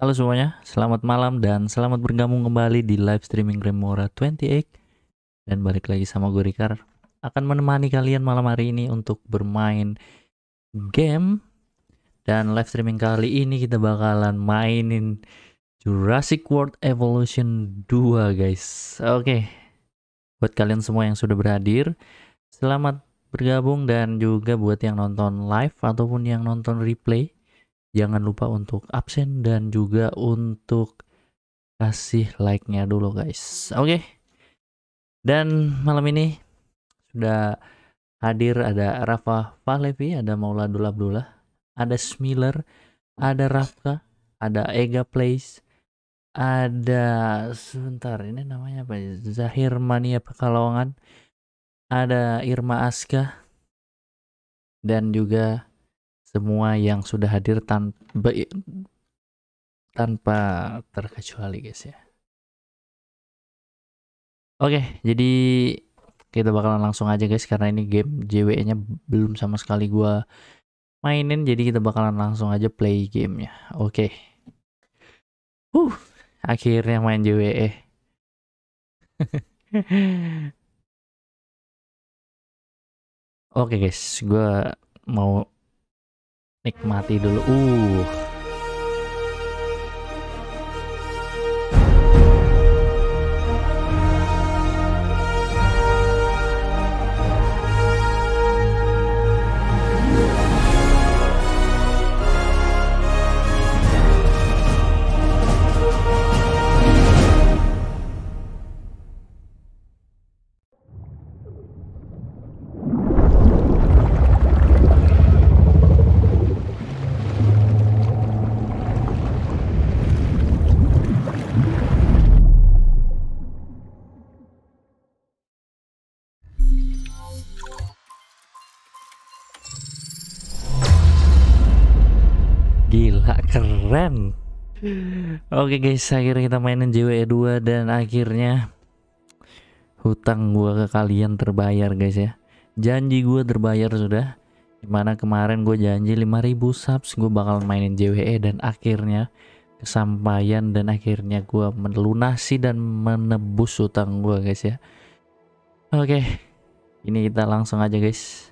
Halo semuanya, selamat malam dan selamat bergabung kembali di live streaming Remora 28 dan balik lagi sama gue Rikar akan menemani kalian malam hari ini untuk bermain game dan live streaming kali ini kita bakalan mainin Jurassic World Evolution 2 guys oke buat kalian semua yang sudah berhadir selamat bergabung dan juga buat yang nonton live ataupun yang nonton replay jangan lupa untuk absen dan juga untuk kasih like-nya dulu guys. Oke. Okay. Dan malam ini sudah hadir ada Rafa Falevi, ada Maula Abdullah, ada Smiller, ada Rafka, ada Ega Place, ada sebentar ini namanya apa ya? Zahir Mania Pekalongan, ada Irma Aska dan juga semua yang sudah hadir tanpa tanpa terkecuali guys ya. Oke, jadi kita bakalan langsung aja guys karena ini game JWE-nya belum sama sekali gua mainin jadi kita bakalan langsung aja play gamenya. Oke. Uh, akhirnya main JWE. Oke guys, gue mau nikmati dulu uh keren Oke okay guys, akhirnya kita mainin JWE 2 dan akhirnya hutang gua ke kalian terbayar guys ya. Janji gua terbayar sudah. Dimana kemarin gue janji 5000 subs gue bakal mainin JWE dan akhirnya kesampaian dan akhirnya gua melunasi dan menebus hutang gua guys ya. Oke. Okay. Ini kita langsung aja guys.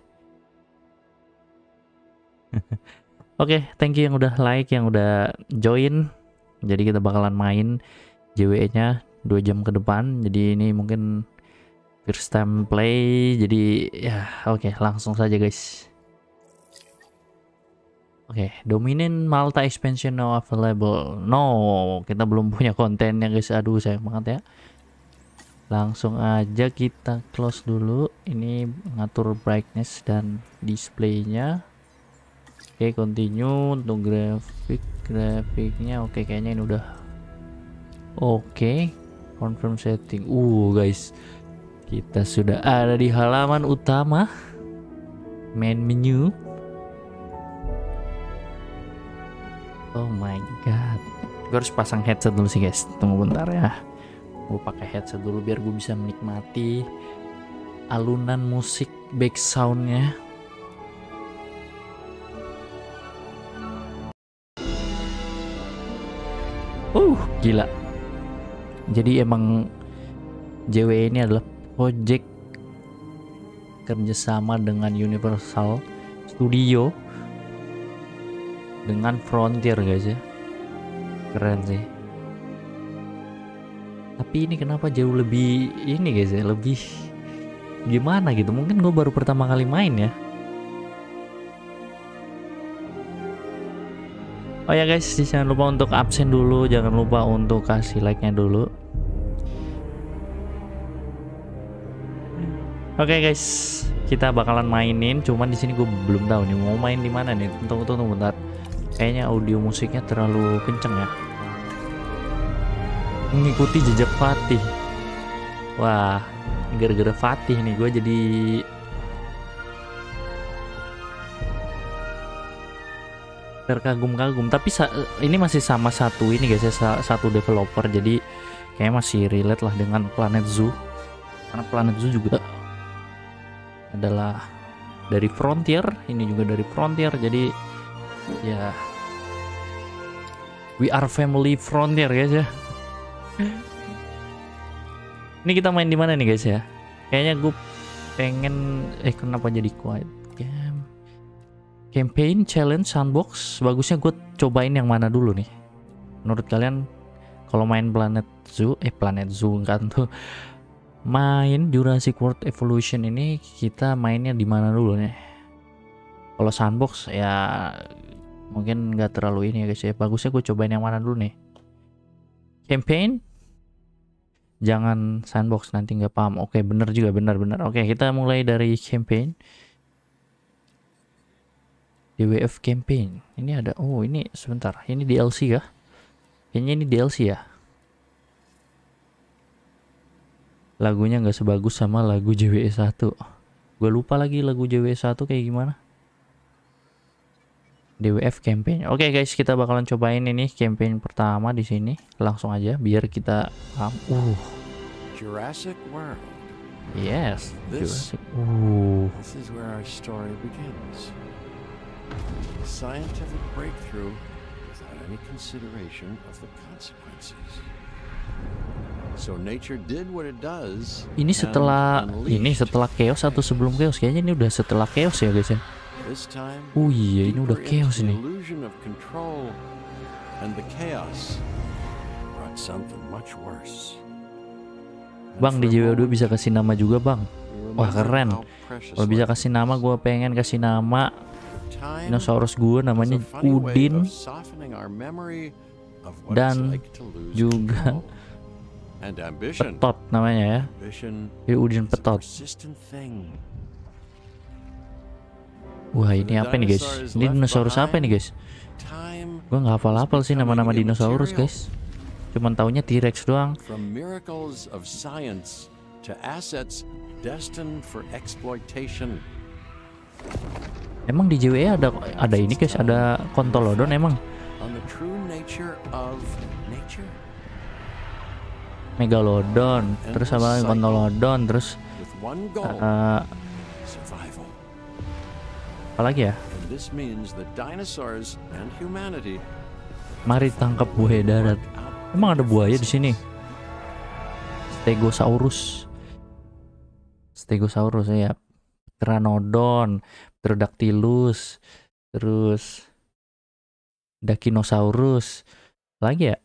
Oke, okay, thank you yang udah like, yang udah join. Jadi kita bakalan main JWE-nya 2 jam ke depan. Jadi ini mungkin first time play. Jadi ya oke, okay, langsung saja guys. Oke, okay, Dominion Malta expansion now available. No, kita belum punya konten ya guys. Aduh, sayang banget ya. Langsung aja kita close dulu. Ini ngatur brightness dan display-nya. Oke, okay, continue untuk grafik grafiknya. Oke, okay, kayaknya ini udah oke. Okay. Confirm setting. Uh, guys, kita sudah ada di halaman utama main menu. Oh my god, gue harus pasang headset dulu sih, guys. Tunggu bentar ya, gue pakai headset dulu biar gue bisa menikmati alunan musik back soundnya. Uh, gila. Jadi emang JW ini adalah project kerjasama dengan Universal Studio dengan Frontier guys ya. Keren sih. Tapi ini kenapa jauh lebih ini guys ya, lebih gimana gitu. Mungkin gue baru pertama kali main ya. oh ya guys jangan lupa untuk absen dulu jangan lupa untuk kasih like nya dulu oke okay, guys kita bakalan mainin cuman di sini gue belum tahu nih mau main di mana nih tunggu tunggu bentar kayaknya audio musiknya terlalu kenceng ya mengikuti jejak Fatih wah gara-gara Fatih nih gue jadi terkagum-kagum tapi ini masih sama satu ini guys ya satu developer jadi kayaknya masih relate lah dengan planet zoo karena planet zoo juga adalah dari frontier ini juga dari frontier jadi ya we are family frontier guys ya ini kita main di mana nih guys ya kayaknya gue pengen eh kenapa jadi quiet ya Campaign, challenge, sandbox. Bagusnya gue cobain yang mana dulu nih. Menurut kalian kalau main Planet Zoo, eh Planet Zoo kan tuh. Main Jurassic World Evolution ini kita mainnya di mana dulu nih? Kalau sandbox ya mungkin nggak terlalu ini ya guys ya. Bagusnya gue cobain yang mana dulu nih? Campaign, jangan sandbox nanti nggak paham oke bener juga bener bener oke kita mulai dari campaign DWF campaign. Ini ada oh ini sebentar. Ini DLC ya. Kayaknya ini DLC ya. Lagunya nggak sebagus sama lagu JWE 1. Gue lupa lagi lagu JWE 1 kayak gimana. DWF campaign. Oke okay guys, kita bakalan cobain ini campaign pertama di sini. Langsung aja biar kita paham. Uh. Jurassic World. Yes. This, Jurassic. Uh. This is where our story begins. A scientific breakthrough without any consideration of the consequences. So nature did what it does. Ini setelah ini setelah chaos atau sebelum chaos kayaknya ini udah setelah chaos ya guys ya. Oh iya ini udah chaos nih. Bang di jwo 2 bisa kasih nama juga bang Wah keren Kalau bisa kasih nama gue pengen kasih nama dinosaurus gue namanya Udin dan juga Petot namanya ya Jadi Udin Petot Wah ini apa nih guys Ini dinosaurus apa nih guys Gue gak hafal-hafal sih nama-nama dinosaurus guys Cuman taunya T-Rex doang assets destined for exploitation. Emang di JWE ada ada ini guys, ada kontolodon emang. Megalodon, terus apa kontolodon, terus uh, apa lagi ya? Mari tangkap buaya darat. Emang ada buaya di sini? Stegosaurus. Stegosaurus ya. Pteranodon, Pterodactylus, terus Dakinosaurus, lagi ya?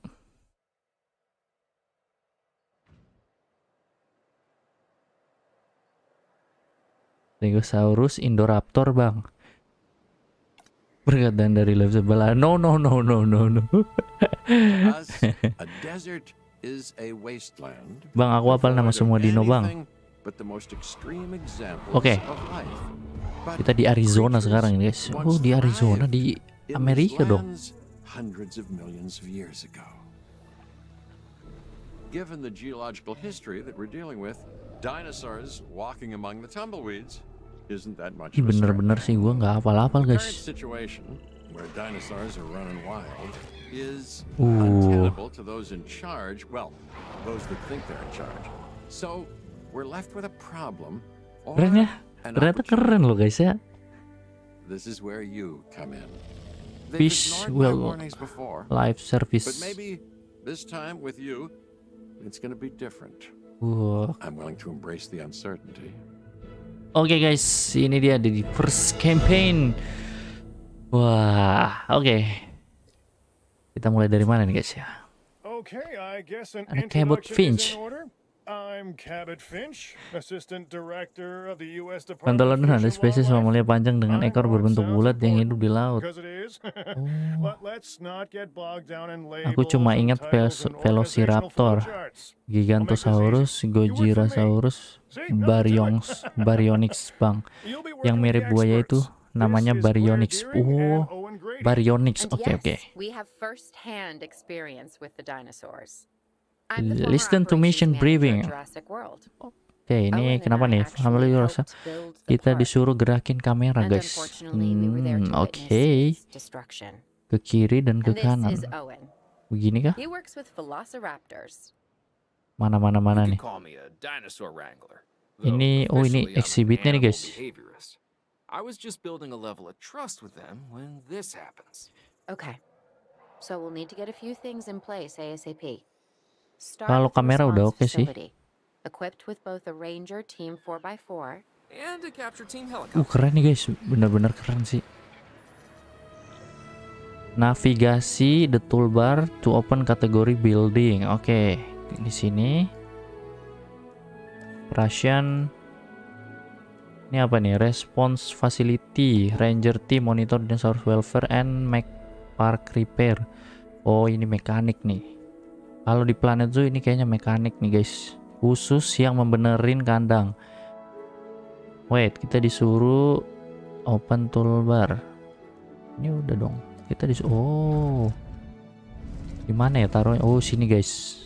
Stegosaurus, Indoraptor, Bang. Perkataan dari live sebelah. No, no, no, no, no, no. Bang, aku hafal nama semua dino, Bang. Oke. Okay. Kita di Arizona sekarang, guys. Oh, di Arizona di Amerika dong. Given the geological history that we're dealing with, dinosaurs walking among the tumbleweeds isn't that much. Bener-bener sih gua nggak hafal-hafal, guys. Situation where dinosaurs are running wild is untenable to those in charge, well, those that think they're in charge. So we're left with a problem. keren ya, ternyata keren loh guys ya. This is where you come in. Fish will live service. But maybe this time with you, it's gonna be different. I'm willing to embrace the uncertainty. Oke okay guys, ini dia di first campaign. Wah, oke. Okay. Kita mulai dari mana nih guys ya? Okay, I guess an Finch. I'm Cabot Finch, Assistant Director of the US Department of Tantalan adalah spesies mamalia panjang dengan ekor berbentuk bulat yang hidup di laut. Oh. Aku cuma ingat Velociraptor, Gigantosaurus, Gojirasaurus, Baryonyx, Baryonyx bang. Yang mirip buaya itu namanya Baryonyx. Oh, Baryonyx. Oke, okay, oke. Okay. We have first hand experience with the dinosaurs. Listen to mission briefing. Oke, okay, ini kenapa nih? Family rasa kita disuruh gerakin kamera, guys. Hmm, oke. Okay. Ke kiri dan ke kanan. Begini kah? Mana mana mana nih? Ini oh ini exhibitnya nih, guys. I was just building a level of trust with them when this happens. Okay. So we'll need to get a few things in place ASAP. Kalau kamera udah oke sih. Uh, keren nih guys, bener-bener keren sih. Navigasi the toolbar to open kategori building. Oke, okay. di sini Russian ini apa nih? Response facility, ranger team monitor dinosaur welfare and make park repair. Oh, ini mekanik nih. Kalau di planet zoo ini kayaknya mekanik nih guys. Khusus yang membenerin kandang. Wait, kita disuruh open toolbar. Ini udah dong. Kita disuruh oh. Di ya taruhnya? Oh, sini guys.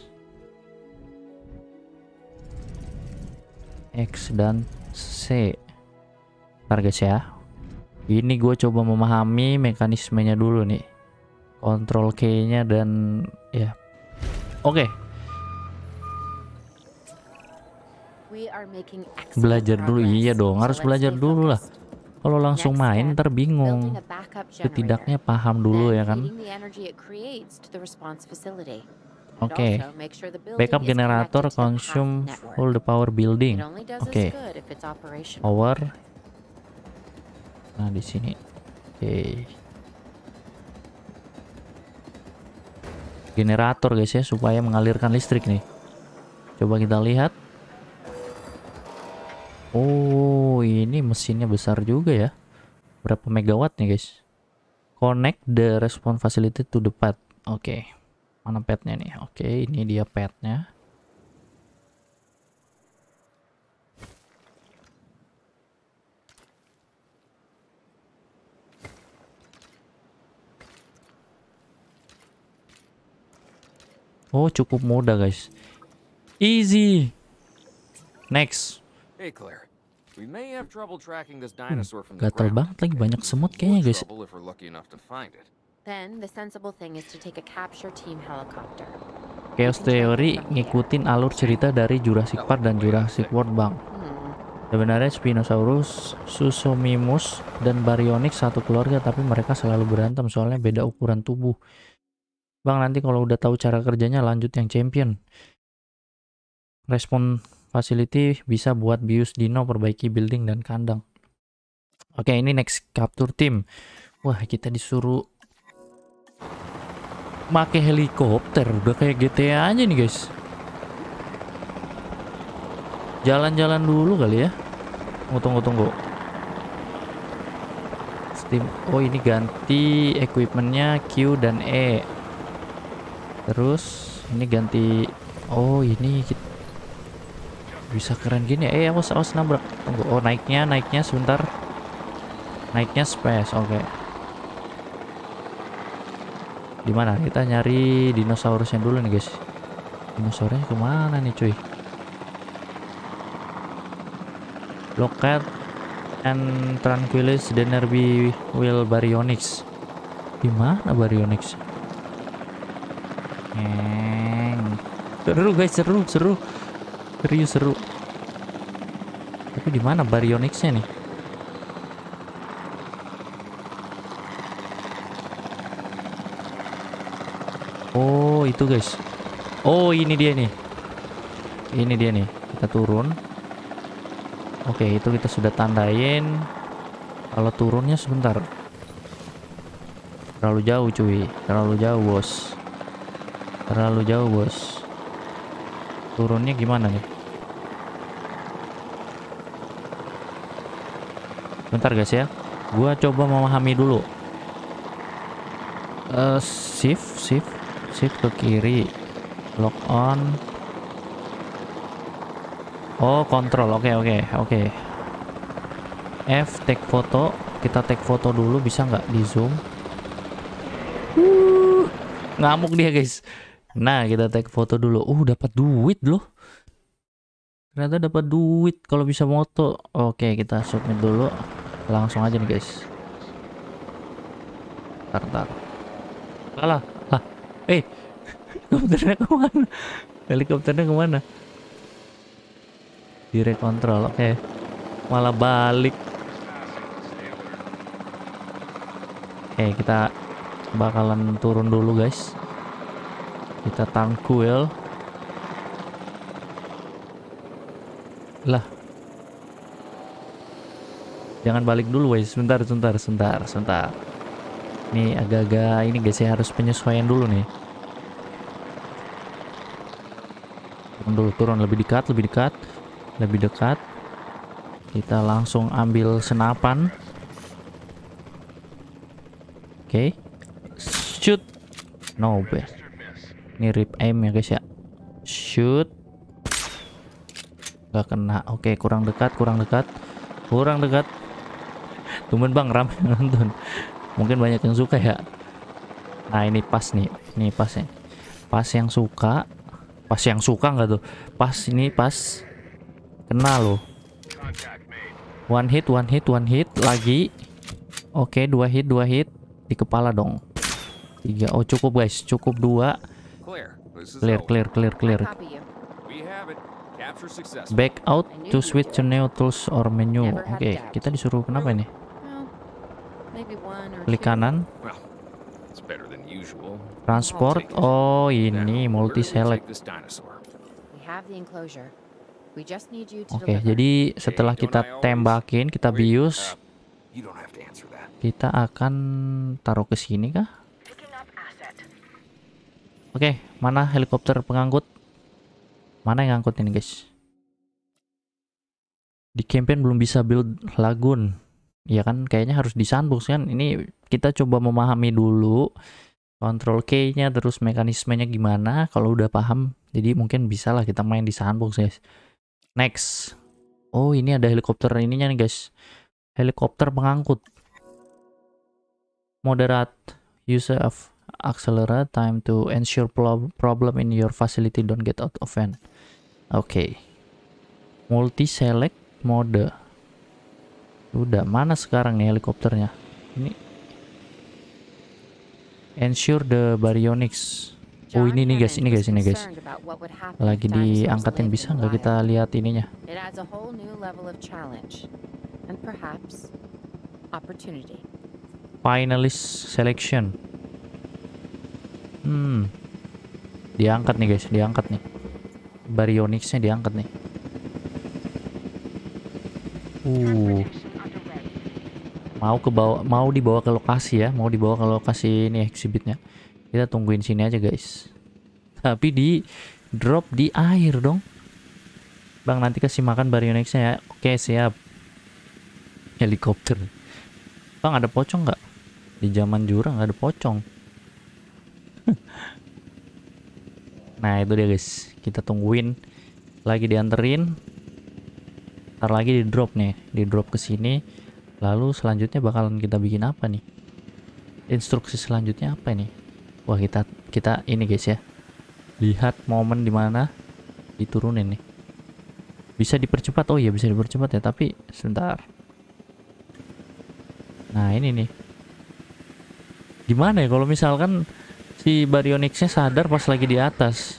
X dan C. Ntar guys ya. Ini gue coba memahami mekanismenya dulu nih. Kontrol K-nya dan ya Oke. Okay. Belajar dulu iya dong, harus belajar dulu lah. Kalau langsung main terbingung, bingung. Setidaknya paham dulu ya kan. Oke. Okay. Backup generator consume all the power building. Oke. Okay. Power. Nah, di sini. Oke. Okay. generator guys ya supaya mengalirkan listrik nih coba kita lihat Oh ini mesinnya besar juga ya berapa megawatt nih guys connect the response facility to the pad oke okay. mana padnya nih oke okay, ini dia padnya Oh, cukup mudah, guys. Easy. Next. Hey Claire. We may have trouble tracking this hmm, dinosaur from the Gatel banget lagi banyak semut kayaknya, guys. Then the sensible thing is to take a capture team helicopter. Chaos Theory ngikutin alur cerita dari Jurassic Park dan Jurassic World Bang. Hmm. Sebenarnya Spinosaurus, Susomimus, dan Baryonyx satu keluarga tapi mereka selalu berantem soalnya beda ukuran tubuh. Bang nanti kalau udah tahu cara kerjanya lanjut yang champion. Respon facility bisa buat bius dino perbaiki building dan kandang. Oke ini next capture team. Wah kita disuruh pakai helikopter udah kayak GTA aja nih guys. Jalan-jalan dulu kali ya. ngutung oh, tunggu tunggu. Steam. Oh ini ganti equipmentnya Q dan E terus ini ganti oh ini bisa keren gini ya? eh awas awas nabrak tunggu oh naiknya naiknya sebentar naiknya space oke okay. dimana kita nyari dinosaurusnya dulu nih guys dinosaurusnya kemana nih cuy loket and tranquilis denerbi will baryonyx gimana baryonyx Hmm. Seru guys, seru, seru. Serius seru. Tapi di mana baryonyx nih? Oh, itu guys. Oh, ini dia nih. Ini dia nih. Kita turun. Oke, itu kita sudah tandain. Kalau turunnya sebentar. Terlalu jauh cuy, terlalu jauh bos. Terlalu jauh bos. Turunnya gimana nih? Bentar guys ya. Gua coba memahami dulu. Uh, shift, shift, shift ke kiri. Lock on. Oh, kontrol. Oke, okay, oke, okay, oke. Okay. F take foto. Kita take foto dulu bisa nggak di zoom? Uh, ngamuk dia, guys. Nah, kita take foto dulu. Uh, dapat duit loh. Ternyata dapat duit kalau bisa moto. Oke, kita submit dulu. Langsung aja nih, guys. Entar, Kalah. Lah, lah. Eh, helikopternya kemana? Helikopternya kemana? Direct control, oke. Okay. Malah balik. Oke, okay, kita bakalan turun dulu, guys. Kita tangkul Lah. Jangan balik dulu, guys. Sebentar, sebentar, sebentar, sebentar. Nih agak-agak ini guys ya harus penyesuaian dulu nih. Turun dulu, turun lebih dekat, lebih dekat, lebih dekat. Kita langsung ambil senapan. Oke. Okay. Shoot. No best. Ini rib aim ya guys ya. Shoot. Gak kena. Oke, kurang dekat, kurang dekat. Kurang dekat. Tumben Bang ramai nonton. Mungkin banyak yang suka ya. Nah, ini pas nih. Ini pas ya. Pas yang suka. Pas yang suka nggak tuh? Pas ini pas kena loh. One hit, one hit, one hit lagi. Oke, dua hit, dua hit di kepala dong. Tiga. Oh, cukup guys, cukup dua. Clear, clear, clear, clear. Back out to switch to new tools or menu. Oke, okay, kita disuruh kenapa ini? Klik kanan. Transport. Oh, ini multi select. Oke, okay, jadi setelah kita tembakin, kita bius, kita akan taruh ke sini kah? Oke, mana helikopter pengangkut? Mana yang ngangkut ini, guys? Di campaign belum bisa build lagun. Ya kan, kayaknya harus di sandbox kan. Ini kita coba memahami dulu kontrol K-nya terus mekanismenya gimana. Kalau udah paham, jadi mungkin bisalah kita main di sandbox, guys. Next. Oh, ini ada helikopter ininya nih, guys. Helikopter pengangkut. Moderate user of accelerate time to ensure problem in your facility don't get out of hand. Oke. Okay. Multi select mode. Udah, mana sekarang nih helikopternya? Ini Ensure the baryonics. Oh ini nih guys, ini guys, ini guys. Lagi diangkatin bisa nggak kita lihat ininya? Finalist selection. Hmm. Diangkat nih guys, diangkat nih. Baryonyxnya diangkat nih. Uh. Mau ke bawah, mau dibawa ke lokasi ya, mau dibawa ke lokasi ini exhibitnya. Kita tungguin sini aja guys. Tapi di drop di air dong. Bang nanti kasih makan baryonyxnya ya. Oke siap. Helikopter. Bang ada pocong nggak? Di zaman jurang ada pocong. nah itu dia guys kita tungguin lagi dianterin ntar lagi di drop nih di drop ke sini lalu selanjutnya bakalan kita bikin apa nih instruksi selanjutnya apa nih wah kita kita ini guys ya lihat momen dimana diturunin nih bisa dipercepat oh iya bisa dipercepat ya tapi sebentar nah ini nih gimana ya kalau misalkan si Baryonyxnya sadar pas lagi di atas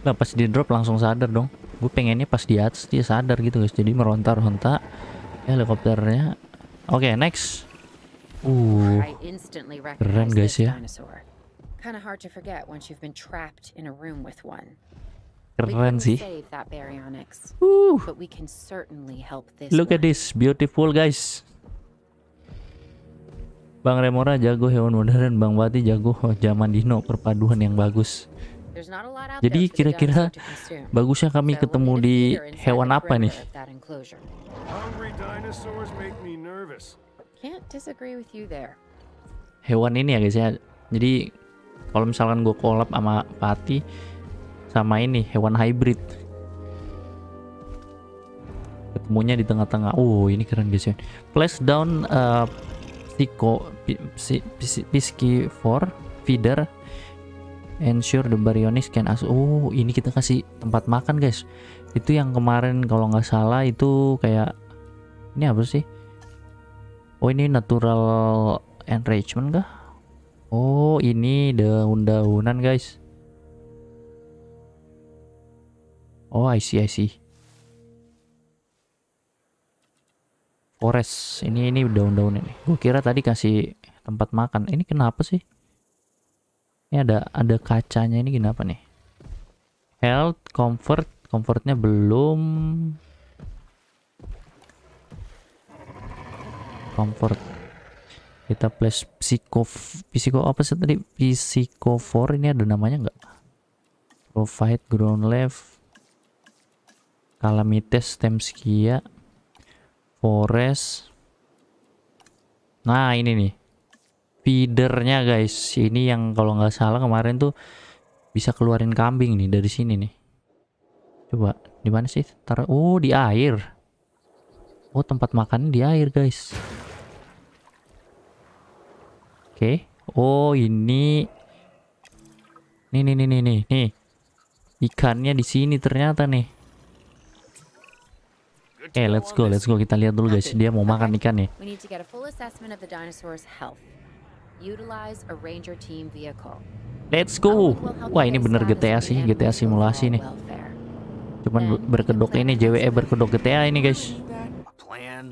lah pas di drop langsung sadar dong gue pengennya pas di atas dia sadar gitu guys jadi meronta-ronta helikopternya oke okay, next uh keren guys ya keren sih uh look at this beautiful guys Bang Remora jago hewan modern, Bang Wati jago zaman dino perpaduan yang bagus. Jadi kira-kira bagusnya kami ketemu di hewan apa nih? Hewan ini ya guys ya. Jadi kalau misalkan gue kolab sama Pati sama ini hewan hybrid. Ketemunya di tengah-tengah. Oh ini keren guys ya. Place down uh, Pico, Pisky 4, Feeder, Ensure the baryonis can ask. Oh, ini kita kasih tempat makan guys. Itu yang kemarin kalau nggak salah itu kayak ini apa sih? Oh ini natural enrichment kah? Oh ini daun-daunan guys. Oh I see I see. forest Ini ini daun-daun ini. Gue kira tadi kasih tempat makan. Ini kenapa sih? Ini ada ada kacanya ini kenapa nih? Health, comfort, comfortnya belum. Comfort. Kita place psikof psiko apa sih tadi? psiko 4 ini ada namanya nggak? Provide ground left. Calamites, temskia forest nah ini nih feedernya guys ini yang kalau nggak salah kemarin tuh bisa keluarin kambing nih dari sini nih coba di mana sih taruh oh di air oh tempat makan di air guys oke okay. oh ini nih nih nih nih nih ikannya di sini ternyata nih Eh, let's go, let's go. Kita lihat dulu guys, dia mau makan ikan nih. We need to get a full assessment of the dinosaur's health. Utilize a ranger team vehicle. Let's go. Wah, ini bener GTA sih, GTA simulasi nih. Cuman berkedok ini JWE berkedok GTA ini, guys.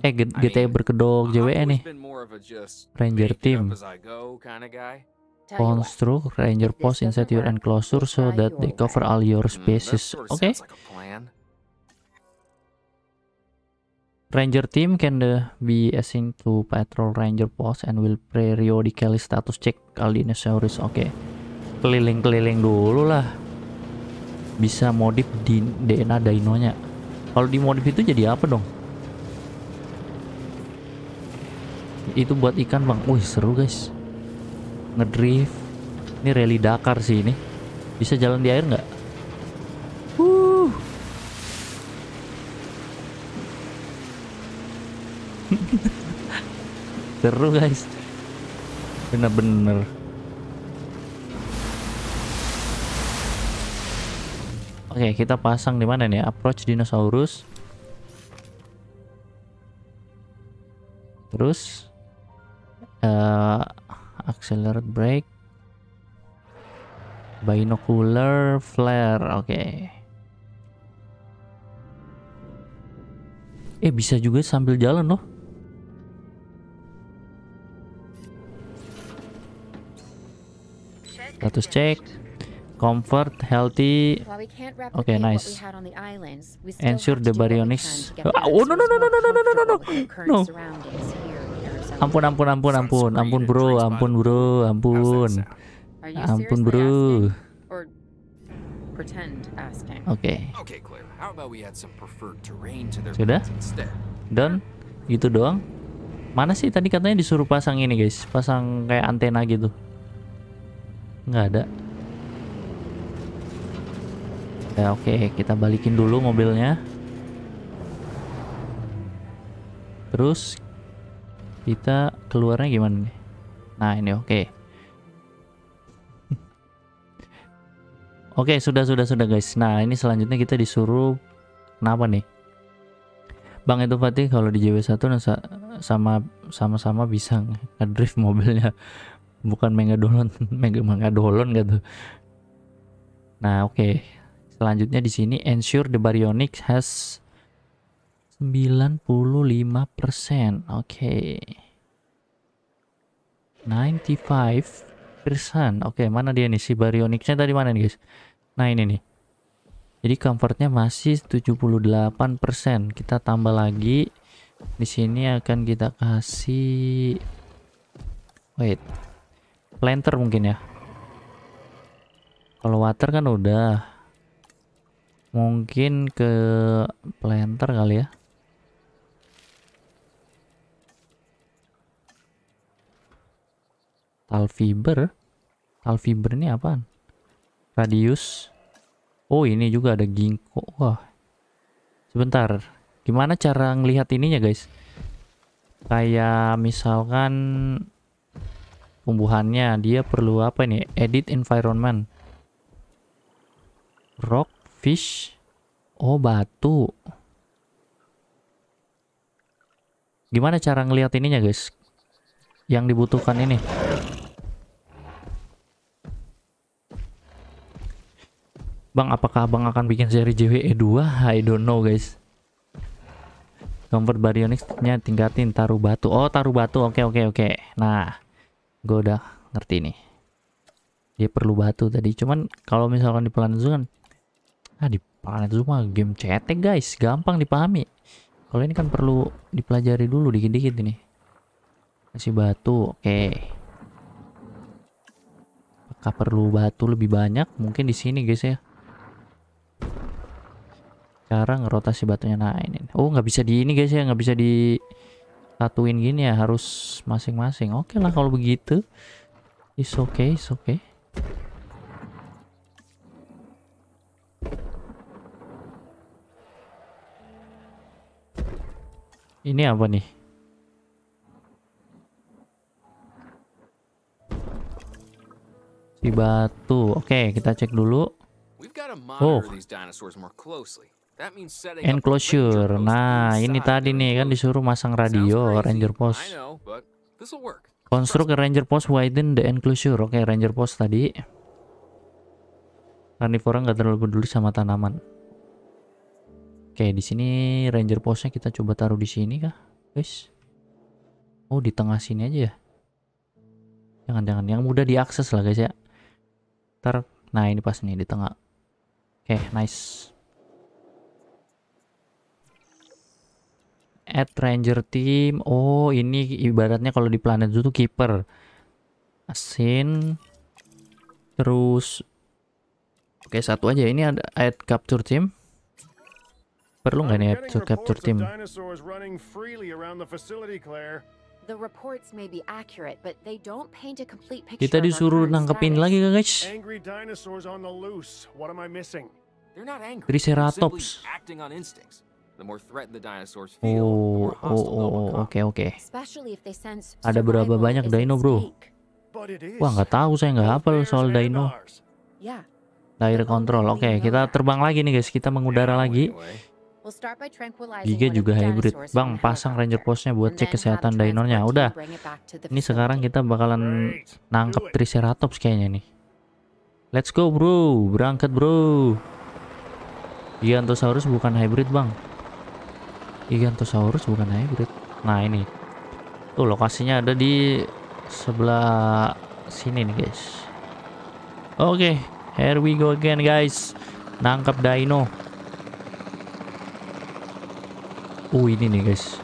Eh, GTA berkedok JWE e nih. Ranger team. Construct ranger post inside your enclosure so that they cover all your mm, spaces. Oke. Okay. Ranger team can the be assigned to patrol ranger post and will periodically status check kali ini Oke. Okay. Keliling-keliling dulu lah. Bisa modif di DNA dinonya. Kalau dimodif itu jadi apa dong? Itu buat ikan, Bang. Wih, seru, guys. Ngedrift. Ini rally Dakar sih ini. Bisa jalan di air nggak? seru guys bener-bener Oke, kita pasang di mana nih? Approach dinosaurus. Terus uh, accelerate brake. Binocular flare. Oke. Okay. Eh bisa juga sambil jalan loh. status check comfort healthy okay nice ensure the baryonyx ah, oh no no no no no no no no no no ampun ampun ampun ampun ampun bro ampun bro ampun ampun bro oke sudah done gitu doang mana sih tadi katanya disuruh pasang ini guys pasang kayak antena gitu nggak ada ya oke okay. kita balikin dulu mobilnya terus kita keluarnya gimana nih nah ini oke okay. Oke, okay, sudah sudah sudah guys. Nah, ini selanjutnya kita disuruh kenapa nih? Bang itu Fatih kalau di JW1 nah, sama sama-sama bisa ngedrift mobilnya bukan megadolon mega megadolon gitu nah oke okay. selanjutnya di sini ensure the baryonyx has 95% oke okay. 95 persen oke okay, mana dia nih si baryonyxnya tadi mana nih guys nah ini nih jadi comfortnya masih 78% kita tambah lagi di sini akan kita kasih wait Planter mungkin ya. Kalau water kan udah. Mungkin ke planter kali ya. Tal fiber, tal fiber ini apaan? Radius. Oh, ini juga ada ginkgo. Wah. Sebentar. Gimana cara ngelihat ininya, guys? Kayak misalkan tumbuhannya dia perlu apa ini edit environment rock fish oh batu gimana cara ngelihat ininya guys yang dibutuhkan ini Bang, apakah abang akan bikin seri JWE 2? I don't know, guys. Comfort Baryonyx-nya tingkatin, taruh batu. Oh, taruh batu. Oke, okay, oke, okay, oke. Okay. Nah, gue udah ngerti nih dia perlu batu tadi cuman kalau misalkan di planet zoom kan ah di planet zoom mah game cetek guys gampang dipahami kalau ini kan perlu dipelajari dulu dikit-dikit ini kasih batu oke apakah perlu batu lebih banyak mungkin di sini guys ya cara ngerotasi batunya nah ini oh nggak bisa di ini guys ya nggak bisa di satuin gini ya harus masing-masing oke okay lah kalau begitu is okay is okay ini apa nih si batu oke okay, kita cek dulu oh enclosure. Nah, ini tadi nih kan disuruh masang radio ranger post. Construct ranger post widen the enclosure. Oke, okay, ranger post tadi. Carnivora nggak terlalu peduli sama tanaman. Oke, okay, di sini ranger postnya kita coba taruh di sini kah, guys? Oh, di tengah sini aja ya. Jangan-jangan yang mudah diakses lah guys ya. Ntar, nah ini pas nih di tengah. Oke, okay, nice. at ranger team. Oh, ini ibaratnya kalau di planet itu keeper. Asin. Terus Oke, satu aja. Ini ada At capture team. Perlu nggak nih at capture team? Kita disuruh nangkepin lagi, guys. Triceratops. The more threatened the dinosaurs feel, oh, the more hostile oh, oh, oh, okay, okay. Ada berapa banyak dino, bro? Wah, nggak tahu saya nggak hafal soal dino. Lahir kontrol. Oke, okay, kita terbang lagi nih, guys. Kita mengudara lagi. Giga juga hybrid. Bang, pasang ranger postnya buat cek kesehatan dinornya. Udah. Ini sekarang kita bakalan nangkep triceratops kayaknya nih. Let's go, bro. Berangkat, bro. Giantosaurus bukan hybrid, Bang. Gigantosaurus bukan hybrid. Ya, nah, ini. Tuh lokasinya ada di sebelah sini nih, guys. Oke, okay, here we go again, guys. Nangkap dino. Uh ini nih, guys.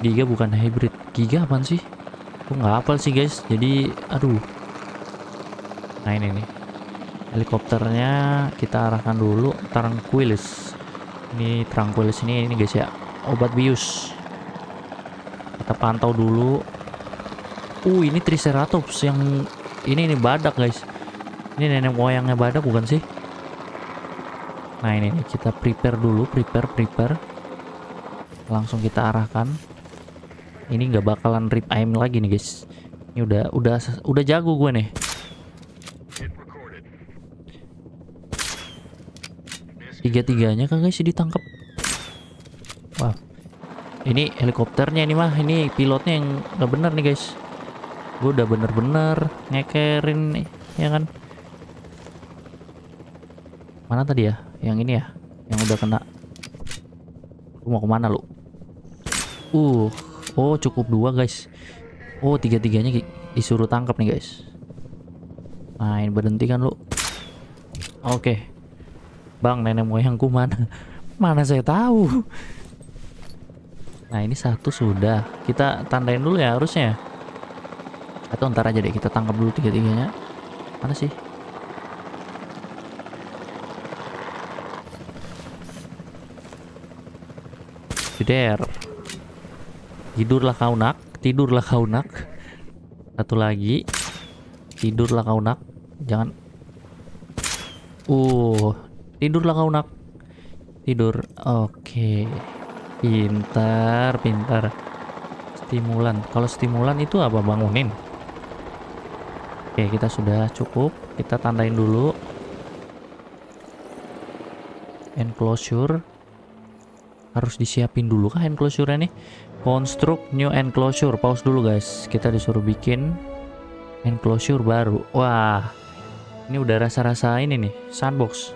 Giga bukan hybrid. Giga apa sih? Kok nggak hafal sih, guys. Jadi, aduh. Nah, ini nih. Helikopternya kita arahkan dulu Tranquilis ini tranquil sini ini guys ya obat bius kita pantau dulu uh ini triceratops yang ini ini badak guys ini nenek moyangnya badak bukan sih nah ini ini kita prepare dulu prepare prepare langsung kita arahkan ini nggak bakalan rip aim lagi nih guys ini udah udah udah jago gue nih Tiga-tiganya kagak sih ditangkap. Wah. Ini helikopternya ini mah. Ini pilotnya yang nggak bener nih guys. Gue udah bener-bener ngekerin nih. Ya kan? Mana tadi ya? Yang ini ya? Yang udah kena. Gue mau kemana lu? Uh. Oh cukup dua guys. Oh tiga-tiganya disuruh tangkap nih guys. main berhenti kan lu. Oke. Okay. Bang, nenek moyangku mana? Mana saya tahu. Nah, ini satu sudah. Kita tandain dulu ya harusnya. Ya. Atau ntar aja deh kita tangkap dulu tiga-tiganya. Mana sih? Jeder. Tidurlah kau nak, tidurlah kau nak. Satu lagi. Tidurlah kau nak. Jangan. Uh, Tidur lah kau nak. Tidur. Oke. Okay. Pintar, pintar. Stimulan. Kalau stimulan itu apa? Bangunin. Oke, kita sudah cukup. Kita tandain dulu. Enclosure. Harus disiapin dulu kah enclosure ini nih? Construct new enclosure. Pause dulu guys. Kita disuruh bikin enclosure baru. Wah, ini udah rasa-rasa ini nih, sandbox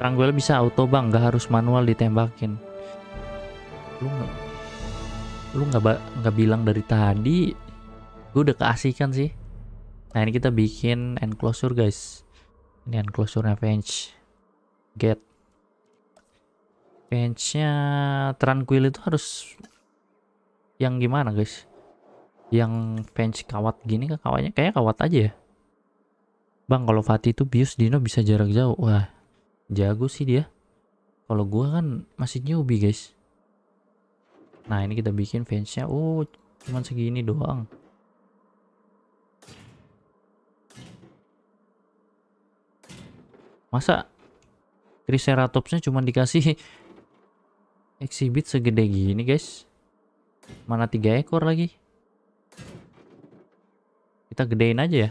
tranquil bisa auto bang, nggak harus manual ditembakin. Lu nggak, lu nggak nggak bilang dari tadi. Gue udah keasikan sih. Nah ini kita bikin enclosure guys. Ini enclosurenya nya bench. Get. Benchnya tranquil itu harus yang gimana guys? Yang bench kawat gini ke kawatnya kayak kawat aja ya. Bang kalau Fatih itu bius Dino bisa jarak jauh. Wah Jago sih dia. Kalau gua kan masih newbie, guys. Nah, ini kita bikin fence-nya. Oh, cuman segini doang. Masa Triceratopsnya cuman dikasih exhibit segede gini, guys? Mana tiga ekor lagi? Kita gedein aja ya.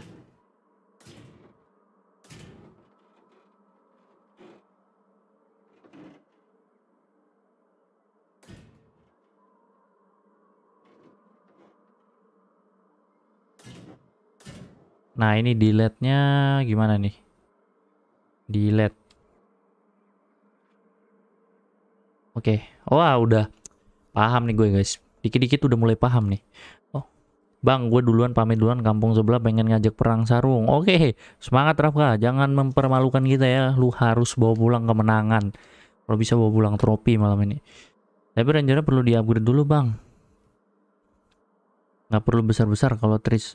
Nah, ini delete-nya gimana nih? Delete. Oke. Okay. Wah, udah paham nih gue, guys. Dikit-dikit udah mulai paham nih. Oh. Bang, gue duluan pamit duluan kampung sebelah pengen ngajak perang sarung. Oke, okay. semangat Rafka. Jangan mempermalukan kita ya. Lu harus bawa pulang kemenangan. Kalau bisa bawa pulang tropi malam ini. Tapi rencananya perlu di-upgrade dulu, Bang. Nggak perlu besar-besar kalau Tris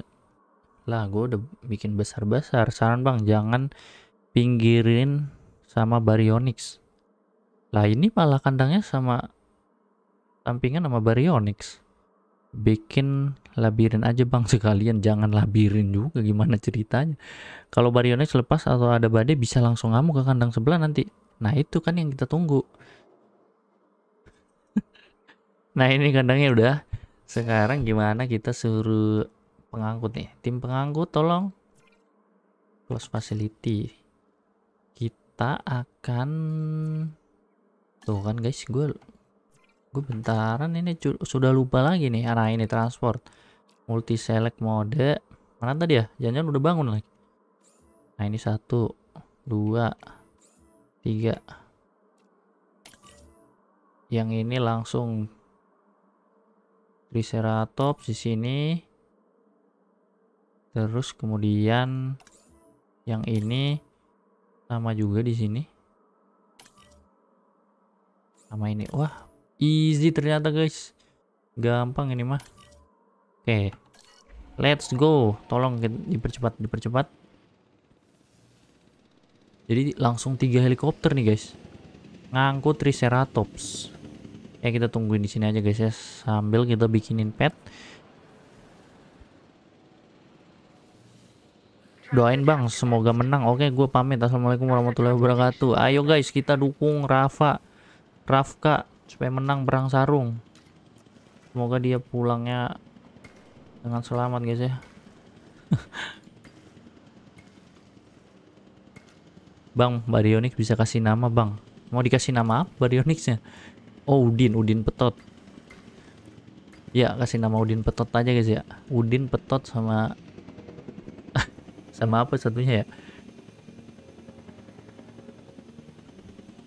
lah gue udah bikin besar-besar saran bang jangan pinggirin sama baryonyx lah ini malah kandangnya sama sampingan sama baryonyx bikin labirin aja bang sekalian jangan labirin juga gimana ceritanya kalau baryonyx lepas atau ada badai bisa langsung ngamuk ke kandang sebelah nanti nah itu kan yang kita tunggu nah ini kandangnya udah sekarang gimana kita suruh pengangkut nih tim pengangkut tolong close facility kita akan tuh kan guys gue gue bentaran ini sudah lupa lagi nih arah ini transport multi select mode mana tadi ya jangan-jangan udah bangun lagi nah ini satu dua tiga yang ini langsung Triceratops di sini Terus kemudian yang ini sama juga di sini. Sama ini. Wah, easy ternyata, guys. Gampang ini mah. Oke. Okay. Let's go. Tolong dipercepat, dipercepat. Jadi langsung tiga helikopter nih, guys. Ngangkut Triceratops. Ya kita tungguin di sini aja, guys ya. Sambil kita bikinin pet. doain bang semoga menang oke gue pamit assalamualaikum warahmatullahi wabarakatuh ayo guys kita dukung Rafa Rafka supaya menang perang sarung semoga dia pulangnya dengan selamat guys ya bang Baryonyx bisa kasih nama bang mau dikasih nama apa Baryonyxnya oh Udin Udin Petot ya kasih nama Udin Petot aja guys ya Udin Petot sama sama apa satunya ya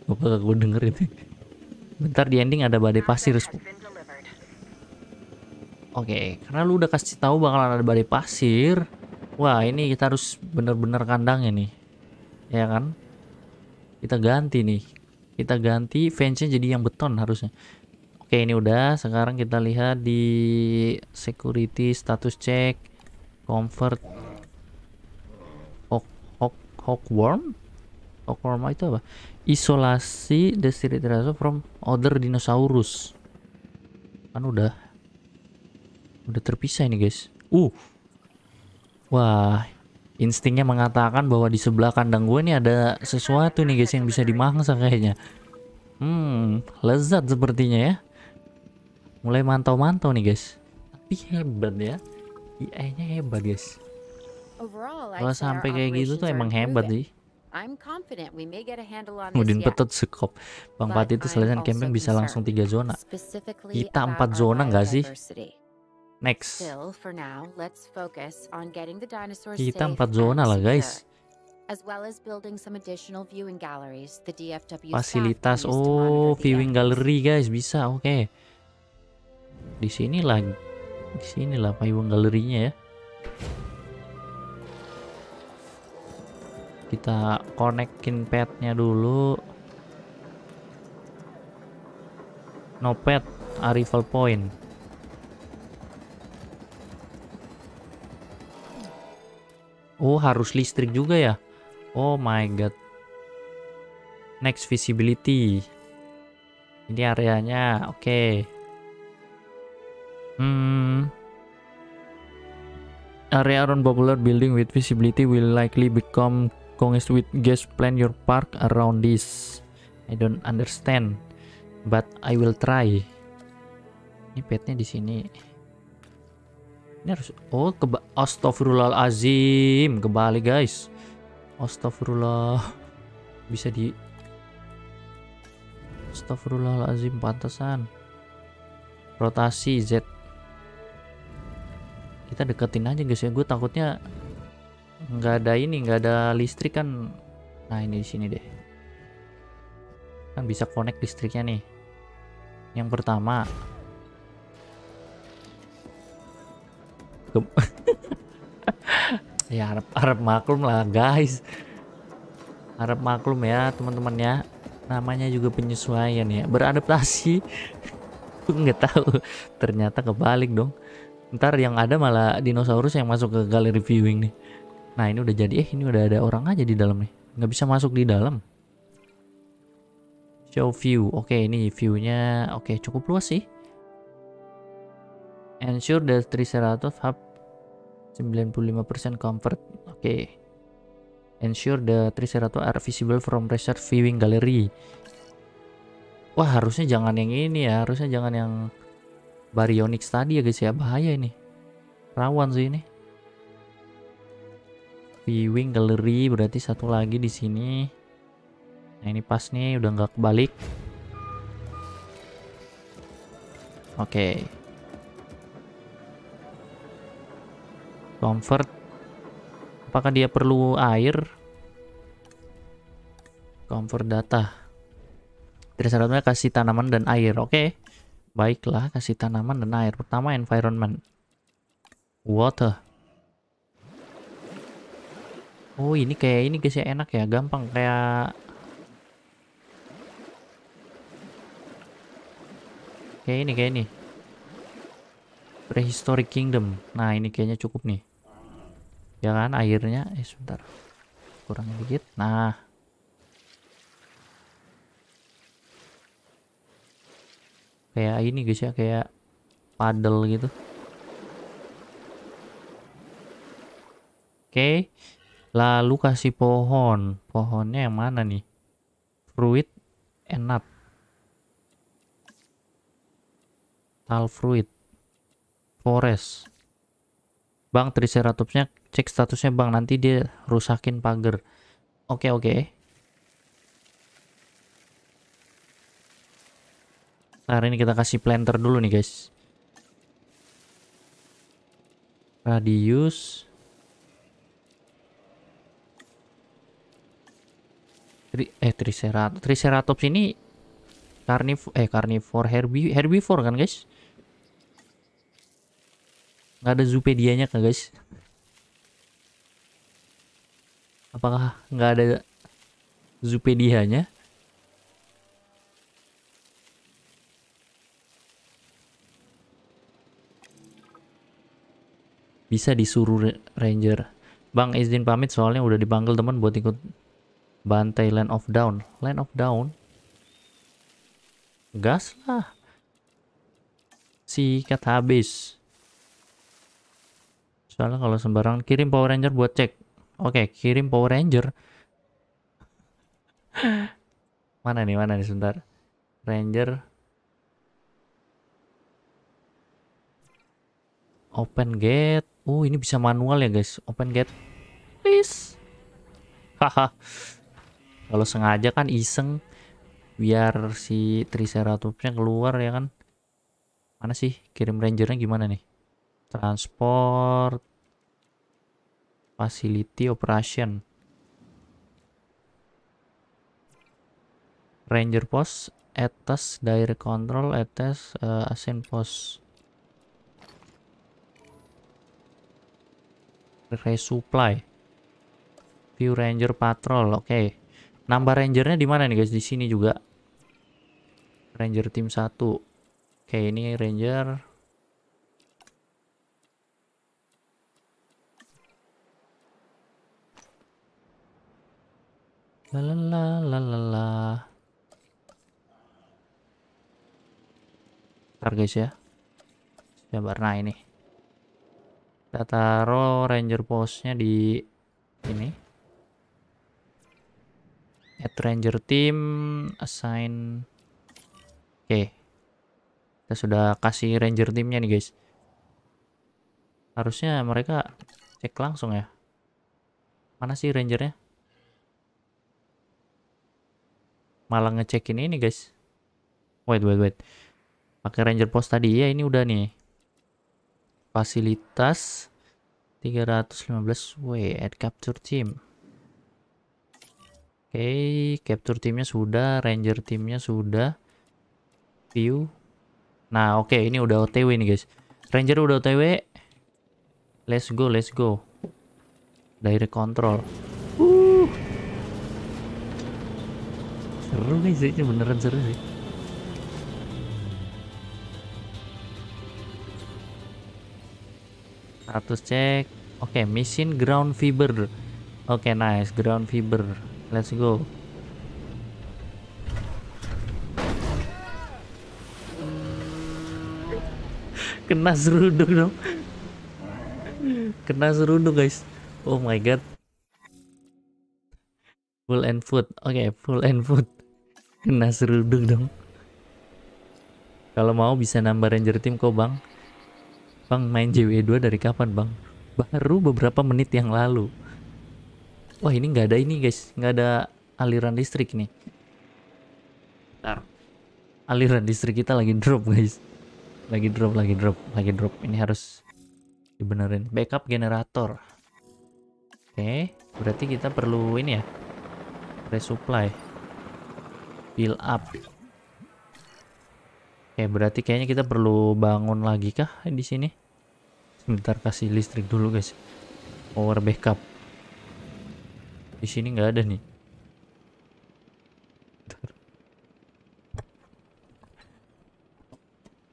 Bapak gue denger itu bentar di ending ada badai pasir oke karena lu udah kasih tahu bakalan ada badai pasir wah ini kita harus bener-bener kandang ini, ya kan kita ganti nih kita ganti fence jadi yang beton harusnya oke ini udah sekarang kita lihat di security status check comfort hawkworm hawkworm itu apa isolasi Desiderata from other dinosaurus kan udah udah terpisah ini guys uh wah instingnya mengatakan bahwa di sebelah kandang gue ini ada sesuatu nih guys yang bisa dimangsa kayaknya hmm lezat sepertinya ya mulai mantau-mantau nih guys tapi hebat ya IA nya hebat guys kalau sampai kayak gitu tuh emang hebat sih. Udin petut sekop. Bang Pati itu selesai camping bisa langsung tiga zona. Kita empat zona nggak sih? Next. Kita empat zona lah guys. Fasilitas oh viewing gallery guys bisa oke. Okay. Di sini lah, di sini lah viewing gallerynya ya. kita konekin padnya dulu no pad arrival point oh harus listrik juga ya oh my god next visibility ini areanya oke okay. hmm area around popular building with visibility will likely become Congress with guys plan your park around this. I don't understand, but I will try. Ini petnya di sini. Ini harus oh ke Azim, kebalik guys. Astagfirullah. Bisa di Azim pantasan. Rotasi Z. Kita deketin aja guys ya, gue takutnya nggak ada ini nggak ada listrik kan nah ini di sini deh kan bisa connect listriknya nih yang pertama ya harap harap maklum lah guys harap maklum ya teman-teman ya namanya juga penyesuaian ya beradaptasi nggak tahu ternyata kebalik dong ntar yang ada malah dinosaurus yang masuk ke galeri viewing nih Nah ini udah jadi, eh ini udah ada orang aja di dalam nih. Nggak bisa masuk di dalam. Show view. Oke okay, ini viewnya oke okay, cukup luas sih. Ensure the Triceratops have 95% comfort. Oke. Okay. Ensure the Triceratops are visible from research viewing gallery. Wah harusnya jangan yang ini ya, harusnya jangan yang Baryonyx tadi ya guys ya bahaya ini. Rawan sih ini viewing gallery berarti satu lagi di sini nah ini pas nih udah nggak kebalik oke okay. comfort apakah dia perlu air comfort data dari syaratnya kasih tanaman dan air oke okay. baiklah kasih tanaman dan air pertama environment water Oh ini kayak ini guys ya enak ya gampang kayak kayak ini kayak ini prehistoric kingdom nah ini kayaknya cukup nih ya kan airnya eh sebentar kurang dikit nah kayak ini guys ya kayak paddle gitu oke okay lalu kasih pohon pohonnya yang mana nih fruit enak. nut tal fruit forest bang triceratopsnya cek statusnya bang nanti dia rusakin pagar oke oke hari nah, ini kita kasih planter dulu nih guys radius Tri eh triceratops. Triceratops ini karniv eh carnivore herbiv herbivore kan guys? Gak ada Zoopedianya kan guys? Apakah nggak ada Zoopedianya? Bisa disuruh ranger. Bang izin pamit soalnya udah dipanggil teman buat ikut Bantai Land of Down. Land of Down? Gas lah. Sikat habis. Soalnya kalau sembarangan kirim Power Ranger buat cek. Oke, okay, kirim Power Ranger. mana nih, mana nih sebentar. Ranger Open gate. uh ini bisa manual ya, guys. Open gate. Please. Haha kalau sengaja kan iseng biar si triceratopsnya keluar ya kan mana sih kirim rangernya gimana nih transport facility operation ranger post atas direct control atas uh, asin post resupply view ranger patrol oke okay. Nambah rangernya di mana nih guys? Di sini juga. Ranger tim satu, Oke, ini ranger. La la la la la Ntar guys ya. gambar nah ini. Kita taruh ranger posnya di ini. Add ranger team, assign. Oke. Okay. Kita sudah kasih ranger teamnya nih guys. Harusnya mereka cek langsung ya. Mana sih rangernya? Malah ngecekin ini guys. Wait, wait, wait. Pakai ranger post tadi ya ini udah nih. Fasilitas 315 W add capture team. Oke, okay, capture timnya sudah, ranger timnya sudah. View. Nah, oke okay, ini udah OTW nih, guys. Ranger udah OTW. Let's go, let's go. Direct control. Uh. Seru guys, ini beneran seru sih. Status cek. Oke, okay, mesin ground fiber. Oke, okay, nice. Ground fiber. Let's go. Kena seruduk dong. Kena seruduk guys. Oh my god. Full and food. Oke, okay, full and food. Kena seruduk dong. Kalau mau bisa nambah ranger tim kok bang. Bang main JW2 dari kapan bang? Baru beberapa menit yang lalu. Wah ini nggak ada ini guys, nggak ada aliran listrik nih. Bentar. Aliran listrik kita lagi drop guys. Lagi drop, lagi drop, lagi drop. Ini harus dibenerin. Backup generator. Oke, okay. berarti kita perlu ini ya. Resupply. Build up. Oke, okay, berarti kayaknya kita perlu bangun lagi kah di sini? Sebentar kasih listrik dulu guys. Power backup. Di sini nggak ada nih.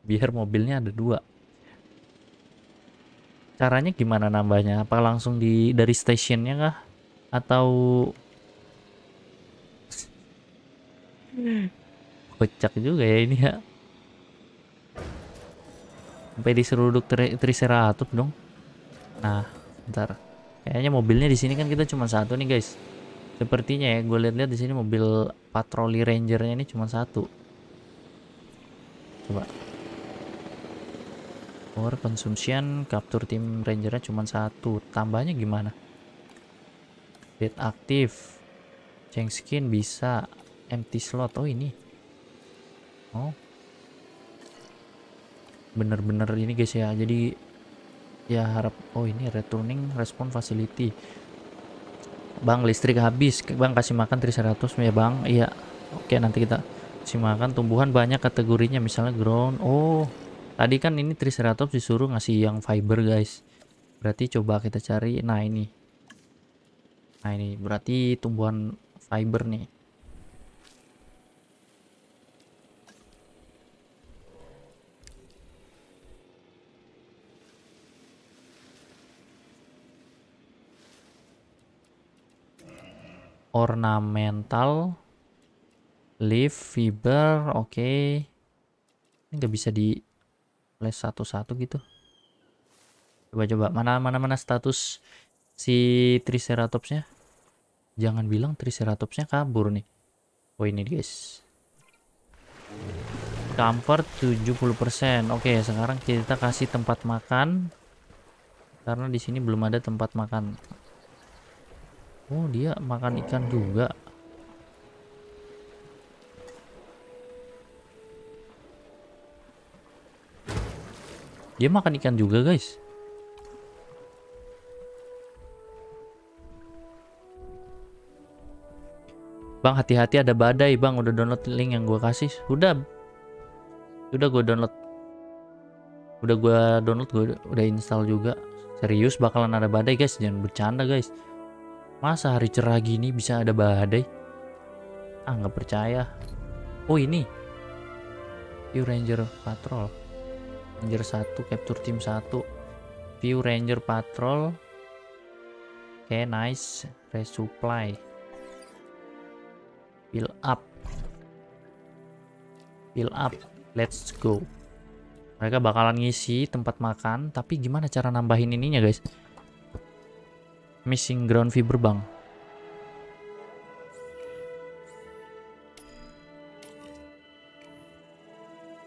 Biar mobilnya ada dua. Caranya gimana nambahnya? Apa langsung di dari stasiunnya kah? Atau kocak juga ya ini ya sampai diseruduk tri triceratops dong nah bentar. Kayaknya mobilnya di sini kan kita cuma satu nih guys. Sepertinya ya, gue lihat-lihat di sini mobil patroli rangernya ini cuma satu. Coba. Power consumption capture tim rangernya cuma satu. Tambahnya gimana? Bed aktif. Change skin bisa. Empty slot. Oh ini. Oh. Bener-bener ini guys ya. Jadi ya harap oh ini returning respon facility bang listrik habis bang kasih makan 300 ya bang iya oke nanti kita kasih makan tumbuhan banyak kategorinya misalnya ground oh tadi kan ini triceratops disuruh ngasih yang fiber guys berarti coba kita cari nah ini nah ini berarti tumbuhan fiber nih ornamental leaf fiber oke okay. ini nggak bisa di les satu-satu gitu coba-coba mana mana mana status si triceratopsnya jangan bilang triceratopsnya kabur nih oh ini guys comfort 70% oke okay, sekarang kita kasih tempat makan karena di sini belum ada tempat makan Oh dia makan ikan juga Dia makan ikan juga guys Bang hati-hati ada badai bang Udah download link yang gue kasih Udah Udah gue download Udah gue download gue udah install juga Serius bakalan ada badai guys Jangan bercanda guys Masa hari cerah gini bisa ada badai? Ah, nggak percaya. Oh, ini. View Ranger Patrol. Ranger satu Capture Team satu, View Ranger Patrol. Oke, okay, nice. Resupply. Fill up. Fill up. Let's go. Mereka bakalan ngisi tempat makan, tapi gimana cara nambahin ininya, guys? Missing ground fiber bang.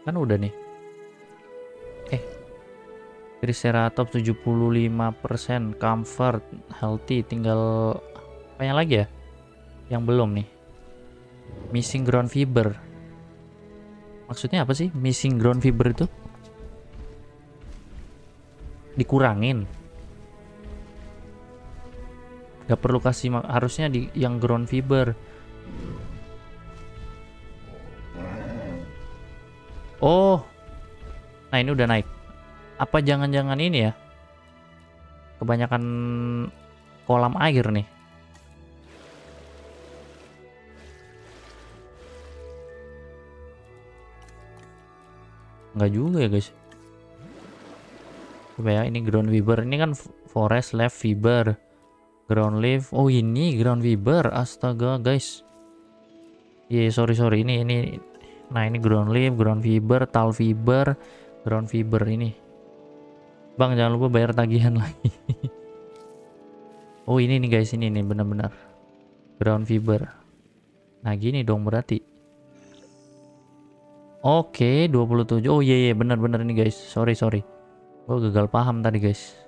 Kan udah nih. Eh. Triceratops 75% comfort healthy tinggal apa yang lagi ya? Yang belum nih. Missing ground fiber. Maksudnya apa sih missing ground fiber itu? Dikurangin nggak perlu kasih harusnya di yang ground fiber oh nah ini udah naik apa jangan-jangan ini ya kebanyakan kolam air nih nggak juga ya guys coba ya ini ground fiber ini kan forest left fiber ground leaf oh ini ground fiber astaga guys ya yeah, sorry sorry ini ini nah ini ground leaf ground fiber tal fiber ground fiber ini bang jangan lupa bayar tagihan lagi oh ini nih guys ini nih benar-benar ground fiber nah gini dong berarti oke okay, 27 oh iya yeah, iya yeah, benar-benar ini guys sorry sorry gue gagal paham tadi guys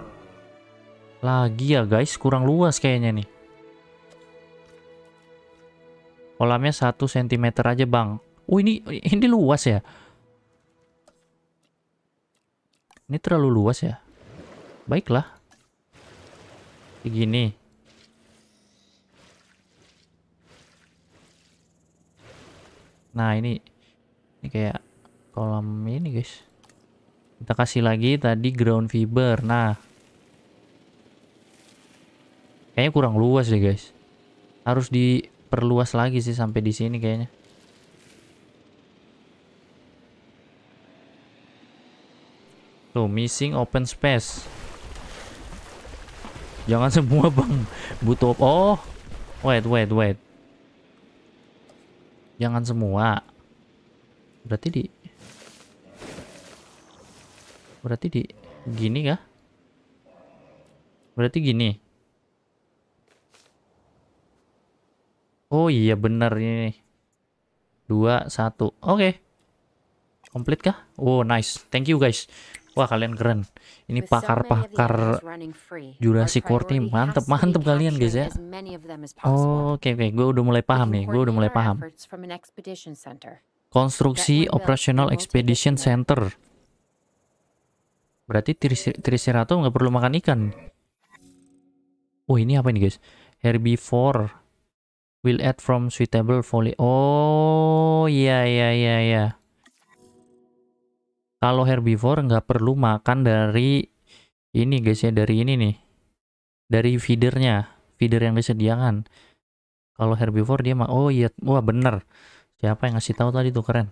Lagi ya guys, kurang luas kayaknya nih. Kolamnya 1 cm aja bang. Oh ini, ini luas ya? Ini terlalu luas ya? Baiklah. Begini. Nah ini, ini kayak kolam ini guys. Kita kasih lagi tadi ground fiber. Nah. Kayaknya kurang luas deh guys. Harus diperluas lagi sih sampai di sini kayaknya. Tuh, missing open space. Jangan semua bang. Butuh oh. Wait, wait, wait. Jangan semua. Berarti di Berarti di gini kah? Berarti gini. Oh iya bener ini. Dua, satu. Oke. Komplit kah? Oh nice. Thank you guys. Wah kalian keren. Ini pakar-pakar Jurassic World team Mantep, mantep kalian guys ya. Oh oke okay, oke. Okay. Gue udah mulai paham nih. Gue udah mulai paham. Konstruksi Operational Expedition Center. Berarti Triceratops nggak perlu makan ikan. Oh ini apa ini guys? Herbivore will add from suitable folio. Oh, iya iya iya iya. Kalau herbivore nggak perlu makan dari ini guys ya, dari ini nih. Dari feedernya, feeder yang disediakan. Kalau herbivore dia mah oh iya, wah bener. Siapa yang ngasih tahu tadi tuh keren.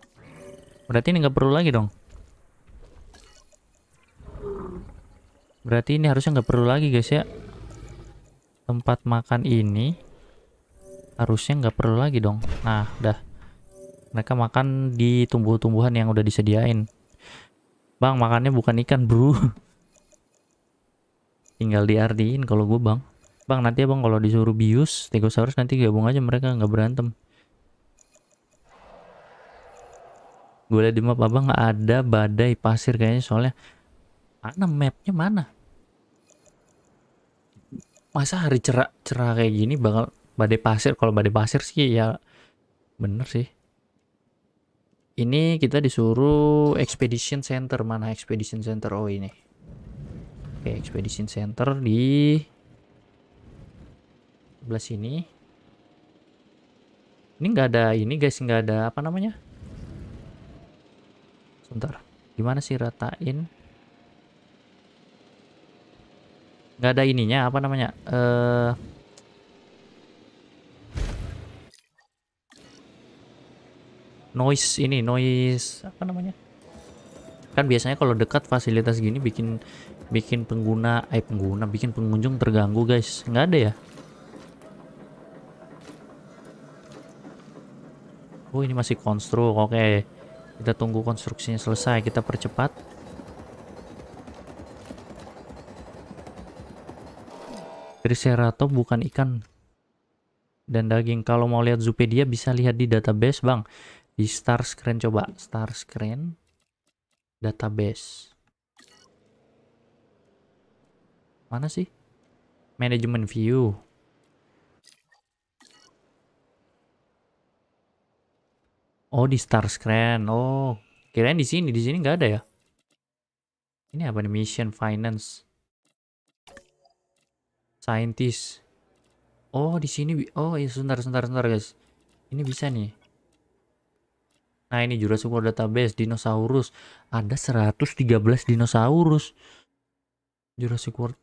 Berarti ini nggak perlu lagi dong. Berarti ini harusnya nggak perlu lagi guys ya. Tempat makan ini harusnya nggak perlu lagi dong nah dah mereka makan di tumbuh-tumbuhan yang udah disediain bang makannya bukan ikan bro tinggal diartiin kalau gue bang bang nanti abang kalau disuruh bius stegosaurus nanti gabung aja mereka nggak berantem gue liat di map abang nggak ada badai pasir kayaknya soalnya mana mapnya mana masa hari cerah cerah kayak gini bakal badai pasir kalau badai pasir sih ya bener sih ini kita disuruh expedition center mana expedition center oh ini oke expedition center di sebelah sini ini nggak ada ini guys nggak ada apa namanya sebentar gimana sih ratain nggak ada ininya apa namanya eh uh, noise ini noise apa namanya kan biasanya kalau dekat fasilitas gini bikin bikin pengguna eh pengguna bikin pengunjung terganggu guys nggak ada ya Oh ini masih konstruk oke okay. kita tunggu konstruksinya selesai kita percepat Triceratops bukan ikan dan daging kalau mau lihat Zupedia bisa lihat di database bang di star screen coba, star screen database. Mana sih? Management view. Oh, di star screen. Oh, kirain di sini, di sini nggak ada ya? Ini apa nih? Mission Finance. Scientist. Oh, di sini. Oh, ya sebentar, sebentar, sebentar, guys. Ini bisa nih. Nah ini Jurassic World Database dinosaurus ada 113 dinosaurus. Jurassic World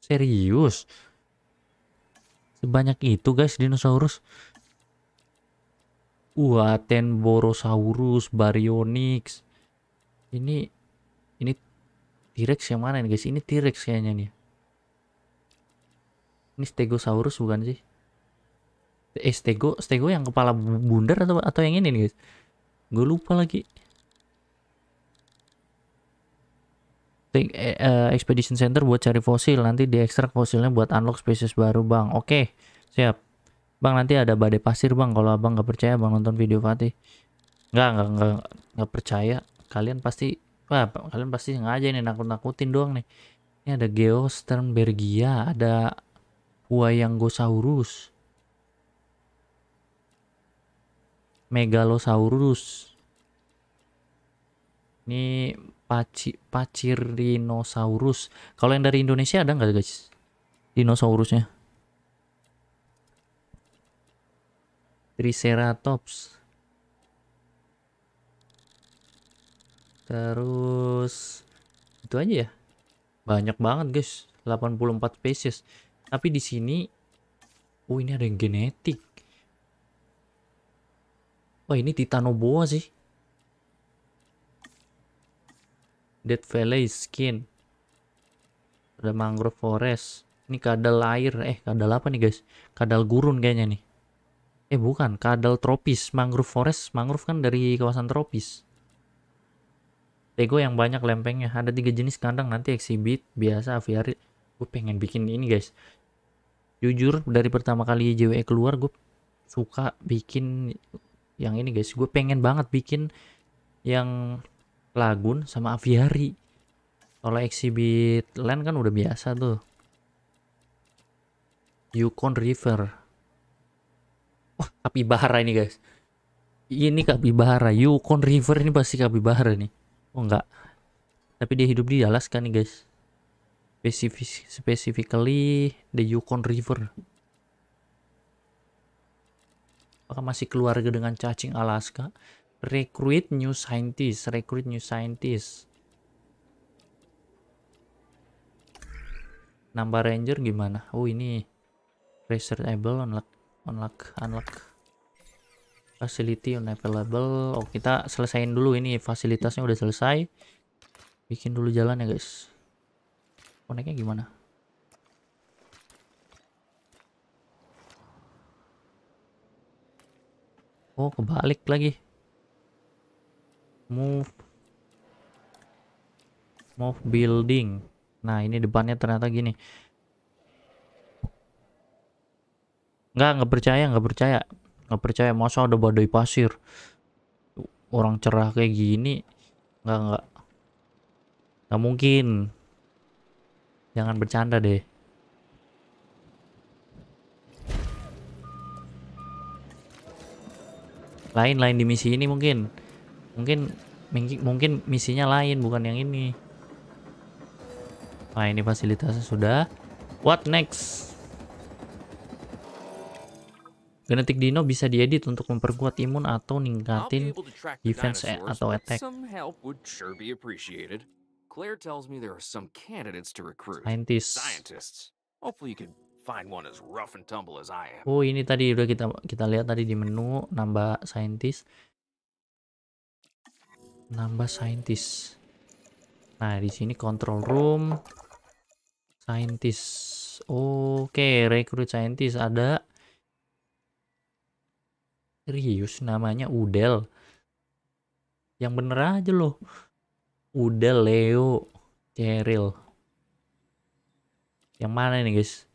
serius sebanyak itu guys dinosaurus. Wah, Borosaurus Baryonyx. Ini ini T-Rex yang mana nih guys? Ini T-Rex kayaknya nih. Ini Stegosaurus bukan sih? eh stego stego yang kepala bundar atau atau yang ini nih guys gue lupa lagi Think, eh, eh, expedition center buat cari fosil nanti diekstrak fosilnya buat unlock spesies baru bang oke okay, siap bang nanti ada badai pasir bang kalau abang nggak percaya bang nonton video Fatih nggak nggak nggak nggak percaya kalian pasti wah kalian pasti sengaja ini nakut nakutin doang nih ini ada geostern bergia ada Huayanggosaurus Megalosaurus. Ini paci pacir dinosaurus. Kalau yang dari Indonesia ada nggak guys? Dinosaurusnya. Triceratops. Terus itu aja ya. Banyak banget guys, 84 spesies. Tapi di sini oh ini ada yang genetik. Wah ini Titanoboa sih. Dead Valley Skin. Ada Mangrove Forest. Ini kadal air. Eh kadal apa nih guys? Kadal gurun kayaknya nih. Eh bukan, kadal tropis. Mangrove Forest, mangrove kan dari kawasan tropis. Tego yang banyak lempengnya. Ada tiga jenis kandang nanti exhibit, biasa, aviary. Gue pengen bikin ini guys. Jujur dari pertama kali JWE keluar gue suka bikin yang ini guys gue pengen banget bikin yang lagun sama aviary kalau exhibit land kan udah biasa tuh Yukon River wah bahara ini guys ini kapibara Yukon River ini pasti kapibara nih oh enggak tapi dia hidup di Alaska nih guys Specific, specifically the Yukon River apakah masih keluarga dengan cacing Alaska? Recruit new scientist, recruit new scientist. Nambah ranger gimana? Oh ini researchable unlock unlock unlock facility unavailable. Oh kita selesain dulu ini fasilitasnya udah selesai. Bikin dulu jalan ya guys. Koneknya gimana? Oh, kebalik lagi. Move. Move building. Nah, ini depannya ternyata gini. Nggak, nggak percaya, nggak percaya. Nggak percaya, masa ada badai pasir. Orang cerah kayak gini. Nggak, nggak. Nggak mungkin. Jangan bercanda deh. lain lain di misi ini mungkin mungkin mungkin misinya lain bukan yang ini nah ini fasilitasnya sudah what next Genetik Dino bisa diedit untuk memperkuat imun atau ningkatin defense eh, atau attack. Scientists. Hopefully you can Oh, ini tadi udah kita kita lihat tadi di menu nambah scientist. Nambah scientist. Nah, di sini control room scientist. Oke, okay, recruit scientist ada Serius namanya Udel. Yang bener aja loh. Udel, Leo, Cheryl. Yang mana nih guys?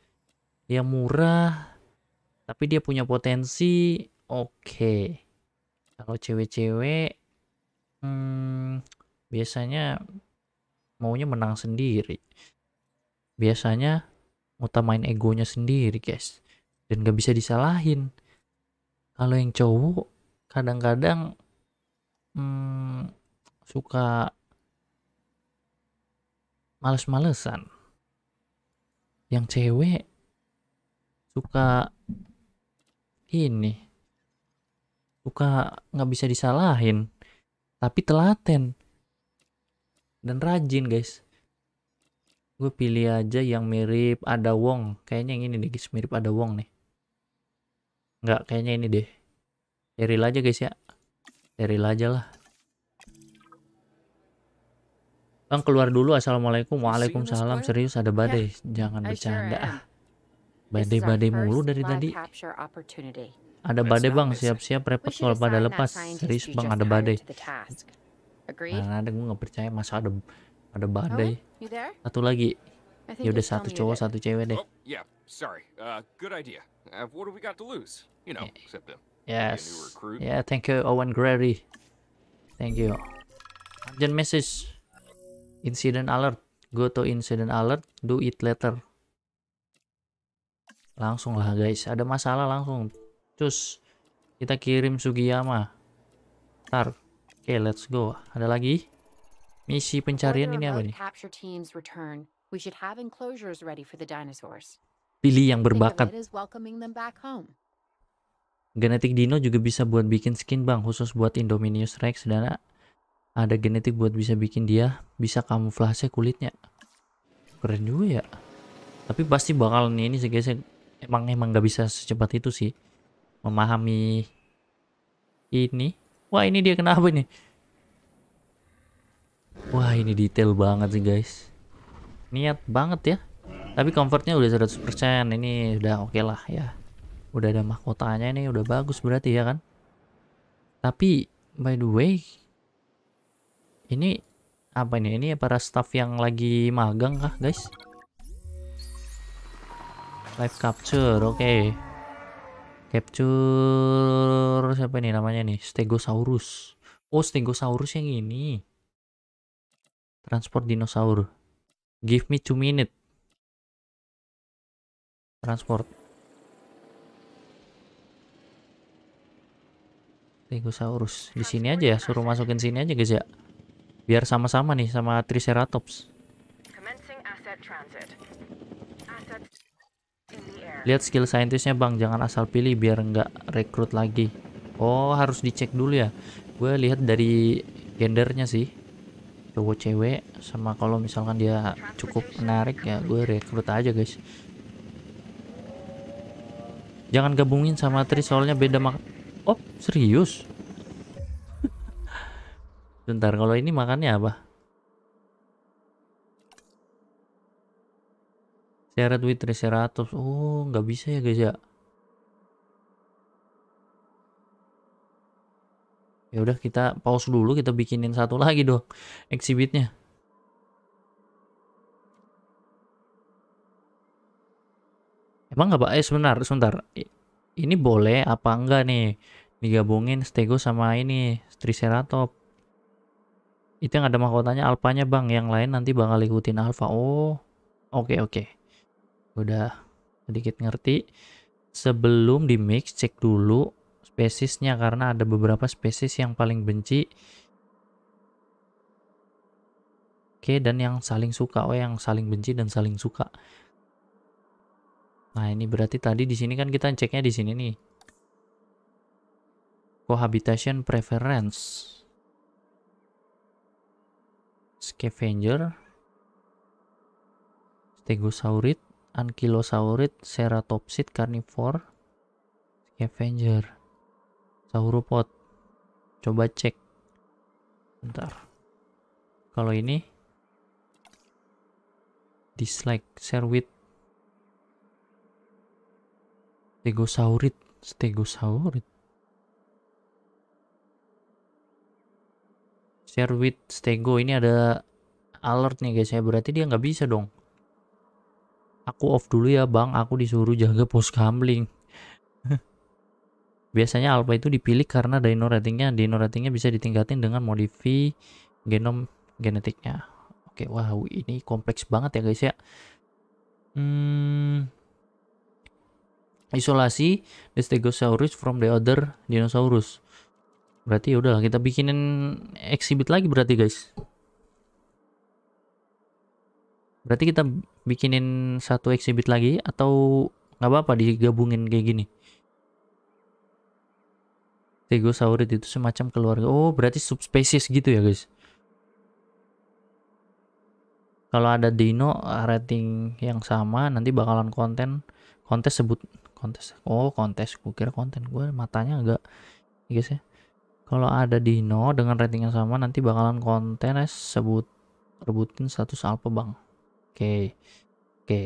yang murah tapi dia punya potensi oke okay. kalau cewek-cewek hmm, biasanya maunya menang sendiri biasanya mau utamain egonya sendiri guys dan gak bisa disalahin kalau yang cowok kadang-kadang hmm, suka males-malesan yang cewek suka ini suka nggak bisa disalahin tapi telaten dan rajin guys gue pilih aja yang mirip ada Wong kayaknya yang ini nih guys mirip ada Wong nih nggak kayaknya ini deh Eril aja guys ya Eril aja lah Bang keluar dulu assalamualaikum waalaikumsalam serius ada badai jangan bercanda ah Badai-badai mulu dari tadi. Ada badai bang, siap-siap repot kalau pada lepas. Serius bang, ada badai. Nah, ada gue nggak percaya masa ada ada oh, badai. Satu lagi. Ya udah satu cowok satu cewek deh. Ya, Yes. Yeah, thank you Owen Gregory. Thank you. Urgent message. Incident alert. Go to incident alert. Do it later langsung lah guys ada masalah langsung cus kita kirim Sugiyama ntar oke okay, let's go ada lagi misi pencarian ini apa nih pilih yang berbakat genetik dino juga bisa buat bikin skin bang khusus buat Indominus Rex dan ada genetik buat bisa bikin dia bisa kamuflase kulitnya keren juga ya tapi pasti bakal nih ini sih guys ya emang emang nggak bisa secepat itu sih memahami ini wah ini dia kenapa nih wah ini detail banget sih guys niat banget ya tapi comfortnya udah 100% ini udah oke okay lah ya udah ada mahkotanya ini udah bagus berarti ya kan tapi by the way ini apa ini ini para staff yang lagi magang kah guys live capture oke okay. capture siapa ini namanya nih stegosaurus oh stegosaurus yang ini transport dinosaur give me two minute transport stegosaurus di sini aja ya suruh masukin sini aja guys ya biar sama-sama nih sama triceratops Lihat skill scientistnya bang, jangan asal pilih biar nggak rekrut lagi. Oh, harus dicek dulu ya. Gue lihat dari gendernya sih. Cowok cewek sama kalau misalkan dia cukup menarik ya gue rekrut aja guys. Jangan gabungin sama Tri soalnya beda mak. Oh, serius? Bentar, kalau ini makannya apa? Seret with Triceratops. Oh, nggak bisa ya guys ya. Ya udah kita pause dulu, kita bikinin satu lagi dong exhibitnya. Emang nggak pak? Eh sebentar, sebentar. Ini boleh apa enggak nih? Digabungin Stego sama ini Triceratops. Itu yang ada mahkotanya alpanya bang, yang lain nanti bakal ikutin alfa. Oh, oke okay, oke. Okay udah sedikit ngerti sebelum di mix cek dulu spesiesnya karena ada beberapa spesies yang paling benci oke dan yang saling suka oh yang saling benci dan saling suka nah ini berarti tadi di sini kan kita ceknya di sini nih cohabitation preference scavenger stegosaurid Ankylosaurid, Ceratopsid carnivore, avenger, sauropod. Coba cek. Bentar. Kalau ini dislike share with stegosaurid, stegosaurid. Share with stego ini ada alert nih guys ya berarti dia nggak bisa dong aku off dulu ya bang aku disuruh jaga pos kamling biasanya alpha itu dipilih karena dino ratingnya dino ratingnya bisa ditingkatin dengan modifi genom genetiknya oke wow ini kompleks banget ya guys ya hmm, isolasi the stegosaurus from the other dinosaurus berarti ya udah kita bikinin exhibit lagi berarti guys berarti kita bikinin satu exhibit lagi atau nggak apa-apa digabungin kayak gini Tegosaurid itu semacam keluarga oh berarti subspesies gitu ya guys kalau ada dino rating yang sama nanti bakalan konten kontes sebut kontes oh kontes gue konten gue matanya agak ya guys ya kalau ada dino dengan rating yang sama nanti bakalan konten eh, sebut rebutin status alpha bang Oke. Oke.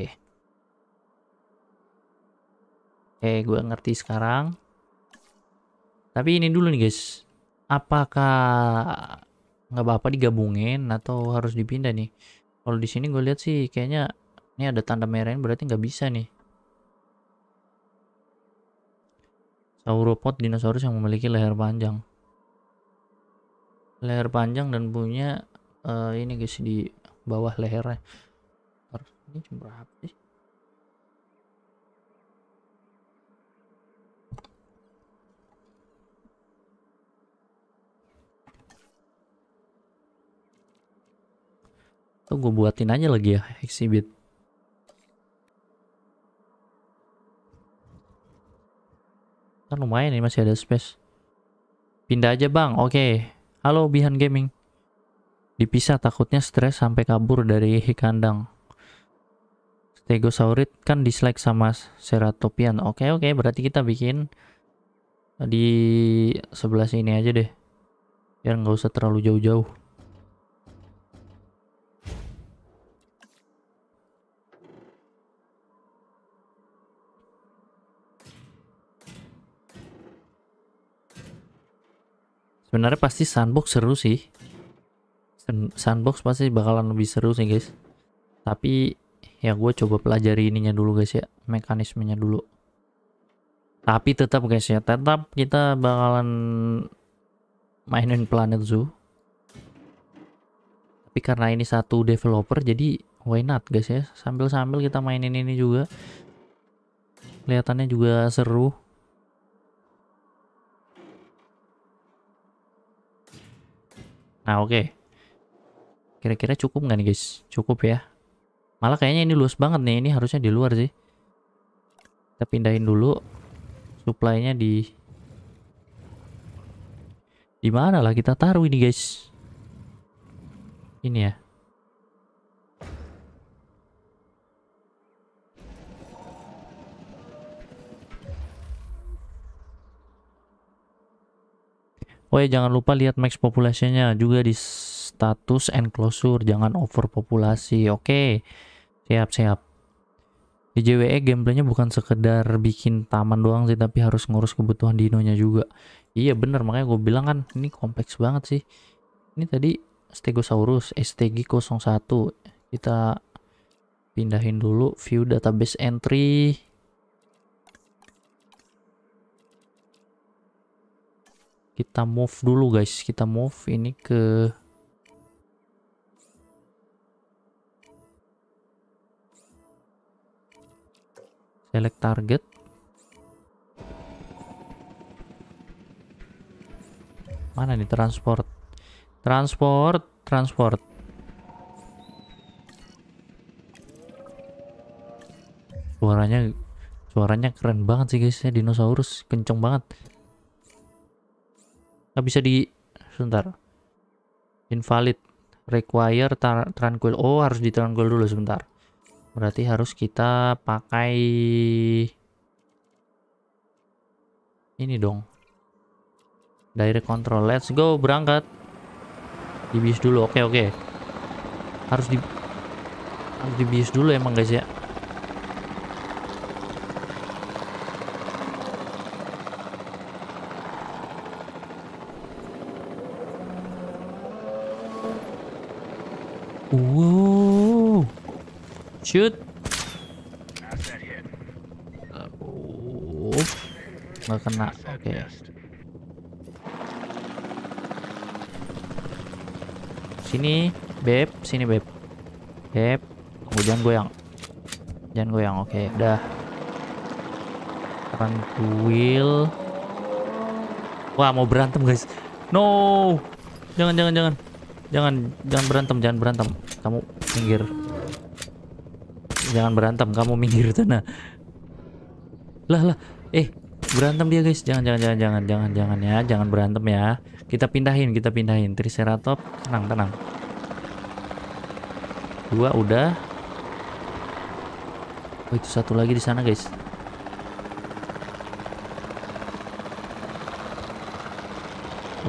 Oke, gue ngerti sekarang. Tapi ini dulu nih guys. Apakah nggak apa-apa digabungin atau harus dipindah nih? Kalau di sini gue lihat sih kayaknya ini ada tanda merahnya berarti nggak bisa nih. Sauropod dinosaurus yang memiliki leher panjang. Leher panjang dan punya uh, ini guys di bawah lehernya ini jam berapa sih atau gue buatin aja lagi ya exhibit kan lumayan nih masih ada space pindah aja bang oke okay. halo Bihan Gaming dipisah takutnya stres sampai kabur dari kandang Stegosaurid kan dislike sama Ceratopian. Oke, oke, berarti kita bikin di sebelah sini aja deh. Biar nggak usah terlalu jauh-jauh. Sebenarnya pasti sandbox seru sih. Sandbox pasti bakalan lebih seru sih, guys. Tapi ya gue coba pelajari ininya dulu guys ya mekanismenya dulu tapi tetap guys ya tetap kita bakalan mainin Planet Zoo tapi karena ini satu developer jadi why not guys ya sambil-sambil kita mainin ini juga kelihatannya juga seru nah oke okay. kira-kira cukup nggak nih guys cukup ya Malah kayaknya ini luas banget nih. Ini harusnya di luar sih. Kita pindahin dulu. Supply-nya di... Di mana lah kita taruh ini guys. Ini ya. Oh ya jangan lupa lihat max populasinya juga di status enclosure jangan overpopulasi. Oke. Okay. Siap, siap. Di JWE gameplaynya bukan sekedar bikin taman doang sih, tapi harus ngurus kebutuhan dinonya juga. Iya bener, makanya gue bilang kan ini kompleks banget sih. Ini tadi Stegosaurus STG01. Kita pindahin dulu view database entry. Kita move dulu guys, kita move ini ke select target mana nih transport transport transport suaranya suaranya keren banget sih guys ya, dinosaurus kenceng banget nggak bisa di sebentar invalid require tranquil oh harus di tranquil dulu sebentar Berarti harus kita pakai ini dong. Direct control. Let's go berangkat. Dibius dulu. Oke, okay, oke. Okay. Harus di harus dibius dulu emang guys ya. Wow shoot. Uh, nggak kena. Oke. Okay. Sini, beb. Sini, beb. Beb. Kemudian jangan goyang. Jangan goyang. Oke, okay, udah. Akan kuil. Wah, mau berantem, guys. No. Jangan, jangan, jangan. Jangan, jangan berantem, jangan berantem. Kamu minggir jangan berantem kamu minggir sana lah lah eh berantem dia guys jangan jangan jangan jangan jangan jangan ya jangan berantem ya kita pindahin kita pindahin triceratop tenang tenang dua udah oh itu satu lagi di sana guys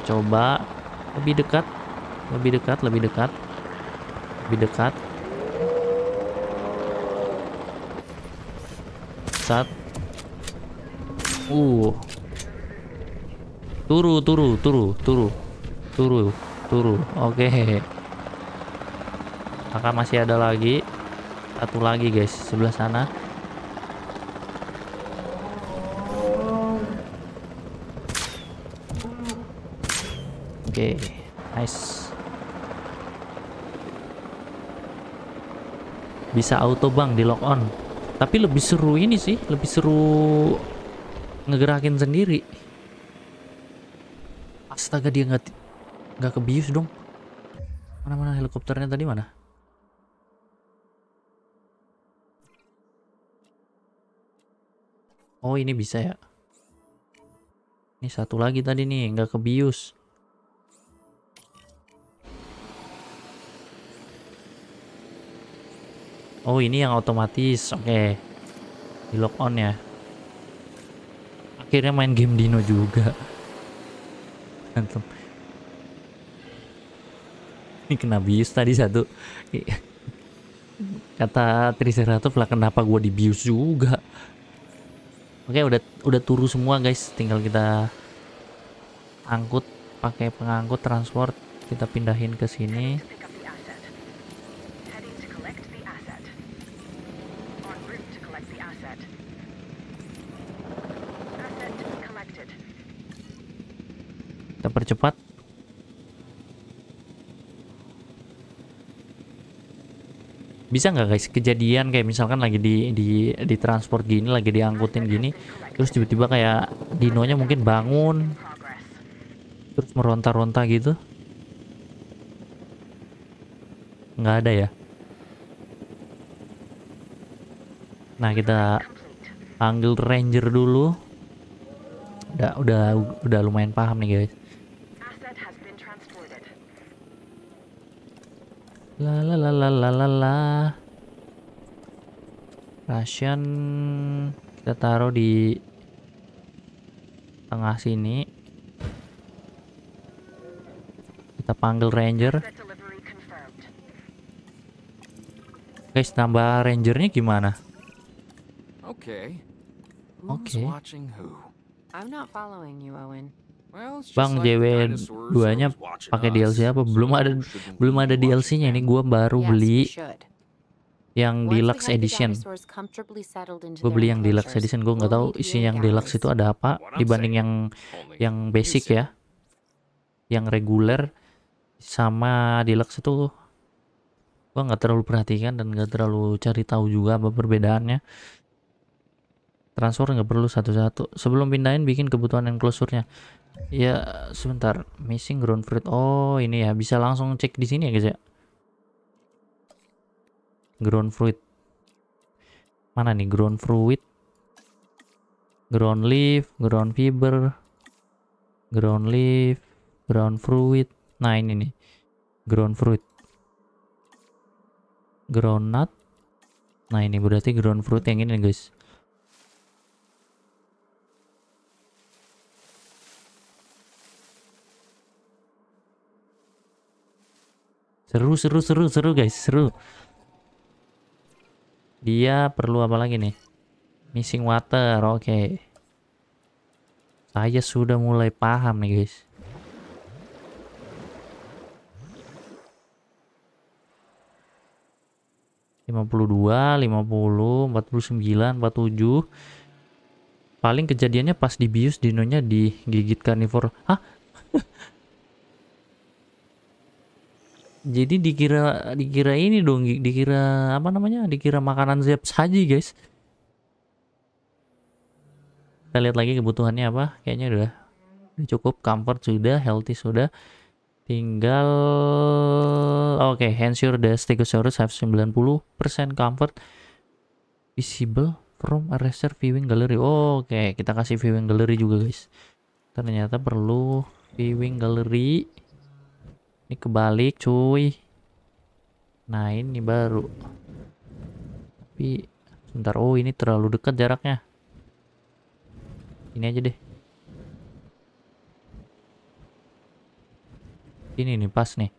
coba lebih dekat lebih dekat lebih dekat lebih dekat bangsat uh turu turu turu turu turu turu oke okay. maka masih ada lagi satu lagi guys sebelah sana oke okay. nice bisa auto bang di lock on tapi lebih seru ini sih lebih seru ngegerakin sendiri astaga dia nggak nggak kebius dong mana mana helikopternya tadi mana oh ini bisa ya ini satu lagi tadi nih nggak kebius Oh ini yang otomatis, oke. Okay. Di lock on ya. Akhirnya main game Dino juga. Mantap. Ini kena bius tadi satu. Kata Triceratops lah kenapa gue dibius juga. Oke okay, udah udah turu semua guys, tinggal kita angkut pakai pengangkut transport kita pindahin ke sini. percepat bisa nggak guys kejadian kayak misalkan lagi di di di transport gini lagi diangkutin gini terus tiba-tiba kayak dinonya mungkin bangun terus meronta-ronta gitu nggak ada ya nah kita panggil ranger dulu udah udah udah lumayan paham nih guys La la la la la la la. Russian kita taruh di tengah sini. Kita panggil ranger. Guys, tambah rangernya gimana? Oke. Okay. Oke. Okay. I'm not following you, Owen. Bang JW duanya pakai DLC apa belum ada belum ada DLC nya ini Gua baru beli yang deluxe edition gue beli yang deluxe edition Gua nggak tahu isi yang deluxe itu ada apa dibanding yang yang basic ya yang reguler sama deluxe itu gua nggak terlalu perhatikan dan nggak terlalu cari tahu juga apa perbedaannya transfer nggak perlu satu-satu sebelum pindahin bikin kebutuhan enclosure-nya Ya sebentar. Missing ground fruit. Oh, ini ya bisa langsung cek di sini ya, guys ya. Ground fruit. Mana nih ground fruit? Ground leaf, ground fiber, ground leaf, ground fruit. Nah, ini nih. Ground fruit. Ground nut. Nah, ini berarti ground fruit yang ini, guys. Seru, seru, seru, seru guys, seru. Dia perlu apa lagi nih? Missing water, oke. Okay. Saya sudah mulai paham nih guys. lima puluh dua, lima puluh, empat puluh sembilan, empat tujuh. Paling kejadiannya pas di dibius dinonya digigit karnivor. Hah? jadi dikira dikira ini dong dikira apa namanya dikira makanan siap saji guys kita lihat lagi kebutuhannya apa kayaknya udah, cukup comfort sudah healthy sudah tinggal oke okay, ensure the stegosaurus have 90% comfort visible from a reserve viewing gallery oh, oke okay. kita kasih viewing gallery juga guys ternyata perlu viewing gallery ini kebalik cuy. Nah ini baru. Tapi sebentar. Oh ini terlalu dekat jaraknya. Ini aja deh. Ini nih pas nih.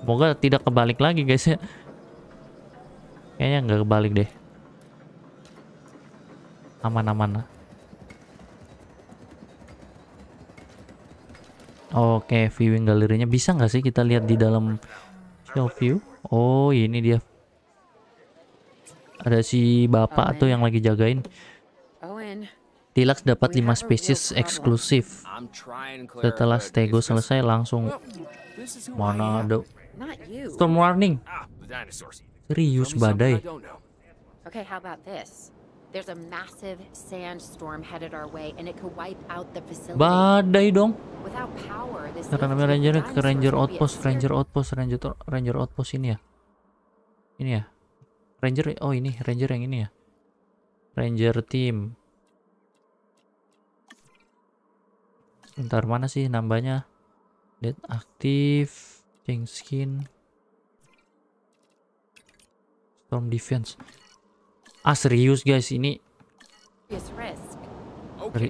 Semoga tidak kebalik lagi guys ya. Kayaknya nggak kebalik deh. Aman-aman lah. -aman. Oke, viewing galerinya bisa nggak sih kita lihat di dalam show view? Oh, ini dia. Ada si bapak oh, tuh yang lagi jagain. Oh, Tilax dapat 5 spesies eksklusif. Setelah Stego selesai langsung oh, mana ada storm warning. Ah, Serius badai. Okay, how about this? There's a massive sandstorm headed our way and it could wipe out the facility. Badai dong. Without power, this Karena Ranger ke Ranger Outpost, Ranger Outpost, Ranger Ranger Outpost ini ya. Ini ya. Ranger oh ini Ranger yang ini ya. Ranger team. Bentar mana sih nambahnya? Dead aktif, change skin. Storm defense. Ah serius guys ini. Iya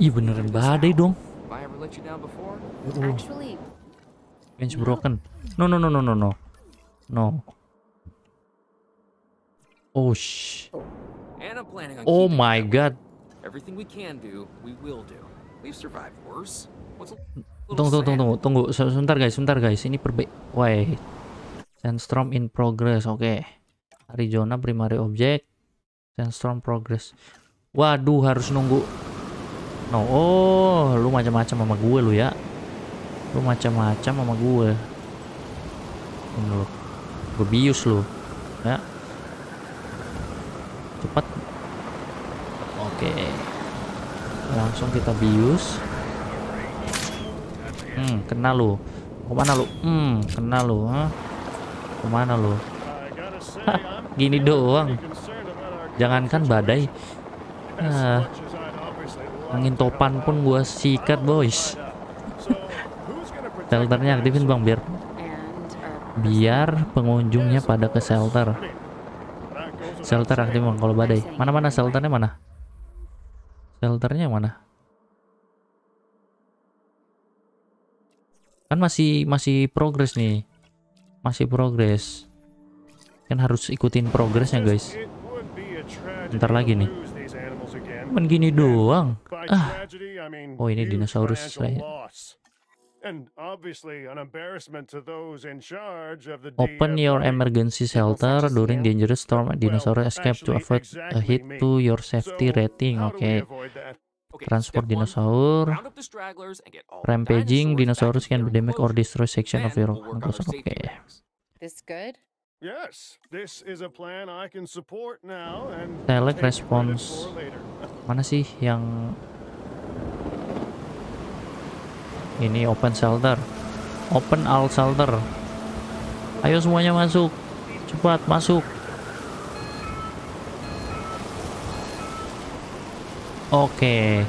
Ih beneran badai dong. Bench broken. No no no no no no. No. Oh sh. Oh my god. Everything we can do, we will do. We've survived worse. Tunggu, tunggu, tunggu, tunggu, sebentar guys, sebentar guys. Ini perbaik. Wait. Sandstorm in progress. Oke. Okay. Arizona primary object sandstorm progress waduh harus nunggu no oh lu macam-macam sama gue lu ya lu macam-macam sama gue ini lu gue bius lu ya cepat oke langsung kita bius hmm kena lu kemana lu hmm kena lu huh? kemana lu Gini doang. Jangankan badai. Nah, angin topan pun gua sikat, boys. Shelternya aktifin bang biar biar pengunjungnya pada ke shelter. Shelter aktif bang kalau badai. Mana mana shelternya mana? Shelternya mana? Kan masih masih progres nih. Masih progress Kan harus ikutin progresnya guys. Ntar lagi nih. Cuman gini doang. Ah. Oh ini dinosaurus lain. Open your emergency shelter during dangerous storm. Dinosaur escape to avoid a hit to your safety rating. Oke. Okay. Transport dinosaur. Rampaging dinosaurus can damage or destroy section of your. Oke. Okay. Yes, this is a plan I can support now and select response. Mana sih yang ini open shelter? Open all shelter. Ayo semuanya masuk. Cepat masuk. Oke.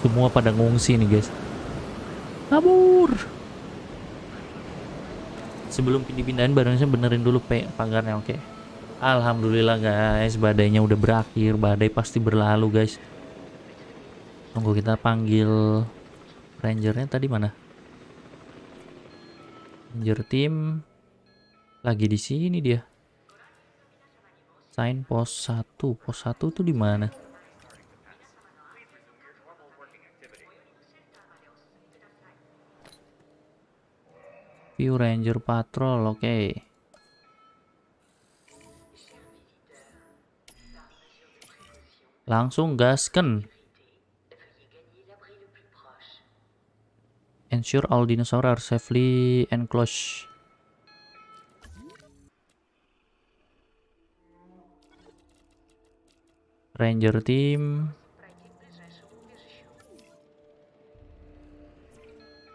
Semua pada ngungsi nih, guys. Kabur sebelum dipindahin saya benerin dulu pe pagarnya oke okay? Alhamdulillah guys badainya udah berakhir badai pasti berlalu guys tunggu kita panggil rangernya tadi mana ranger tim lagi di sini dia sign pos satu. pos satu tuh di mana View Ranger Patrol, oke. Okay. Langsung gasken. Ensure all dinosaur are safely enclosed. Ranger team.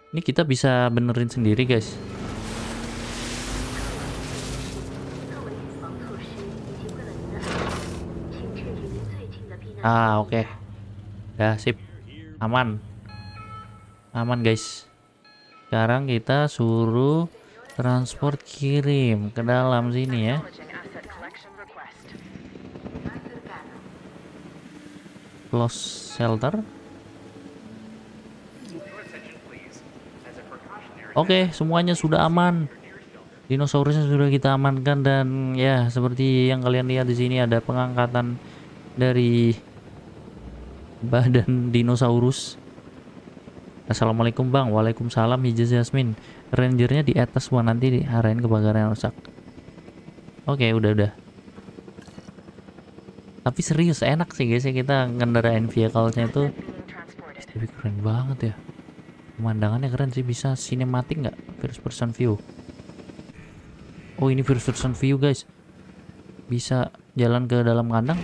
Ini kita bisa benerin sendiri guys. ah oke okay. ya sip aman aman guys sekarang kita suruh transport kirim ke dalam sini ya close shelter Oke, okay, semuanya sudah aman. Dinosaurusnya sudah kita amankan dan ya seperti yang kalian lihat di sini ada pengangkatan dari badan dinosaurus. Assalamualaikum bang, waalaikumsalam Hijaz Yasmin. Rangernya di atas wah nanti diarahin kebakaran yang rusak. Oke okay, udah udah. Tapi serius enak sih guys ya kita ngendarain vehicle-nya itu. Tapi keren banget ya. Pemandangannya keren sih bisa sinematik nggak first person view. Oh ini first person view guys. Bisa jalan ke dalam kandang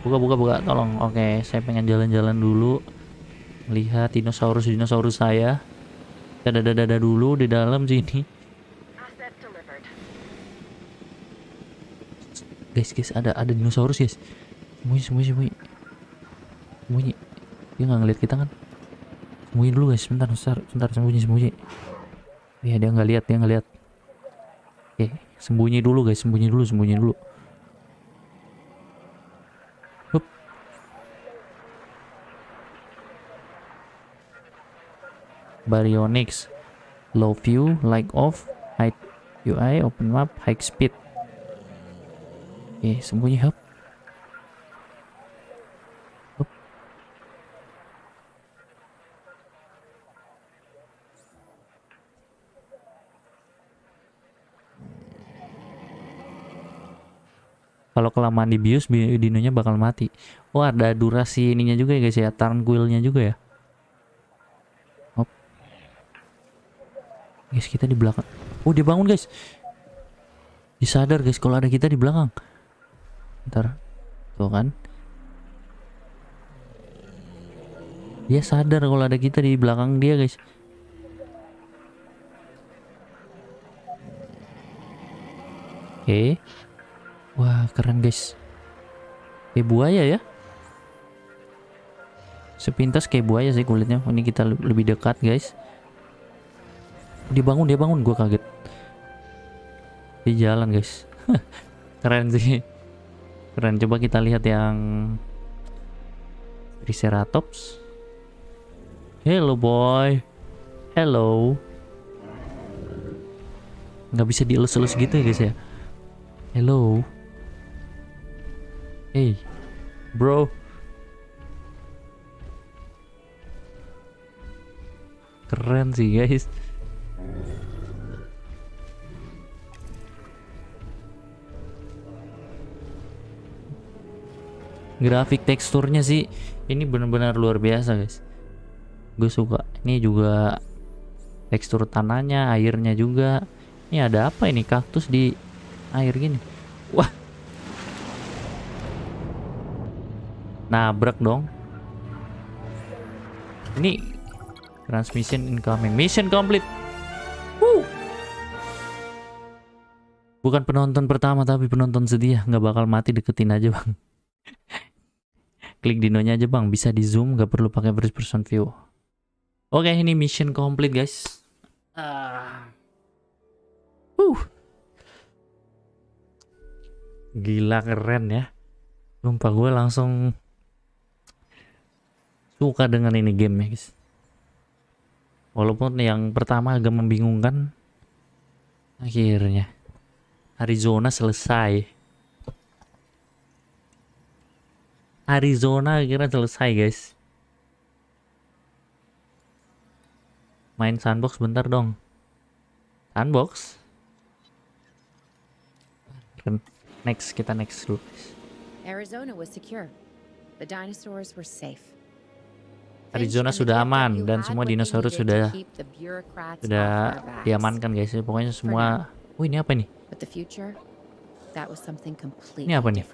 buka buka buka tolong oke saya pengen jalan-jalan dulu lihat dinosaurus dinosaurus saya ada dada dada dulu di dalam sini guys guys ada ada dinosaurus guys bunyi bunyi bunyi bunyi dia nggak ngeliat kita kan sembunyi dulu guys sebentar sebentar sebentar sembunyi sembunyi iya dia nggak lihat dia nggak lihat oke sembunyi dulu guys sembunyi dulu sembunyi dulu baryonyx low view like off high UI open map high speed oke eh, okay, sembunyi hub kalau kelamaan di bios, dinonya bakal mati. Oh ada durasi ininya juga ya guys ya, turn juga ya. Guys, kita di belakang. Oh, dia bangun, guys. Disadar, guys, kalau ada kita di belakang. Ntar. Tuh kan. Dia sadar kalau ada kita di belakang dia, guys. Oke. Okay. Wah, keren, guys. Kayak buaya ya. Sepintas kayak buaya sih kulitnya. Ini kita lebih dekat, guys dia bangun dia bangun gue kaget di jalan guys keren sih keren coba kita lihat yang Triceratops hello boy hello nggak bisa dielus-elus gitu ya guys ya hello hey bro keren sih guys grafik teksturnya sih ini benar-benar luar biasa guys gue suka ini juga tekstur tanahnya airnya juga ini ada apa ini kaktus di air gini wah nabrak dong ini transmission incoming mission complete Woo. Bukan penonton pertama tapi penonton setia nggak bakal mati deketin aja bang. Klik dinonya aja bang, bisa di zoom nggak perlu pakai first person view. Oke ini mission complete guys. Uh. Uh. Gila keren ya. Sumpah gue langsung suka dengan ini game ya guys walaupun yang pertama agak membingungkan akhirnya Arizona selesai Arizona akhirnya selesai guys main sandbox bentar dong sandbox kan next kita next dulu Arizona was secure the dinosaurs were safe Arizona sudah aman dan semua dinosaurus sudah sudah diamankan guys. Pokoknya semua. Wih oh, ini apa nih? Ini apa nih?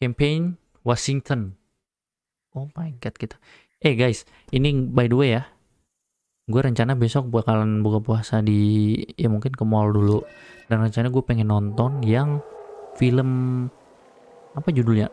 Campaign Washington. Oh my god kita. Eh guys, ini by the way ya. Gue rencana besok bakalan buka puasa di ya mungkin ke mall dulu. Dan rencana gue pengen nonton yang film apa judulnya?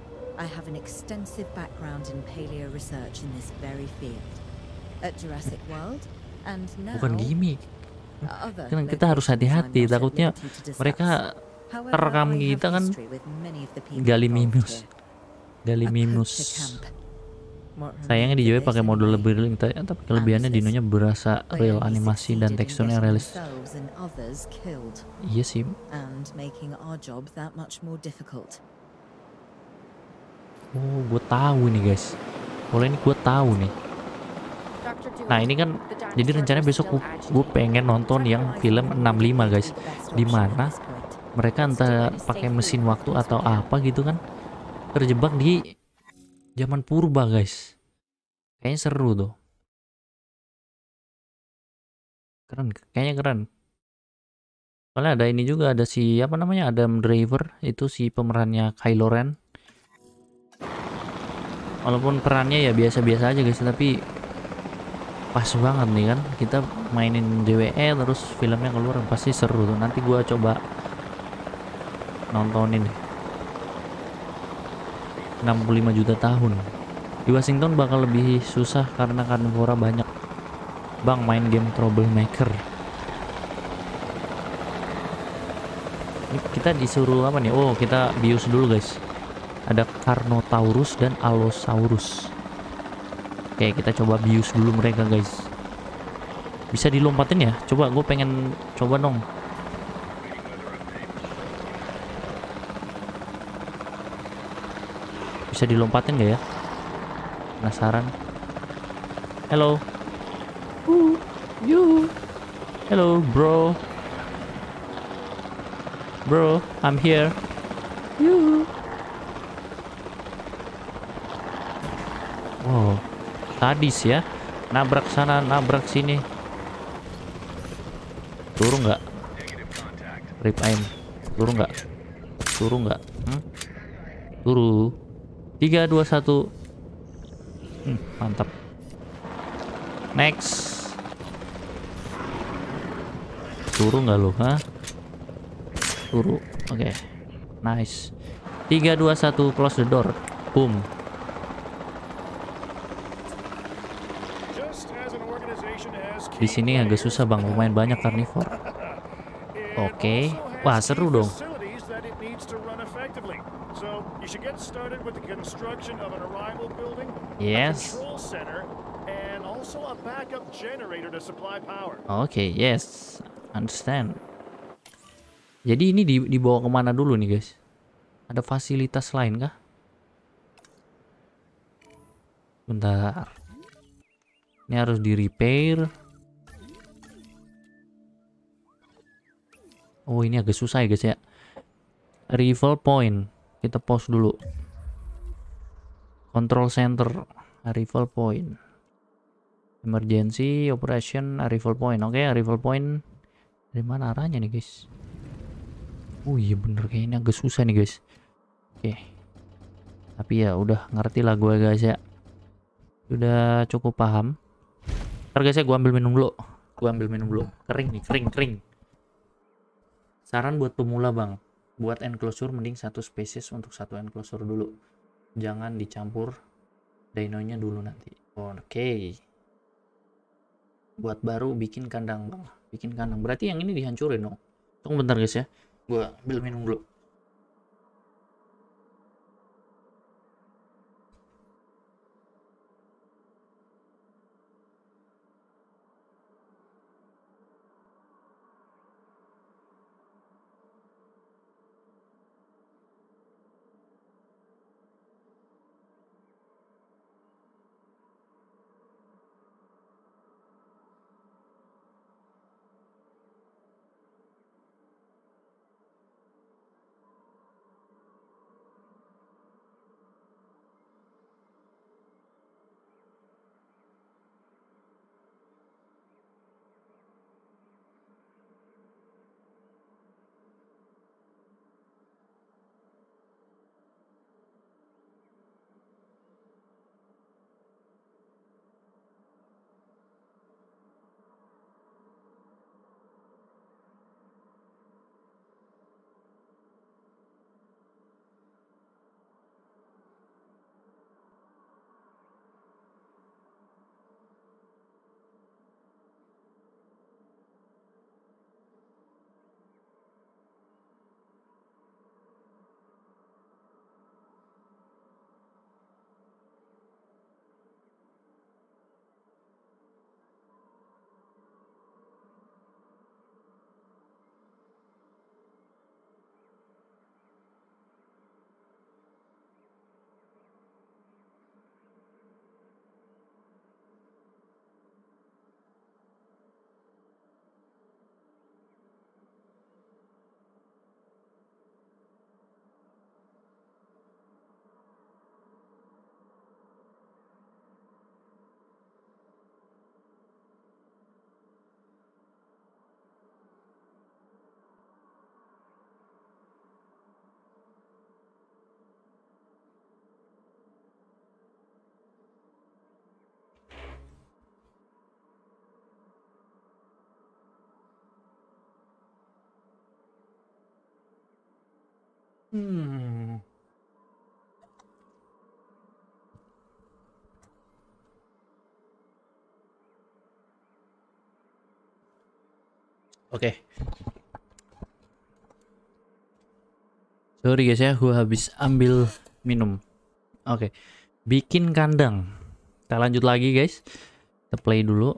I have an extensive background in paleo research in this very field. At Jurassic World, and now... Bukan gimmick. Kan kita harus hati-hati, takutnya mereka terekam kita kan gali mimus. Gali mimus. Sayangnya di Jawa pakai modul lebih real, tapi kelebihannya Dinonya berasa real animasi dan teksturnya realis. Iya sih. Oh, gue tahu nih guys. Kalau ini gue tahu nih. Nah ini kan jadi rencananya besok gue pengen nonton yang film 65 guys. Dimana mereka entah pakai mesin waktu atau apa gitu kan terjebak di zaman purba guys. Kayaknya seru tuh. Keren, kayaknya keren. Soalnya ada ini juga ada si apa namanya Adam Driver itu si pemerannya Kylo Ren walaupun perannya ya biasa-biasa aja guys tapi pas banget nih kan kita mainin JWE terus filmnya keluar pasti seru tuh nanti gua coba nontonin 65 juta tahun di Washington bakal lebih susah karena karnivora banyak bang main game troublemaker kita disuruh apa nih oh kita bius dulu guys ada Carnotaurus dan Allosaurus oke kita coba bius dulu mereka guys bisa dilompatin ya coba gue pengen coba dong bisa dilompatin gak ya penasaran hello you hello bro bro I'm here you sadis ya nabrak sana nabrak sini turun nggak rip aim turun nggak turun nggak hmm? turu tiga dua satu hmm, mantap next turun nggak lo ha turu oke okay. nice tiga dua satu close the door boom Di sini agak susah bang, lumayan banyak karnivor. Oke, okay. wah seru dong. Yes. Oke, okay, yes, understand. Jadi ini dibawa kemana dulu nih guys? Ada fasilitas lain kah? Bentar. Ini harus di repair. Oh ini agak susah ya guys ya. Arrival point. Kita pause dulu. Control center. arrival point. Emergency operation arrival point. Oke okay, rival point. Dari mana arahnya nih guys? Oh iya bener kayaknya ini agak susah nih guys. Oke. Okay. Tapi ya udah ngerti lah gue guys ya. Udah cukup paham. Ntar guys ya gue ambil minum dulu. Gue ambil minum dulu. Kering nih kering kering. Saran buat pemula bang, buat enclosure mending satu spesies untuk satu enclosure dulu. Jangan dicampur dinonya dulu nanti. Oke. Okay. Buat baru bikin kandang bang, bikin kandang. Berarti yang ini dihancurin dong. Tunggu bentar guys ya, gua ambil minum dulu. Hmm. Oke. Okay. Sorry guys ya, gua habis ambil minum. Oke. Okay. Bikin kandang. Kita lanjut lagi guys. Kita play dulu.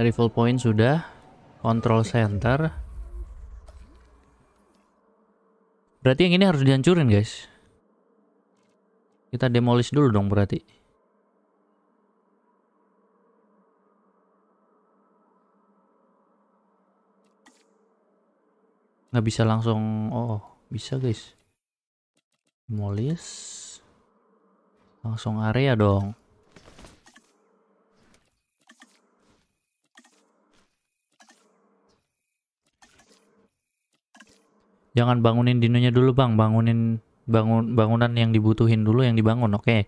Rival point sudah. Control center. Berarti yang ini harus dihancurin guys. Kita demolish dulu dong berarti. Nggak bisa langsung, oh, oh bisa guys. Demolish. Langsung area dong. jangan bangunin dinonya dulu bang bangunin bangun bangunan yang dibutuhin dulu yang dibangun oke okay.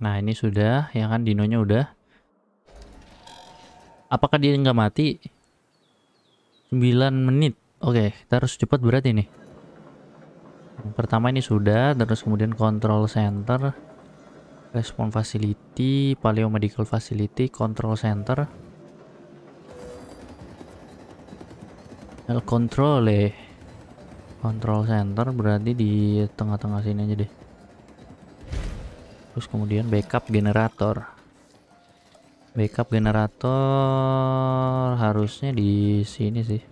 nah ini sudah ya kan dinonya udah apakah dia nggak mati 9 menit oke okay, kita harus cepat berarti ini yang pertama ini sudah terus kemudian control center respon facility paleo medical facility control center Control controle. Control center berarti di tengah-tengah sini aja deh. Terus kemudian backup generator. Backup generator harusnya di sini sih.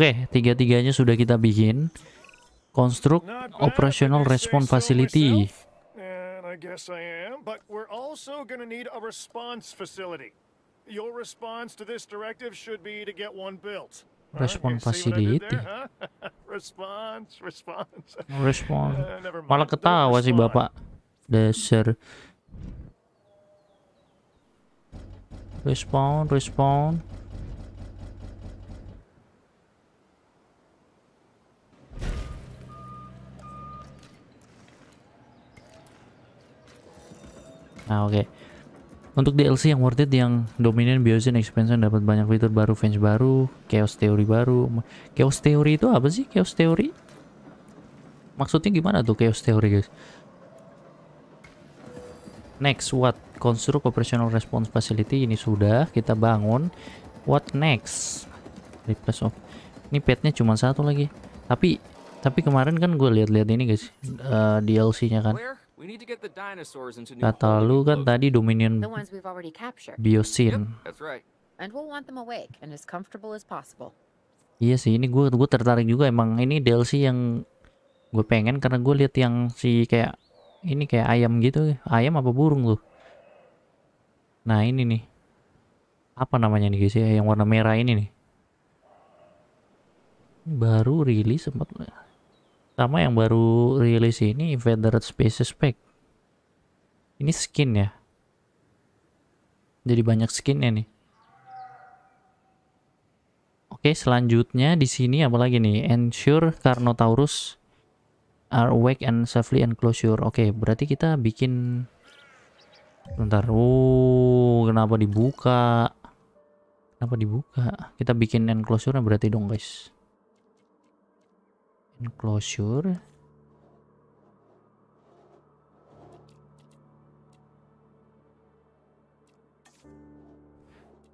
Oke, okay, tiga-tiganya sudah kita bikin. Construct Operational Response Facility. response facility. response Respon facility. Respon. Malah ketawa sih bapak. Dasar. Respon, respon. Nah, oke. Okay. Untuk DLC yang worth it yang dominan Biosin expansion dapat banyak fitur baru, fans baru, chaos theory baru. Chaos theory itu apa sih? Chaos theory? Maksudnya gimana tuh chaos theory, guys? Next, what? Construct operational response facility ini sudah kita bangun. What next? Replace of. Ini petnya cuma satu lagi. Tapi tapi kemarin kan gue lihat-lihat ini guys, uh, eh, DLC-nya kan. Kata nah, lu kan tadi Dominion Biosin. Iya sih, ini gue gue tertarik juga emang ini DLC yang gue pengen karena gue lihat yang si kayak ini kayak ayam gitu, ayam apa burung tuh? Nah ini nih, apa namanya nih guys ya yang warna merah ini nih? Baru rilis sempat sama yang baru rilis ini Invader Spaces Pack ini skin ya jadi banyak skinnya nih Oke, selanjutnya di sini apa lagi nih? Ensure Carnotaurus are awake and safely enclosure. Oke, berarti kita bikin bentar. Oh, uh, kenapa dibuka? Kenapa dibuka? Kita bikin enclosure berarti dong, guys enclosure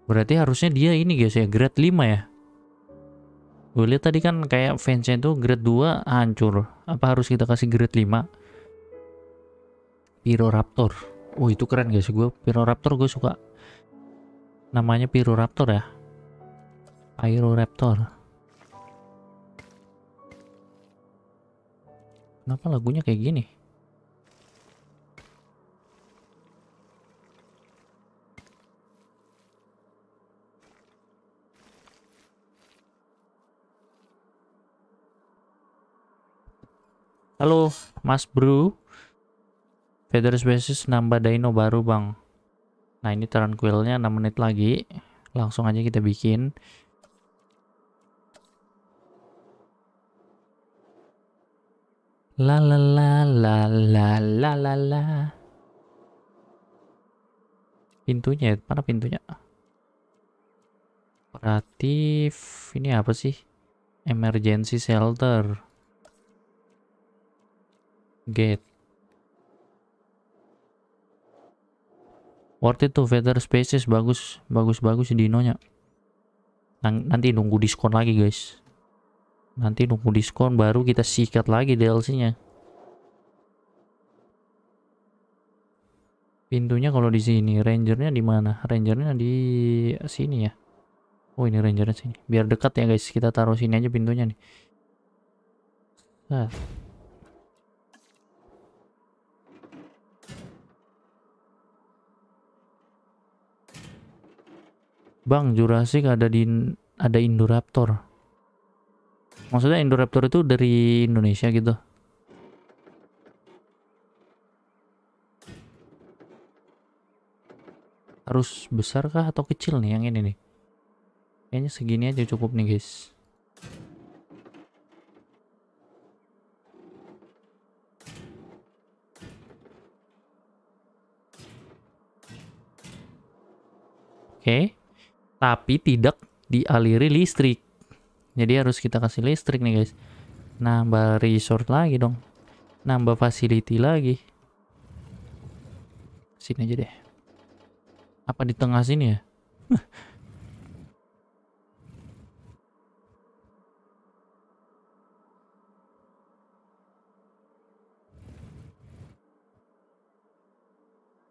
Berarti harusnya dia ini guys ya, grade 5 ya. Gue lihat tadi kan kayak fence itu grade 2 hancur. Apa harus kita kasih grade 5? Pyroraptor. Oh itu keren guys, gue Pyroraptor gue suka. Namanya Pyroraptor ya. Pyroraptor. Kenapa lagunya kayak gini? Halo, Mas Bro. Feathers Basis nambah dino baru, Bang. Nah, ini Tranquilnya 6 menit lagi. Langsung aja kita bikin. La la la la la la la la. Pintunya, mana pintunya? Operatif, ini apa sih? Emergency shelter. Gate. Worth it to feather spaces, bagus, bagus, bagus dinonya. Nanti nunggu diskon lagi guys. Nanti nunggu diskon baru kita sikat lagi DLC-nya. Pintunya kalau di sini, rangernya di mana? Rangernya di sini ya. Oh ini rangernya sini. Biar dekat ya guys, kita taruh sini aja pintunya nih. Nah. Bang, Jurassic ada di ada Indoraptor. Maksudnya Indoraptor itu dari Indonesia gitu? Harus besar kah atau kecil nih yang ini nih? Kayaknya segini aja cukup nih guys. Oke. Okay. Tapi tidak dialiri listrik jadi harus kita kasih listrik nih guys nambah resort lagi dong nambah facility lagi sini aja deh apa di tengah sini ya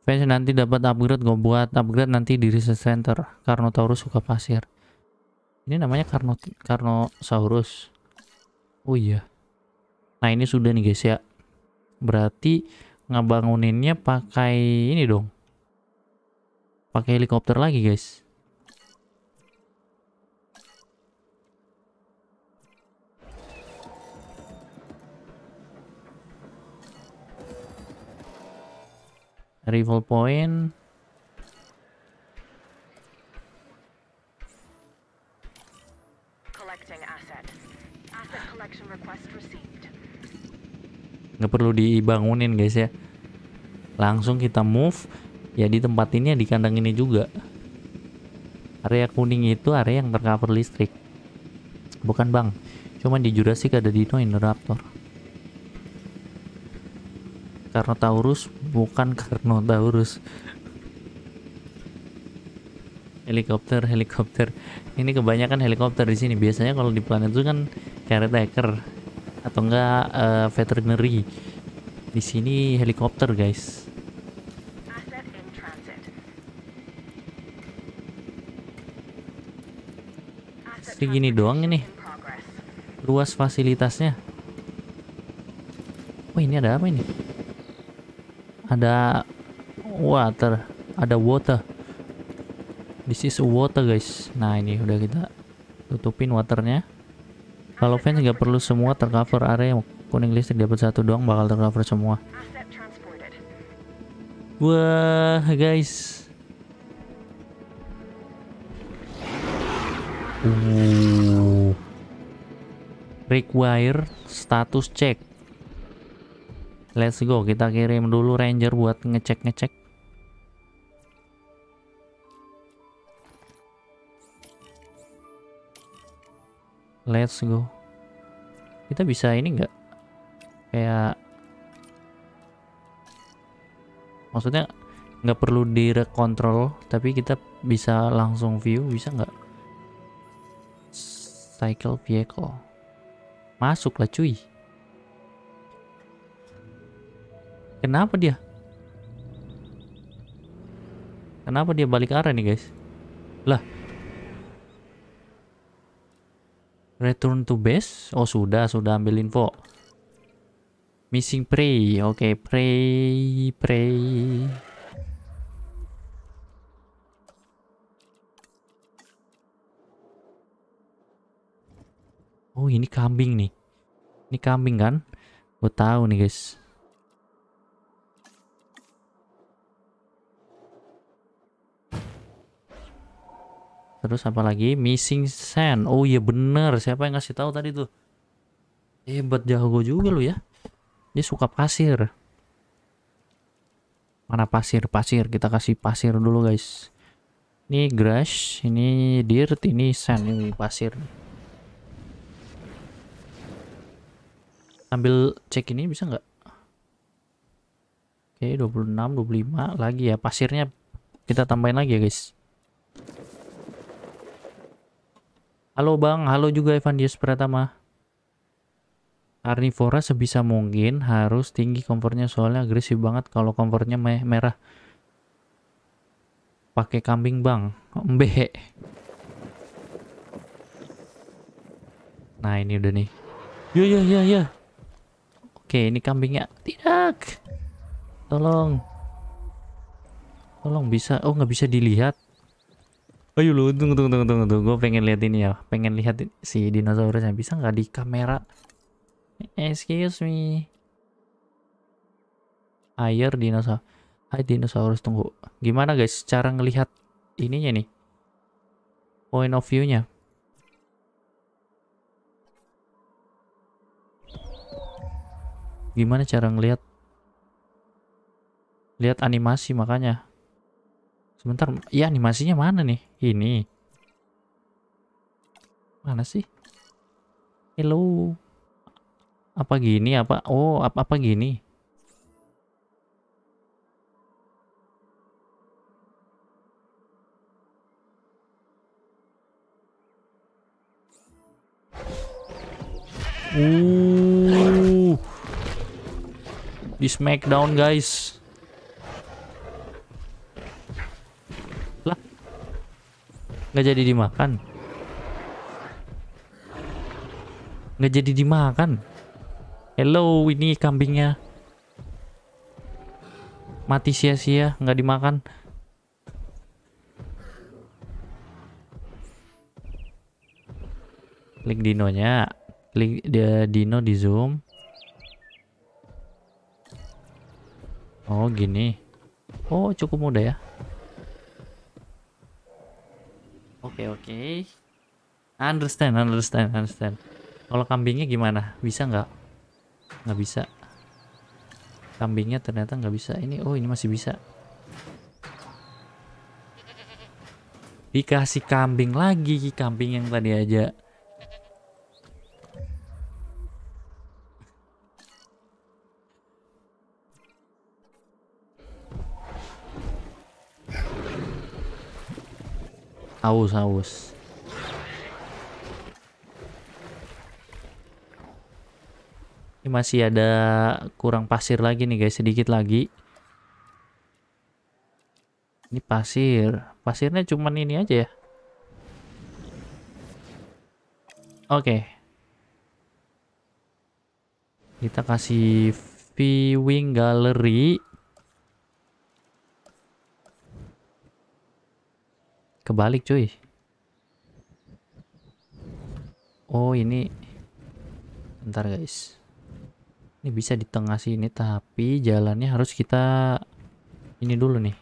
Fans nanti dapat upgrade, gue buat upgrade nanti di research center. Karena Taurus suka pasir. Ini namanya Karno Karnosaurus. Oh iya. Nah, ini sudah nih guys ya. Berarti ngebanguninnya pakai ini dong. Pakai helikopter lagi, guys. Rival point nggak perlu dibangunin guys ya langsung kita move ya di tempat ini ya di kandang ini juga area kuning itu area yang tercover listrik bukan bang cuman di Jurassic ada Dino Indoraptor Carnotaurus bukan Carnotaurus helikopter helikopter ini kebanyakan helikopter di sini biasanya kalau di planet itu kan caretaker atau enggak uh, veterinary. Di sini helikopter, guys. segini doang ini luas fasilitasnya oh ini ada apa ini ada water ada water this is water guys nah ini udah kita tutupin waternya kalau fans nggak perlu semua tercover area yang kuning listrik dapat satu doang bakal tercover semua. Wah, guys. Uh. Require status check. Let's go, kita kirim dulu ranger buat ngecek-ngecek. Let's go. Kita bisa ini nggak? Kayak maksudnya nggak perlu direct control tapi kita bisa langsung view bisa nggak cycle vehicle masuk lah cuy kenapa dia kenapa dia balik arah nih guys lah Return to base. Oh, sudah, sudah ambil info. Missing prey. Oke, okay, prey, prey. Oh, ini kambing nih. Ini kambing kan? Gue tahu nih, guys. Terus apa lagi? Missing sand. Oh iya bener. Siapa yang ngasih tahu tadi tuh? Hebat jago juga lu ya. Dia suka pasir. Mana pasir? Pasir. Kita kasih pasir dulu guys. Ini grass, ini dirt, ini sand, ini pasir. Ambil cek ini bisa nggak? Oke, 26, 25 lagi ya. Pasirnya kita tambahin lagi ya guys. Halo Bang, halo juga Evan Dias Pratama. Carnivora sebisa mungkin harus tinggi kompornya soalnya agresif banget kalau kompornya me merah. Pakai kambing Bang. Mbe. Nah, ini udah nih. Ya ya ya ya. Oke, ini kambingnya. Tidak. Tolong. Tolong bisa. Oh, nggak bisa dilihat. Oh, Ayo iya, lu, tunggu tunggu tunggu tunggu, gue pengen lihat ini ya, pengen lihat si dinosaurusnya bisa nggak di kamera? Eh, excuse me. Air dinosaur. Hai dinosaurus tunggu. Gimana guys cara ngelihat ininya nih? Point of view-nya. Gimana cara ngelihat lihat animasi makanya Sebentar, ya animasinya mana nih? Ini. Mana sih? Hello. Apa gini apa? Oh, apa apa gini? Uh. Di Smackdown, guys. nggak jadi dimakan nggak jadi dimakan hello ini kambingnya mati sia-sia nggak dimakan link dinonya link dia dino di zoom oh gini oh cukup mudah ya Oke oke. Understand understand understand. Kalau kambingnya gimana? Bisa nggak? Nggak bisa. Kambingnya ternyata nggak bisa. Ini oh ini masih bisa. Dikasih kambing lagi kambing yang tadi aja haus haus ini masih ada kurang pasir lagi nih guys sedikit lagi ini pasir pasirnya cuman ini aja ya oke okay. kita kasih viewing gallery Kebalik cuy. Oh ini. Ntar, guys. Ini bisa di tengah sini tapi jalannya harus kita ini dulu nih.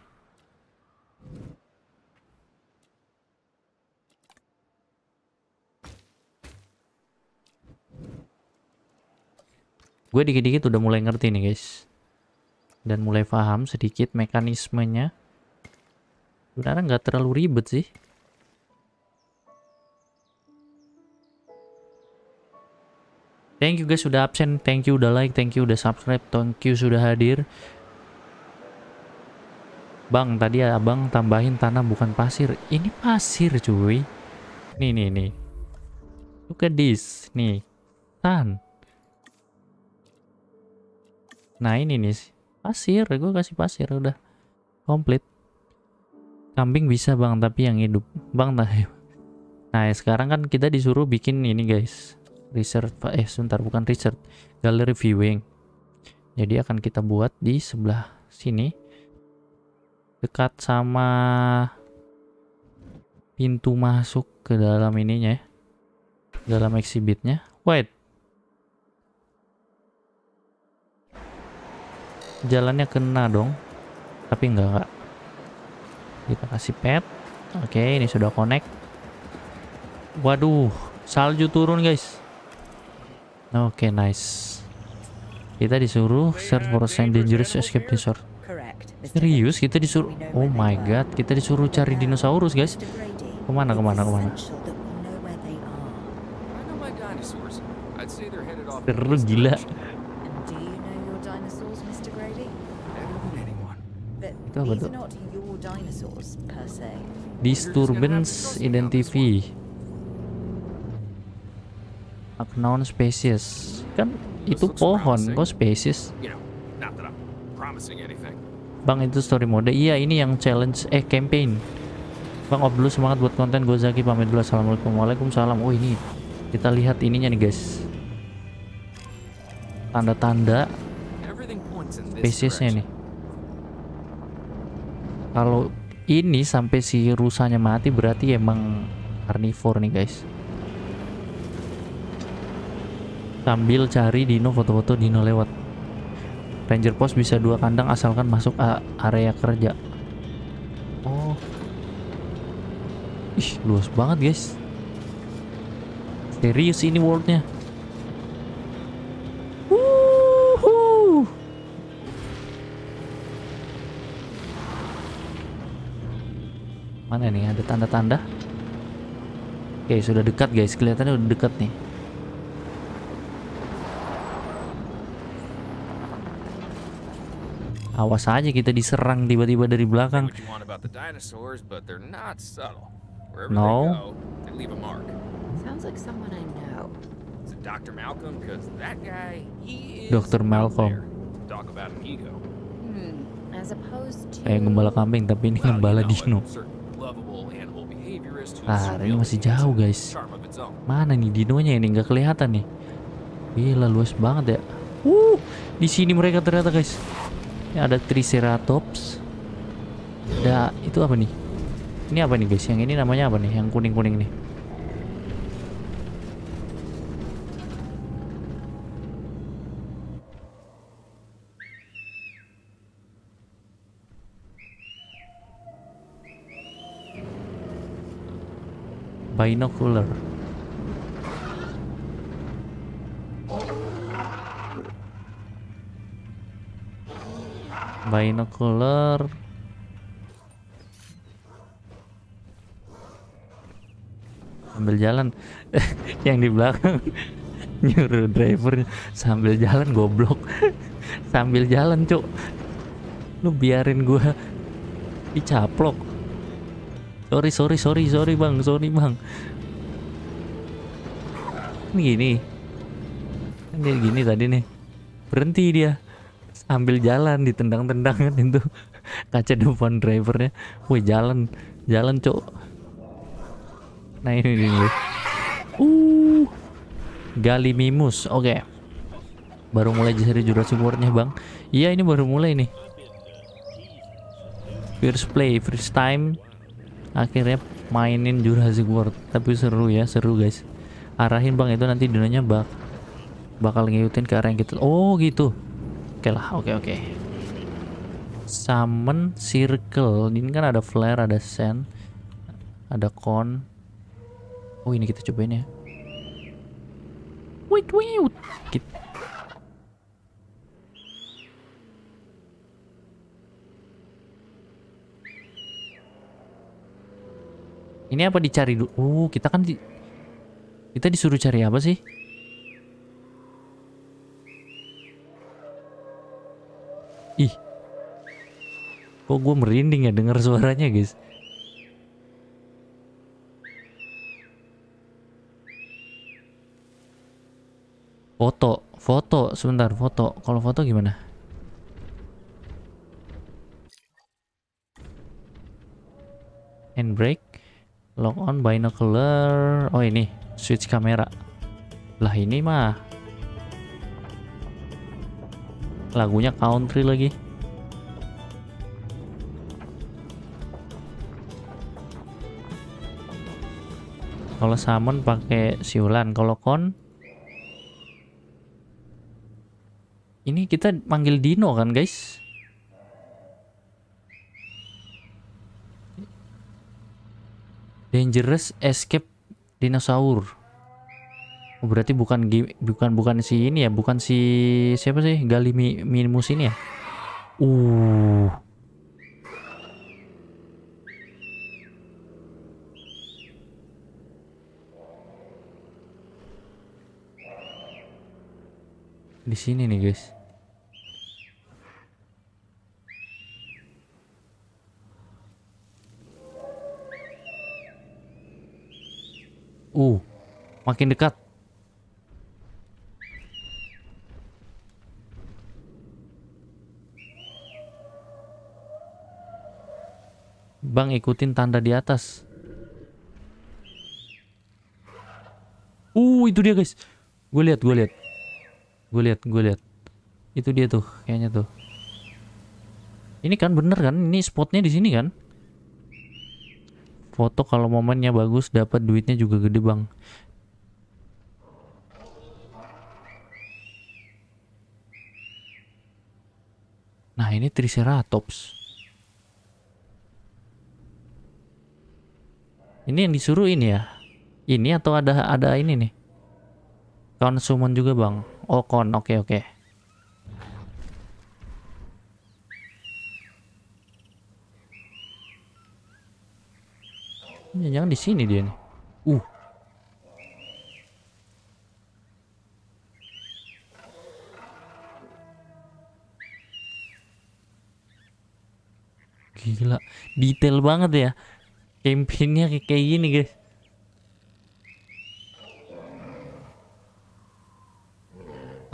Gue dikit-dikit udah mulai ngerti nih guys. Dan mulai paham sedikit mekanismenya. Sebenarnya nggak terlalu ribet sih. Thank you guys sudah absen, thank you udah like, thank you udah subscribe, thank you sudah hadir. Bang, tadi abang tambahin tanah bukan pasir. Ini pasir cuy. Nih, nih, nih. Look at this. Nih. Tan. Nah, ini nih. Pasir. Gue kasih pasir. Udah. Komplit. Kambing bisa bang, tapi yang hidup. Bang, nah, nah ya, sekarang kan kita disuruh bikin ini guys. Research, eh sebentar bukan research. Gallery viewing. Jadi akan kita buat di sebelah sini. Dekat sama pintu masuk ke dalam ininya ya. Dalam exhibitnya. Wait. Jalannya kena dong. Tapi enggak, enggak kita kasih pet. Oke, ini sudah connect. Waduh, salju turun guys. Oke, nice. Kita disuruh search for sand dangerous escape dinosaur. Serius, kita disuruh. Oh my god, kita disuruh cari dinosaurus guys. Kemana, kemana, kemana? Seru gila. Itu apa tuh? Disturbance identify. Unknown species. Kan itu pohon, kok species? Bang itu story mode. Iya, ini yang challenge eh campaign. Bang Abdul semangat buat konten Gue Zaki pamit dulu. Assalamualaikum. Waalaikumsalam. Oh, ini kita lihat ininya nih, guys. Tanda-tanda spesiesnya nih kalau ini sampai si rusanya mati berarti emang carnivore nih guys sambil cari dino foto-foto dino lewat ranger pos bisa dua kandang asalkan masuk area kerja oh ih luas banget guys serius ini worldnya Mana nih? Ada tanda-tanda? Oke, sudah dekat guys. Kelihatannya udah dekat nih. Awas aja kita diserang tiba-tiba dari belakang. No. Dr. Malcolm, because that guy, he is Dr. Malcolm. Talk about ego. Hmm, as opposed to... Eh, gembala kambing, tapi ini gembala dino ini ah, masih jauh guys. Mana nih dinonya ini? Nggak kelihatan nih. Gila luas banget ya. Uh, di sini mereka ternyata guys. Ini ada Triceratops. Ada itu apa nih? Ini apa nih guys? Yang ini namanya apa nih? Yang kuning-kuning nih. binocular binocular sambil jalan yang di belakang nyuruh driver sambil jalan goblok sambil jalan cuk lu biarin gua dicaplok Sorry, sorry, sorry, sorry bang, sorry bang. Ini gini. Kan gini tadi nih. Berhenti dia. ambil jalan ditendang-tendangan itu. Kaca depan drivernya. Woi jalan, jalan cok. Nah ini ini. ini. Uh, Gali Mimus, oke. Okay. Baru mulai jadi Jurassic supportnya, bang. Iya ini baru mulai nih. First play, first time akhirnya mainin Jurassic World tapi seru ya seru guys arahin bang itu nanti dunanya bak bakal ngikutin ke arah yang kita oh gitu oke lah oke okay, oke okay. summon circle ini kan ada flare ada sand ada con oh ini kita cobain ya wait wait kita gitu. Ini apa dicari dulu? Oh, kita kan di kita disuruh cari apa sih? Ih. Kok gue merinding ya dengar suaranya, guys? Foto, foto, sebentar, foto. Kalau foto gimana? Handbrake Lock on binocular. Oh ini switch kamera. Lah ini mah lagunya country lagi. Kalau salmon pakai siulan, kalau kon ini kita manggil Dino kan guys? Dangerous Escape Dinosaur. Oh, berarti bukan bukan bukan si ini ya, bukan si siapa sih? Gali Minimus ini ya. Uh. Di sini nih, guys. Uh, makin dekat. Bang ikutin tanda di atas. Uh, itu dia guys. Gue lihat, gue lihat. Gue lihat, gue lihat. Itu dia tuh, kayaknya tuh. Ini kan bener kan? Ini spotnya di sini kan? foto kalau momennya bagus dapat duitnya juga gede bang nah ini triceratops ini yang disuruh ini ya ini atau ada ada ini nih Konsumen juga bang oh kon oke okay, oke okay. Jangan di sini dia nih. Uh. Gila, detail banget ya. Campaignnya kayak gini, guys.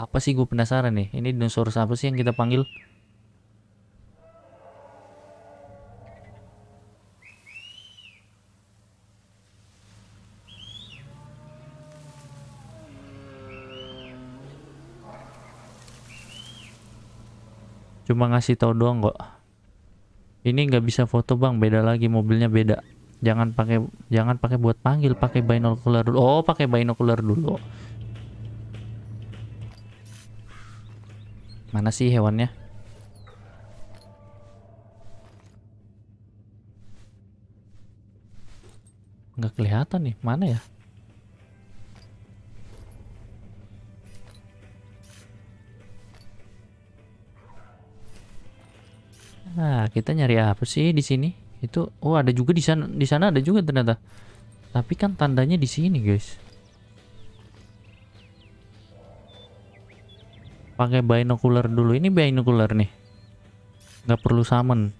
Apa sih gue penasaran nih? Ini dinosaurus apa sih yang kita panggil? Cuma ngasih tau doang kok. Ini nggak bisa foto bang, beda lagi mobilnya beda. Jangan pakai jangan pakai buat panggil, pakai binocular dulu. Oh, pakai binocular dulu. Mana sih hewannya? Nggak kelihatan nih, mana ya? Nah, kita nyari apa sih di sini? Itu oh ada juga di sana di sana ada juga ternyata. Tapi kan tandanya di sini, guys. Pakai binocular dulu. Ini binocular nih. Nggak perlu summon.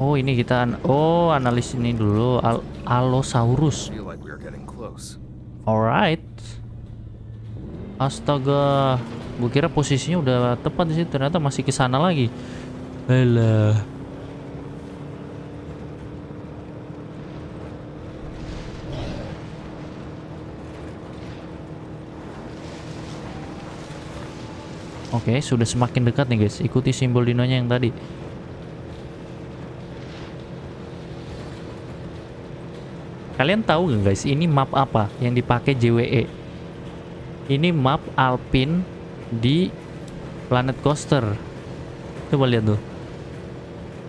Oh, ini kita an oh analis ini dulu Al Allosaurus. Alright. Astaga gue kira posisinya udah tepat di situ ternyata masih ke sana lagi Alah. Oke, okay, sudah semakin dekat nih guys. Ikuti simbol dinonya yang tadi. Kalian tahu nggak guys, ini map apa yang dipakai JWE? Ini map Alpine di planet coaster coba lihat tuh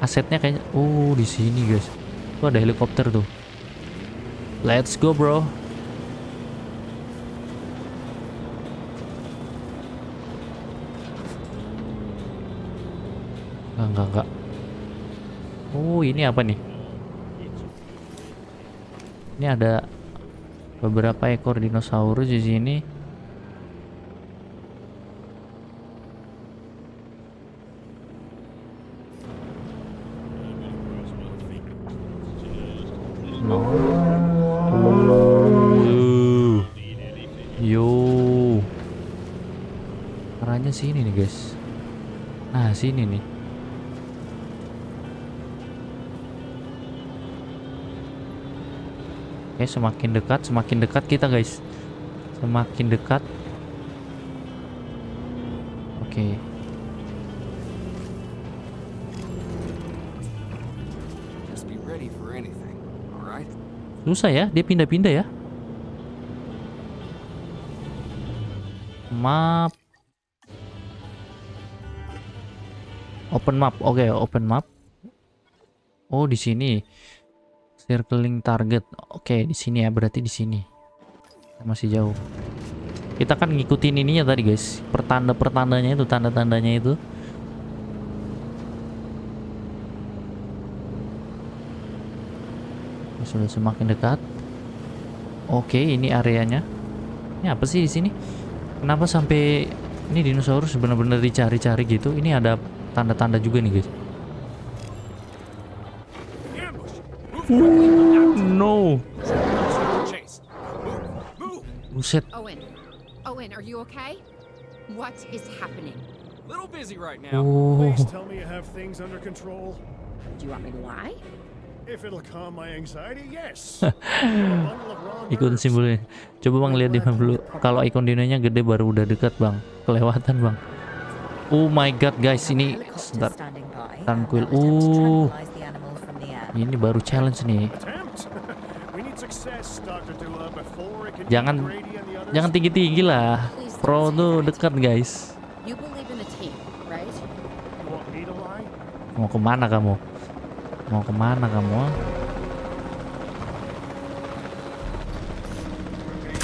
asetnya kayaknya oh di sini guys itu ada helikopter tuh let's go bro enggak enggak enggak oh ini apa nih ini ada beberapa ekor dinosaurus di sini Oke, eh, semakin dekat, semakin dekat kita, guys. Semakin dekat. Oke. Susah ya, dia pindah-pindah ya. Map. Open map. Oke, okay, open map. Oh, di sini. Circling target. Oke, di sini ya, berarti di sini. Masih jauh. Kita kan ngikutin ininya tadi, guys. Pertanda-pertandanya itu, tanda-tandanya itu. Sudah semakin dekat. Oke, ini areanya. Ini apa sih di sini? Kenapa sampai ini dinosaurus benar-benar dicari-cari gitu? Ini ada tanda-tanda juga nih, guys. Ooh, no. Buset. Owen, Owen, are you okay? What is happening? Little busy right now. Oh. Please tell me you have things under control. Do you want me to lie? If it'll calm my anxiety, yes. ikon simbolnya. Coba bang lihat di map dulu. Kalau ikon dinonya gede baru udah dekat bang. Kelewatan bang. Oh my god guys ini sebentar. Tanquil. Uh ini baru challenge nih jangan jangan tinggi tinggi lah pro tuh dekat guys mau kemana kamu mau kemana kamu ah?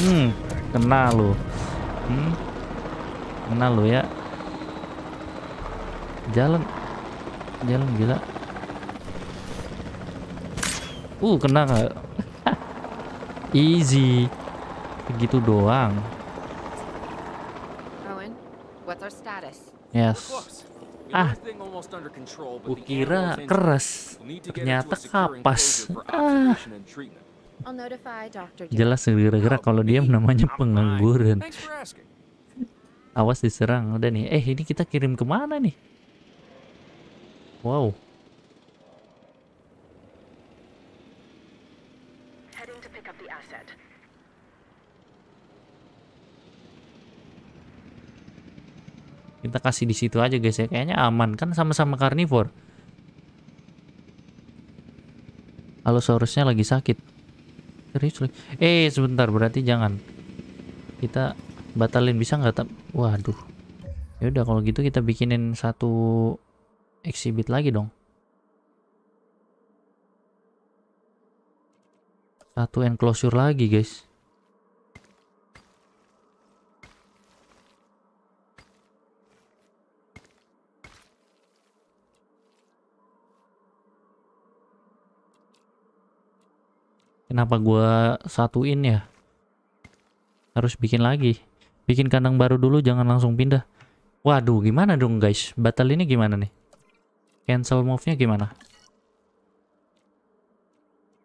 hmm kena lu hmm kena lu ya jalan jalan gila Uh, kena gak? Easy. Begitu doang. Owen, what's our status? Yes. Ah, kukira keras, ternyata kapas. Ah. Jelas segera-gera kalau dia namanya pengangguran. Awas diserang, udah nih. Eh, ini kita kirim kemana nih? Wow. Kita kasih di situ aja guys ya. Kayaknya aman kan sama-sama karnivor. seharusnya lagi sakit. Serius Eh sebentar berarti jangan. Kita batalin bisa nggak? Waduh. Ya udah kalau gitu kita bikinin satu exhibit lagi dong. Satu enclosure lagi guys. Kenapa gue satuin ya? Harus bikin lagi. Bikin kandang baru dulu, jangan langsung pindah. Waduh, gimana dong guys? Battle ini gimana nih? Cancel move-nya gimana?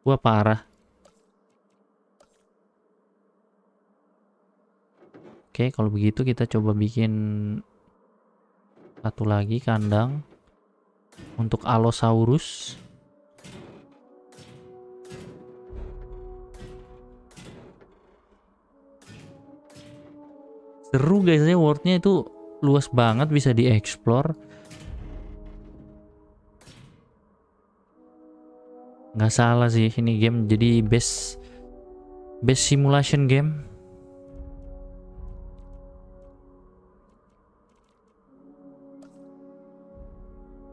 Gua parah. Oke, kalau begitu kita coba bikin satu lagi kandang untuk Allosaurus. seru guys ya worldnya itu luas banget bisa dieksplor nggak salah sih ini game jadi best best simulation game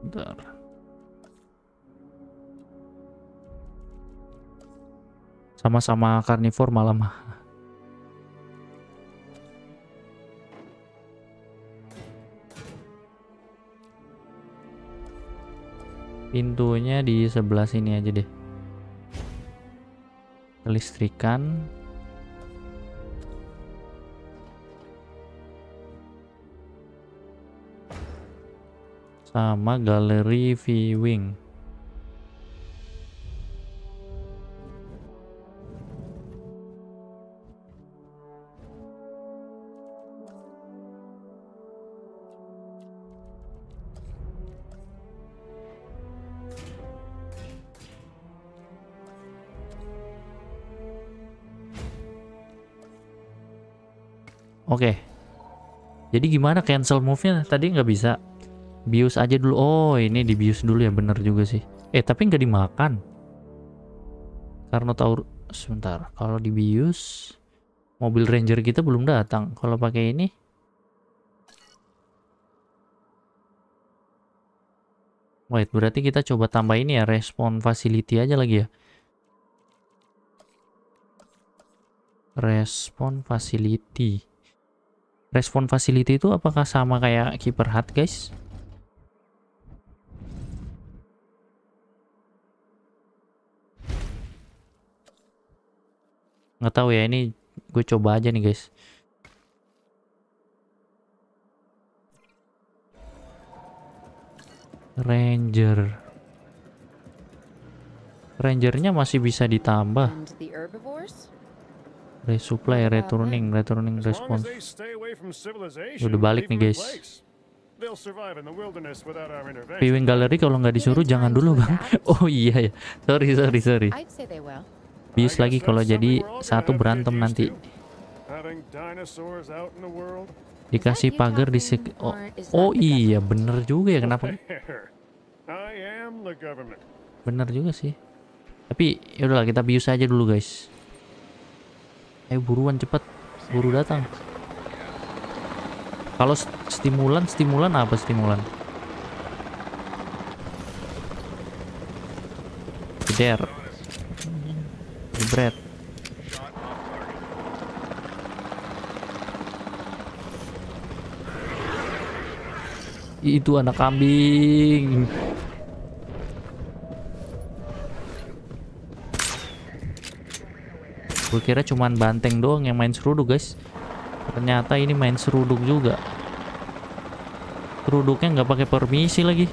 Bentar. Sama-sama karnivor malam pintunya di sebelah sini aja deh kelistrikan sama galeri viewing Oke. Okay. Jadi gimana cancel move-nya? Tadi nggak bisa. Bius aja dulu. Oh, ini dibius dulu ya. Bener juga sih. Eh, tapi nggak dimakan. Karena tahu sebentar. Kalau dibius, mobil ranger kita belum datang. Kalau pakai ini, Wait, berarti kita coba tambah ini ya, respon facility aja lagi ya. Respon facility. Respon facility itu apakah sama kayak keeper hat guys? Nggak tahu ya ini gue coba aja nih guys. Ranger. Rangernya masih bisa ditambah resupply returning returning response udah balik nih guys Piwing galeri kalau nggak disuruh jangan dulu bang. Oh iya ya. Sorry sorry sorry. Bius lagi kalau jadi satu berantem nanti. Dikasih pagar di sek oh, oh iya bener juga ya kenapa? Bener juga sih. Tapi yaudahlah kita bius aja dulu guys. Ayo eh, buruan cepet, buru datang. Kalau stimulan, stimulan apa stimulan? Jeder. Jebret. Itu anak kambing. Gue kira cuman banteng doang yang main seruduk, guys. Ternyata ini main seruduk juga. Seruduknya nggak pakai permisi lagi.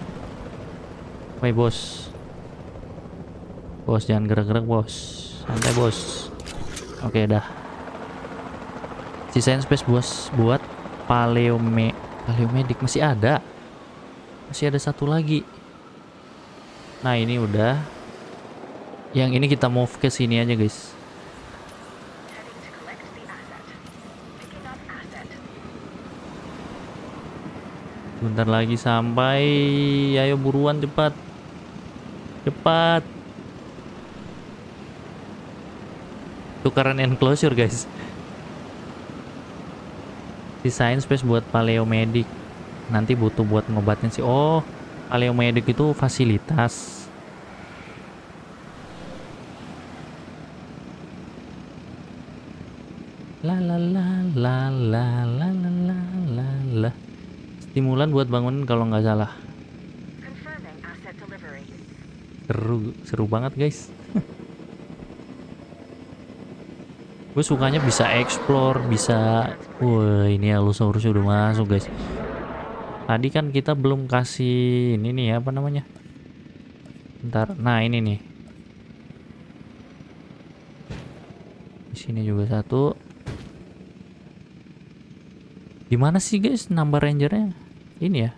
Woi, bos. Bos, jangan gerak-gerak, bos. Santai, bos. Oke, dah. Sisain space, bos, buat paleome paleomedik masih ada. Masih ada satu lagi. Nah, ini udah. Yang ini kita move ke sini aja, guys. sebentar lagi sampai. Ayo buruan cepat. Cepat. Tukaran enclosure, guys. Desain space buat paleomedic. Nanti butuh buat ngobatin sih. Oh, paleomedic itu fasilitas. La la la la la la la la la stimulan buat bangun kalau nggak salah seru seru banget guys gue sukanya bisa explore bisa wah ini allosaurus udah masuk guys tadi kan kita belum kasih ini nih apa namanya ntar nah ini nih di sini juga satu gimana sih guys nambah rangernya ini ya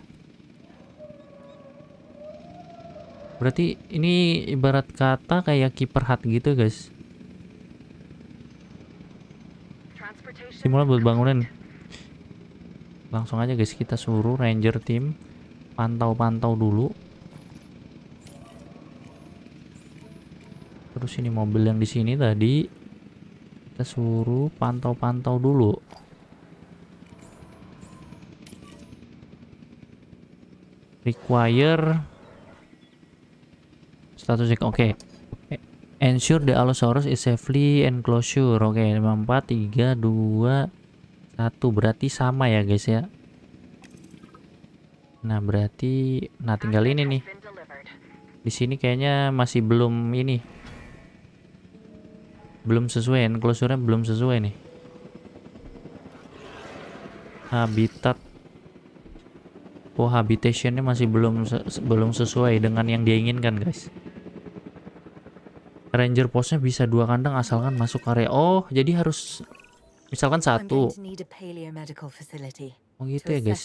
berarti ini ibarat kata kayak kiper hat gitu guys Simulasi buat bangunan langsung aja guys kita suruh ranger tim pantau-pantau dulu terus ini mobil yang di sini tadi kita suruh pantau-pantau dulu require status oke okay. ensure the allosaurus is safely enclosure oke okay, 54 3 2 1 berarti sama ya guys ya nah berarti nah tinggal ini nih di sini kayaknya masih belum ini belum sesuai enclosure belum sesuai nih habitat oh habitationnya masih belum belum sesuai dengan yang dia inginkan guys ranger posnya bisa dua kandang asalkan masuk area oh jadi harus misalkan satu oh gitu ya guys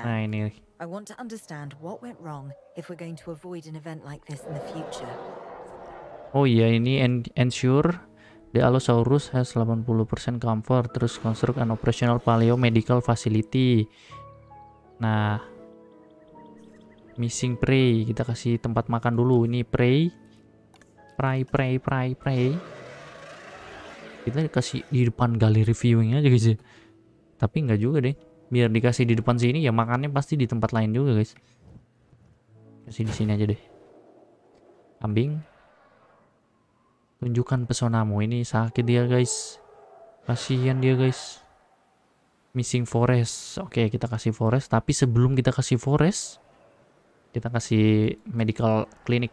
Nah, ini. I want to understand what went wrong if we're going to avoid an event like this in the future. Oh iya, ini ensure The Allosaurus has 80% comfort, terus construct an operational paleo medical facility. Nah, missing prey, kita kasih tempat makan dulu. Ini prey, prey, prey, prey, prey. Kita dikasih di depan galeri viewing aja guys. Ya. Tapi enggak juga deh. Biar dikasih di depan sini ya makannya pasti di tempat lain juga guys. Kasih di sini aja deh. Kambing, Tunjukkan pesonamu. Ini sakit dia, guys. Kasihan dia, guys. Missing forest. Oke, kita kasih forest. Tapi sebelum kita kasih forest, kita kasih medical clinic.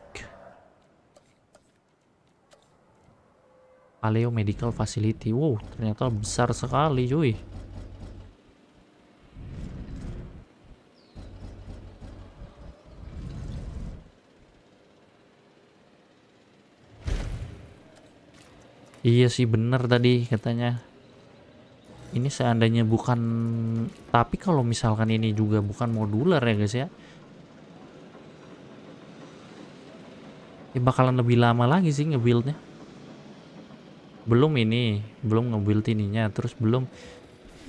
Paleo Medical Facility. Wow, ternyata besar sekali, cuy. Iya sih bener tadi katanya. Ini seandainya bukan tapi kalau misalkan ini juga bukan modular ya guys ya. Ya bakalan lebih lama lagi sih ngebuildnya. Belum ini, belum ngebuild ininya, terus belum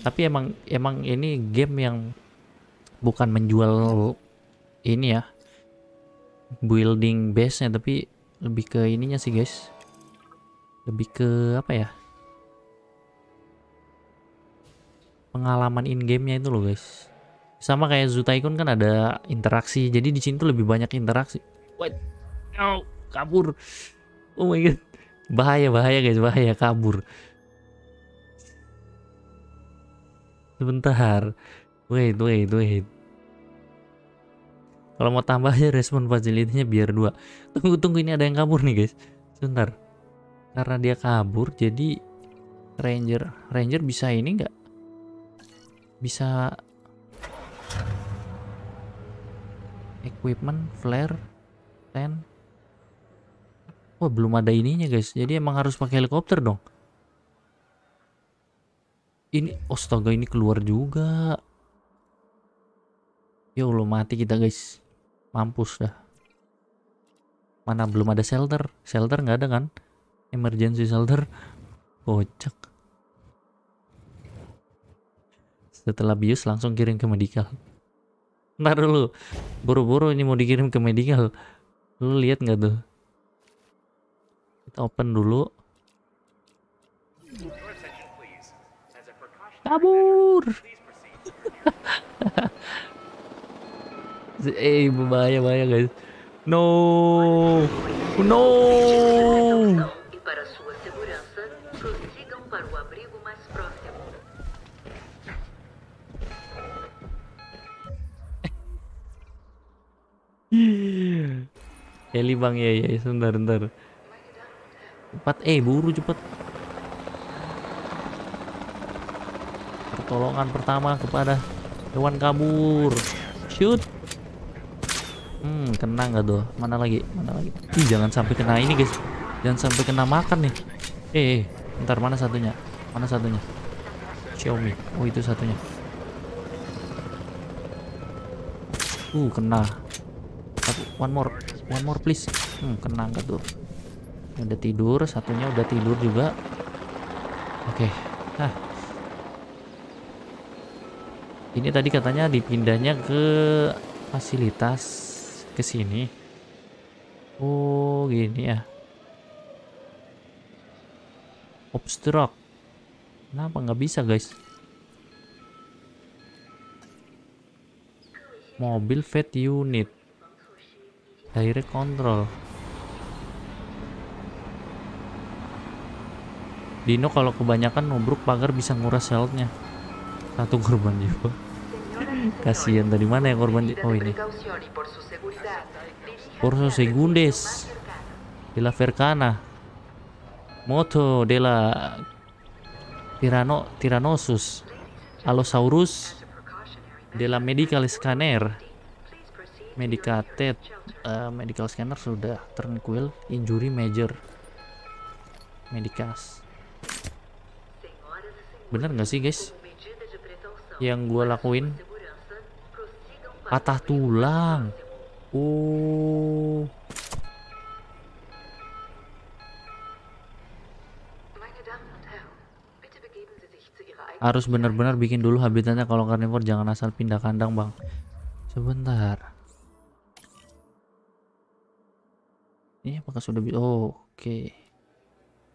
tapi emang emang ini game yang bukan menjual ini ya building base-nya tapi lebih ke ininya sih guys lebih ke apa ya pengalaman in gamenya itu loh guys sama kayak Zutaikun kan ada interaksi jadi di sini tuh lebih banyak interaksi wait no kabur oh my god bahaya bahaya guys bahaya kabur sebentar wait wait wait kalau mau tambah aja respon fasilitasnya biar dua tunggu tunggu ini ada yang kabur nih guys sebentar karena dia kabur jadi ranger ranger bisa ini nggak bisa equipment flare ten wah oh, belum ada ininya guys jadi emang harus pakai helikopter dong ini ostaga ini keluar juga ya Allah mati kita guys mampus dah mana belum ada shelter shelter nggak ada kan emergency shelter kocak setelah bius langsung kirim ke medical ntar dulu buru-buru ini mau dikirim ke medical lu lihat nggak tuh kita open dulu kabur eh bahaya bahaya guys no no Heli bang ya ya sebentar sebentar. Cepat eh buru cepat. Pertolongan pertama kepada hewan kabur. Shoot. Hmm, kena nggak tuh? Mana lagi? Mana lagi? Ih, jangan sampai kena ini, guys. Jangan sampai kena makan nih. Eh, eh, ntar mana satunya? Mana satunya? Xiaomi. Oh, itu satunya. Uh, kena one more one more please hmm, kena nggak tuh udah tidur satunya udah tidur juga oke okay. nah ini tadi katanya dipindahnya ke fasilitas ke sini oh gini ya obstruct kenapa nggak bisa guys mobil vet unit akhirnya kontrol Dino kalau kebanyakan nubruk pagar bisa nguras shieldnya satu korban juga. kasihan dari mana ya korban jiwa oh ini Porso Segundes della Vercana Moto della Tirano, tiranosus, Allosaurus della Medical Scanner medicated uh, eh, medical scanner sudah tranquil injury major medicas. bener gak sih guys yang gue lakuin patah tulang uh harus benar-benar bikin dulu habitatnya kalau karnivor jangan asal pindah kandang bang sebentar ini iya, apakah sudah bisa oh, oke okay.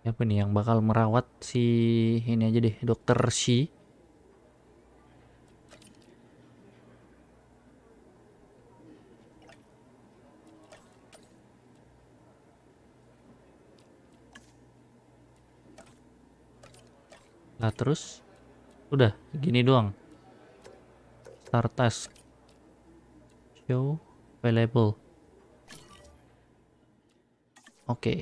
apa nih yang bakal merawat si ini aja deh dokter si nah terus udah gini doang start task show available Oke. Okay.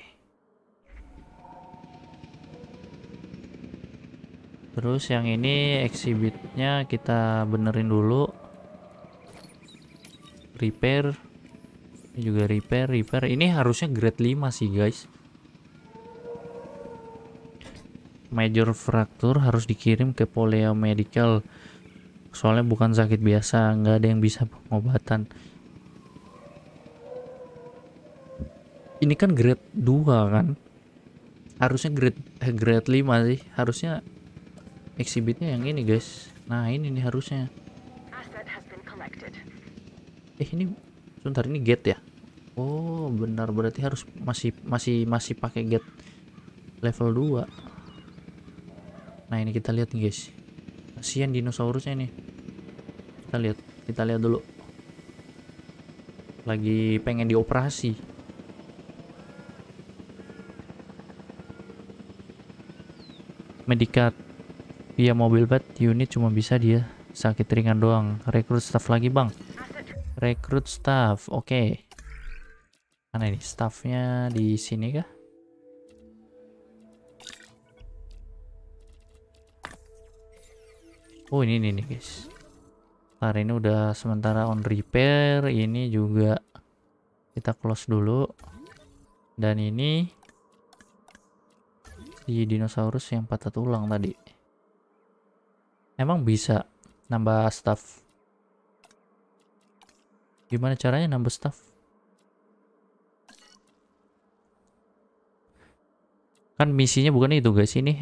Terus yang ini exhibitnya kita benerin dulu. Repair. Ini juga repair, repair. Ini harusnya grade 5 sih guys. Major fraktur harus dikirim ke Polio Medical. Soalnya bukan sakit biasa, nggak ada yang bisa pengobatan. ini kan grade 2 kan harusnya grade eh, grade 5 sih harusnya exhibitnya yang ini guys nah ini nih harusnya eh ini sebentar ini gate ya oh benar berarti harus masih masih masih pakai gate level 2 nah ini kita lihat nih guys kasihan dinosaurusnya ini kita lihat kita lihat dulu lagi pengen dioperasi Medikat via mobil bat unit cuma bisa dia sakit ringan doang rekrut staff lagi bang rekrut staff oke okay. mana ini staffnya di sini kah oh ini nih guys hari ini udah sementara on repair ini juga kita close dulu dan ini si dinosaurus yang patah tulang tadi emang bisa nambah staff gimana caranya nambah staff kan misinya bukan itu guys ini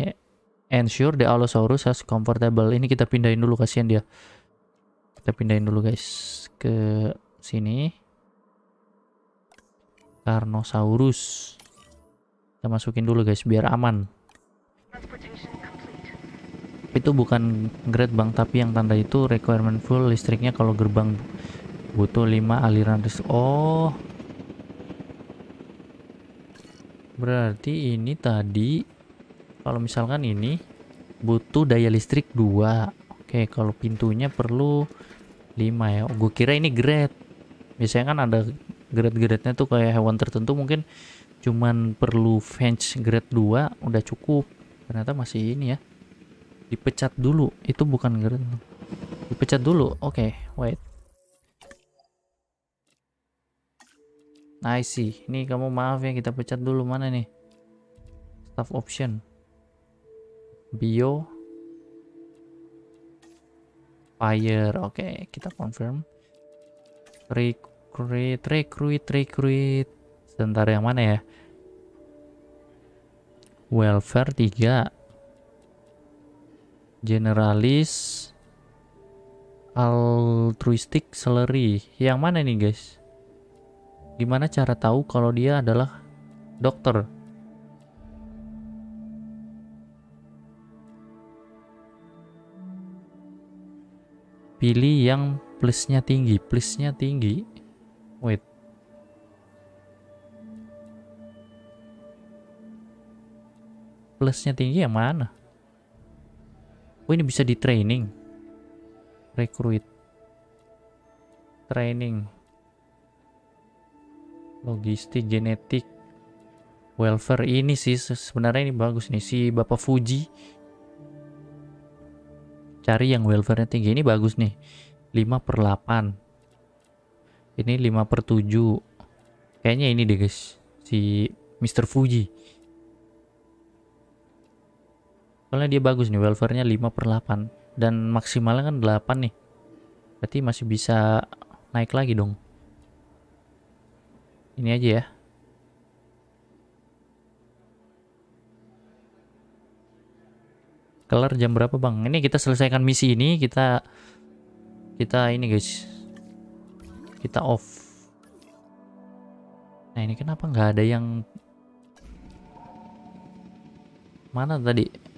ensure the allosaurus has comfortable ini kita pindahin dulu kasihan dia kita pindahin dulu guys ke sini Carnosaurus kita masukin dulu guys biar aman itu bukan grade bank tapi yang tanda itu requirement full listriknya kalau gerbang butuh 5 aliran listrik oh berarti ini tadi kalau misalkan ini butuh daya listrik 2 oke kalau pintunya perlu 5 ya gue kira ini grade biasanya kan ada grade-gradenya tuh kayak hewan tertentu mungkin cuman perlu bench grade 2 udah cukup ternyata masih ini ya dipecat dulu itu bukan grade dipecat dulu oke okay, wait nice sih ini kamu maaf ya kita pecat dulu mana nih staff option bio fire oke okay, kita confirm recruit recruit recruit Tentara yang mana ya? Welfare 3. Generalis altruistic salary. Yang mana nih, guys? Gimana cara tahu kalau dia adalah dokter? Pilih yang plusnya tinggi. Plusnya tinggi. Wait. plusnya tinggi yang mana? Oh ini bisa di training. Recruit. Training. Logistik, genetik. Welfare ini sih sebenarnya ini bagus nih si Bapak Fuji. Cari yang welfare nya tinggi ini bagus nih. 5 per 8. Ini 5 per 7. Kayaknya ini deh guys. Si Mr. Fuji. soalnya dia bagus nih welfare-nya 5 per 8 dan maksimalnya kan 8 nih berarti masih bisa naik lagi dong ini aja ya kelar jam berapa bang ini kita selesaikan misi ini kita kita ini guys kita off nah ini kenapa nggak ada yang mana tadi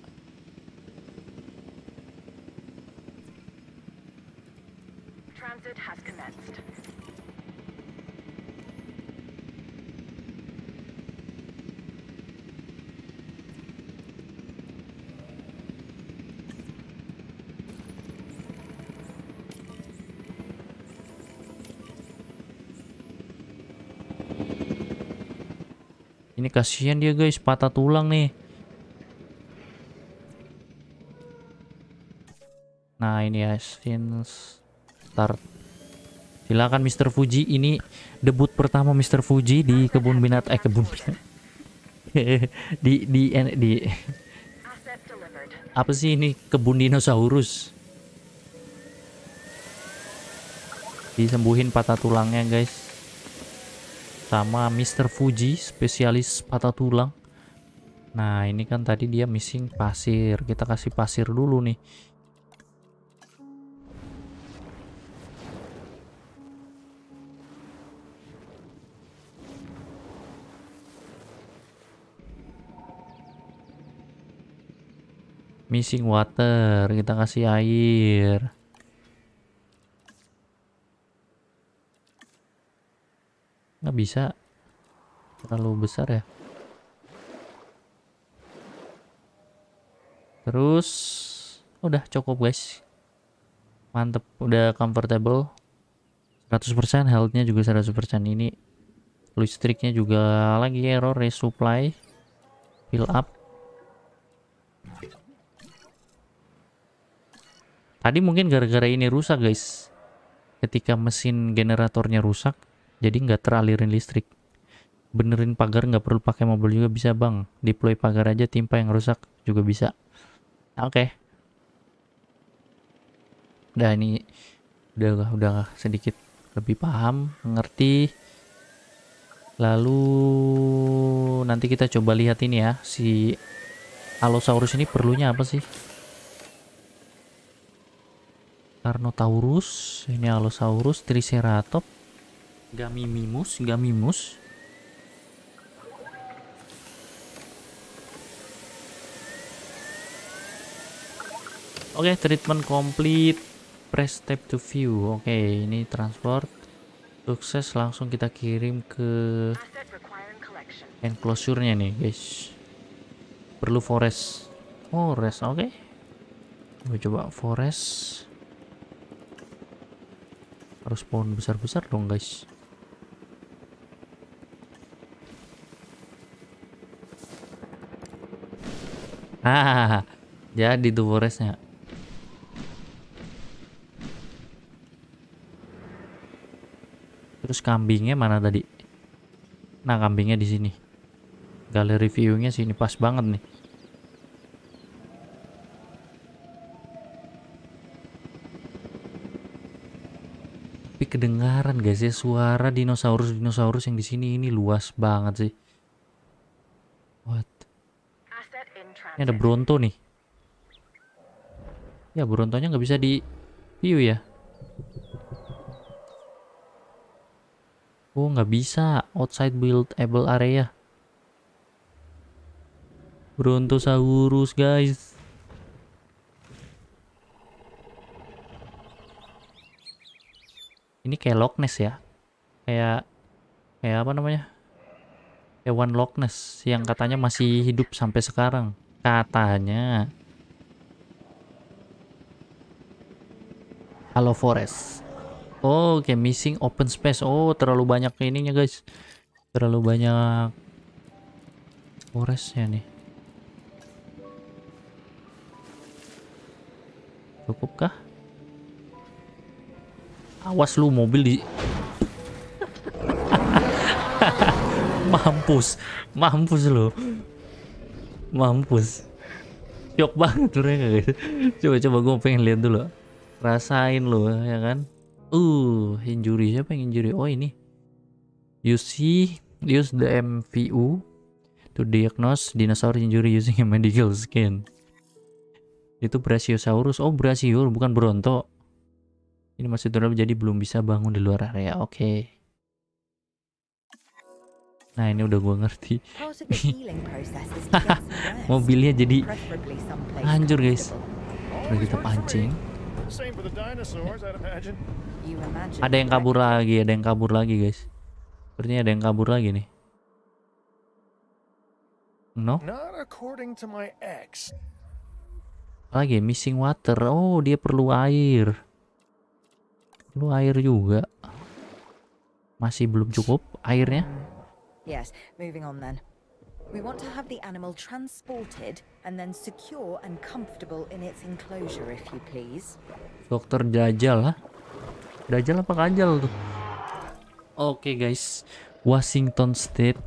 Ini kasihan dia guys, patah tulang nih. Nah ini ya, since start. Silakan Mr. Fuji, ini debut pertama Mr. Fuji di kebun binatang eh kebun binat. di, di, di, di, apa sih ini kebun dinosaurus? Disembuhin patah tulangnya guys sama Mr. Fuji spesialis patah tulang nah ini kan tadi dia missing pasir kita kasih pasir dulu nih missing water kita kasih air nggak bisa terlalu besar ya terus udah cukup guys mantep udah comfortable 100% healthnya juga 100% ini listriknya juga lagi error resupply ya, fill up tadi mungkin gara-gara ini rusak guys ketika mesin generatornya rusak jadi nggak teralirin listrik benerin pagar nggak perlu pakai mobil juga bisa bang deploy pagar aja timpa yang rusak juga bisa oke okay. udah ini udah udah sedikit lebih paham ngerti lalu nanti kita coba lihat ini ya si Allosaurus ini perlunya apa sih Carnotaurus ini Allosaurus Triceratops Gamimimus, Gamimus. Oke, okay, treatment complete. Press tab to view. Oke, okay, ini transport. Sukses langsung kita kirim ke enclosure-nya nih, guys. Perlu forest. Forest, oke. Okay. Gue coba forest. Harus pohon besar-besar dong, guys. Ah, jadi tuh forestnya Terus kambingnya mana tadi? Nah, kambingnya di sini. Galeri viewnya sini pas banget nih. Tapi kedengaran guys ya suara dinosaurus-dinosaurus yang di sini ini luas banget sih. Ini ada Bronto nih. Ya, Brontonya nggak bisa di view ya. Oh, nggak bisa. Outside build able area. Brontosaurus, guys. Ini kayak Loch Ness ya. Kayak kayak apa namanya? Hewan Loch Ness yang katanya masih hidup sampai sekarang. Katanya. Halo Forest. Oh, Oke, okay. missing open space. Oh, terlalu banyak ininya, guys. Terlalu banyak forestnya nih. Cukupkah? Awas lu mobil di mampus mampus lu mampus yok banget mereka guys gitu. coba coba gue pengen lihat dulu rasain lo ya kan uh injury siapa yang injury oh ini you see use the MVU to diagnose dinosaur injury using a medical scan itu Brachiosaurus oh Brachiosaurus bukan Bronto ini masih terlalu jadi belum bisa bangun di luar area oke okay. Nah ini udah gue ngerti Mobilnya jadi hancur guys Udah kita gitu pancing Ada yang kabur lagi Ada yang kabur lagi guys Sepertinya ada yang kabur lagi nih No? Lagi ya? missing water Oh dia perlu air Perlu air juga Masih belum cukup airnya Yes, moving on then. We want to have the animal transported and then secure and comfortable in its enclosure if you please. Dokter Dajjal, ha? Dajjal apa Kajal tuh? Oke guys, Washington State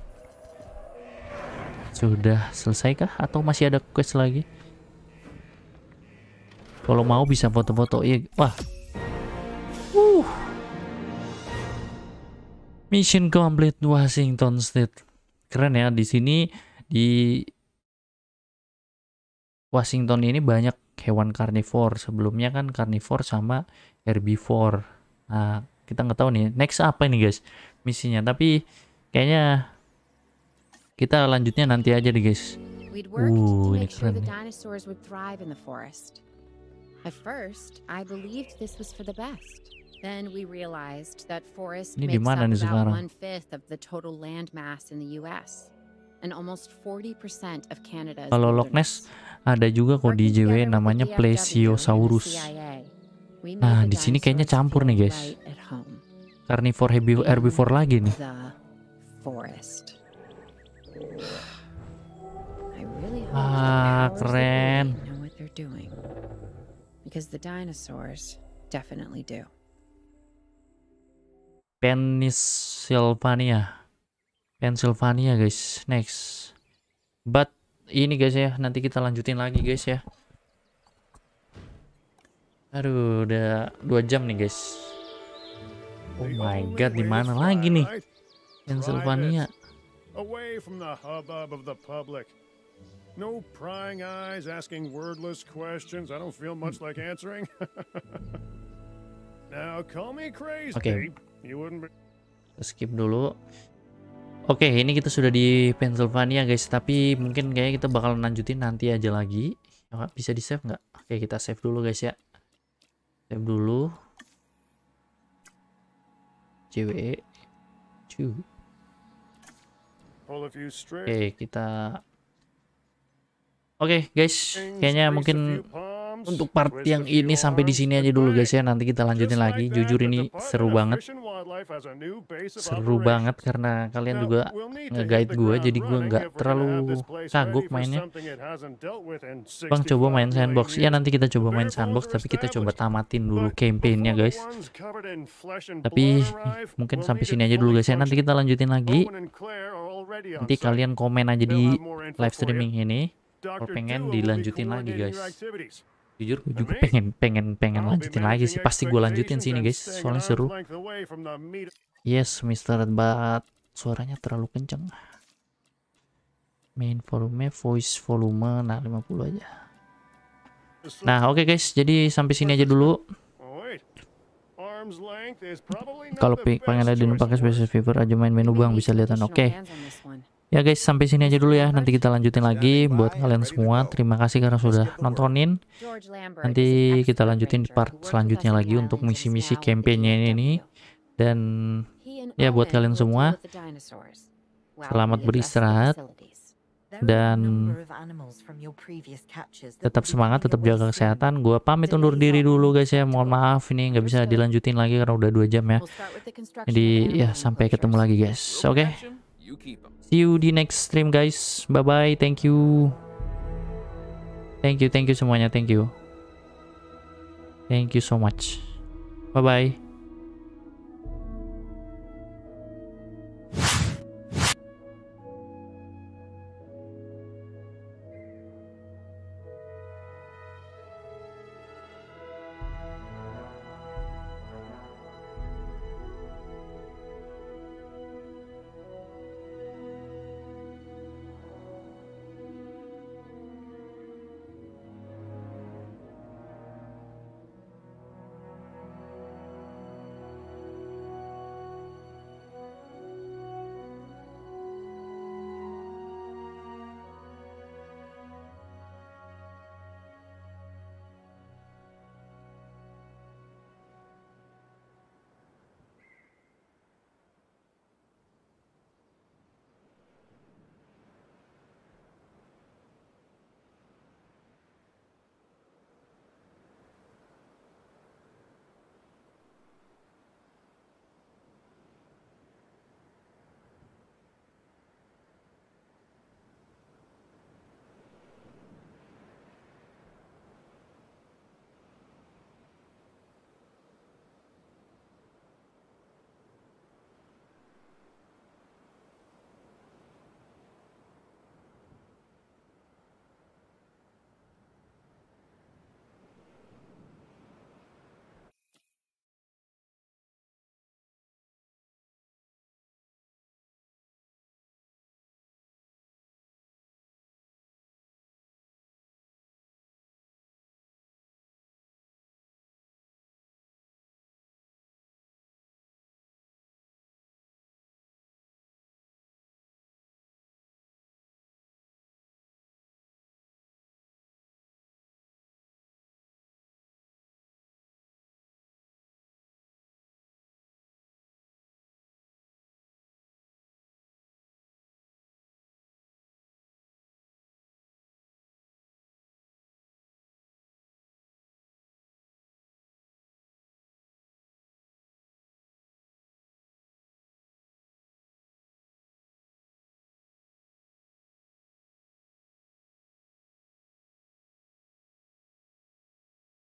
sudah selesaikah atau masih ada quest lagi? Kalau mau bisa foto-foto ya. Wah, Mission complete Washington State. Keren ya di sini di Washington ini banyak hewan karnivor. Sebelumnya kan karnivor sama herbivore. Nah, kita nggak tahu nih next apa ini guys misinya. Tapi kayaknya kita lanjutnya nanti aja deh guys. Uh, ini keren. At first, I believed this was for the best. Then we realized that forest Ini dimana nih sekarang? one fifth of the total land mass in the U.S. and almost 40% of Canada's. Kalau Loch Ness ada juga kok di JW namanya Plesiosaurus. Nah, di sini kayaknya campur nih guys. Carnivore herbivore lagi nih. Ah, keren. Because the dinosaurs definitely do. Pennsylvania. Pennsylvania guys. Next. But ini guys ya, nanti kita lanjutin lagi guys ya. Aduh, udah dua jam nih guys. Oh my god, di mana lagi nih? Pennsylvania. Away from the hubbub of the public. No prying eyes asking wordless questions. I don't feel much like answering. now call me crazy, okay skip dulu oke ini kita sudah di Pennsylvania guys tapi mungkin kayaknya kita bakal lanjutin nanti aja lagi ya, bisa di save nggak oke kita save dulu guys ya save dulu JWE Oke kita Oke guys kayaknya mungkin untuk part yang ini sampai di sini aja dulu guys ya. Nanti kita lanjutin lagi. Jujur ini seru banget. Seru banget karena kalian juga nge-guide gue jadi gue nggak terlalu kagok mainnya. Bang coba main sandbox. Ya nanti kita coba main sandbox tapi kita coba tamatin dulu campaignnya guys. Tapi mungkin sampai sini aja dulu guys ya. Nanti kita lanjutin lagi. Nanti kalian komen aja di live streaming ini kalau pengen dilanjutin lagi guys jujur gue juga pengen pengen pengen lanjutin lagi sih pasti gue lanjutin sini guys soalnya seru yes Mister Bat suaranya terlalu kenceng main volume voice volume nah 50 aja nah oke okay guys jadi sampai sini aja dulu oh, kalau pengen ada lihat pakai special fever aja main menu bang bisa lihatan oke okay. Ya guys, sampai sini aja dulu ya. Nanti kita lanjutin lagi buat kalian semua. Terima kasih karena sudah nontonin. Nanti kita lanjutin di part selanjutnya lagi untuk misi-misi campaign-nya ini. Dan ya buat kalian semua, selamat beristirahat dan tetap semangat, tetap jaga kesehatan. Gua pamit undur diri dulu guys ya. Mohon maaf ini nggak bisa dilanjutin lagi karena udah dua jam ya. Jadi ya sampai ketemu lagi guys. Oke. Okay? see you di next stream guys bye bye thank you thank you thank you semuanya thank you thank you so much bye bye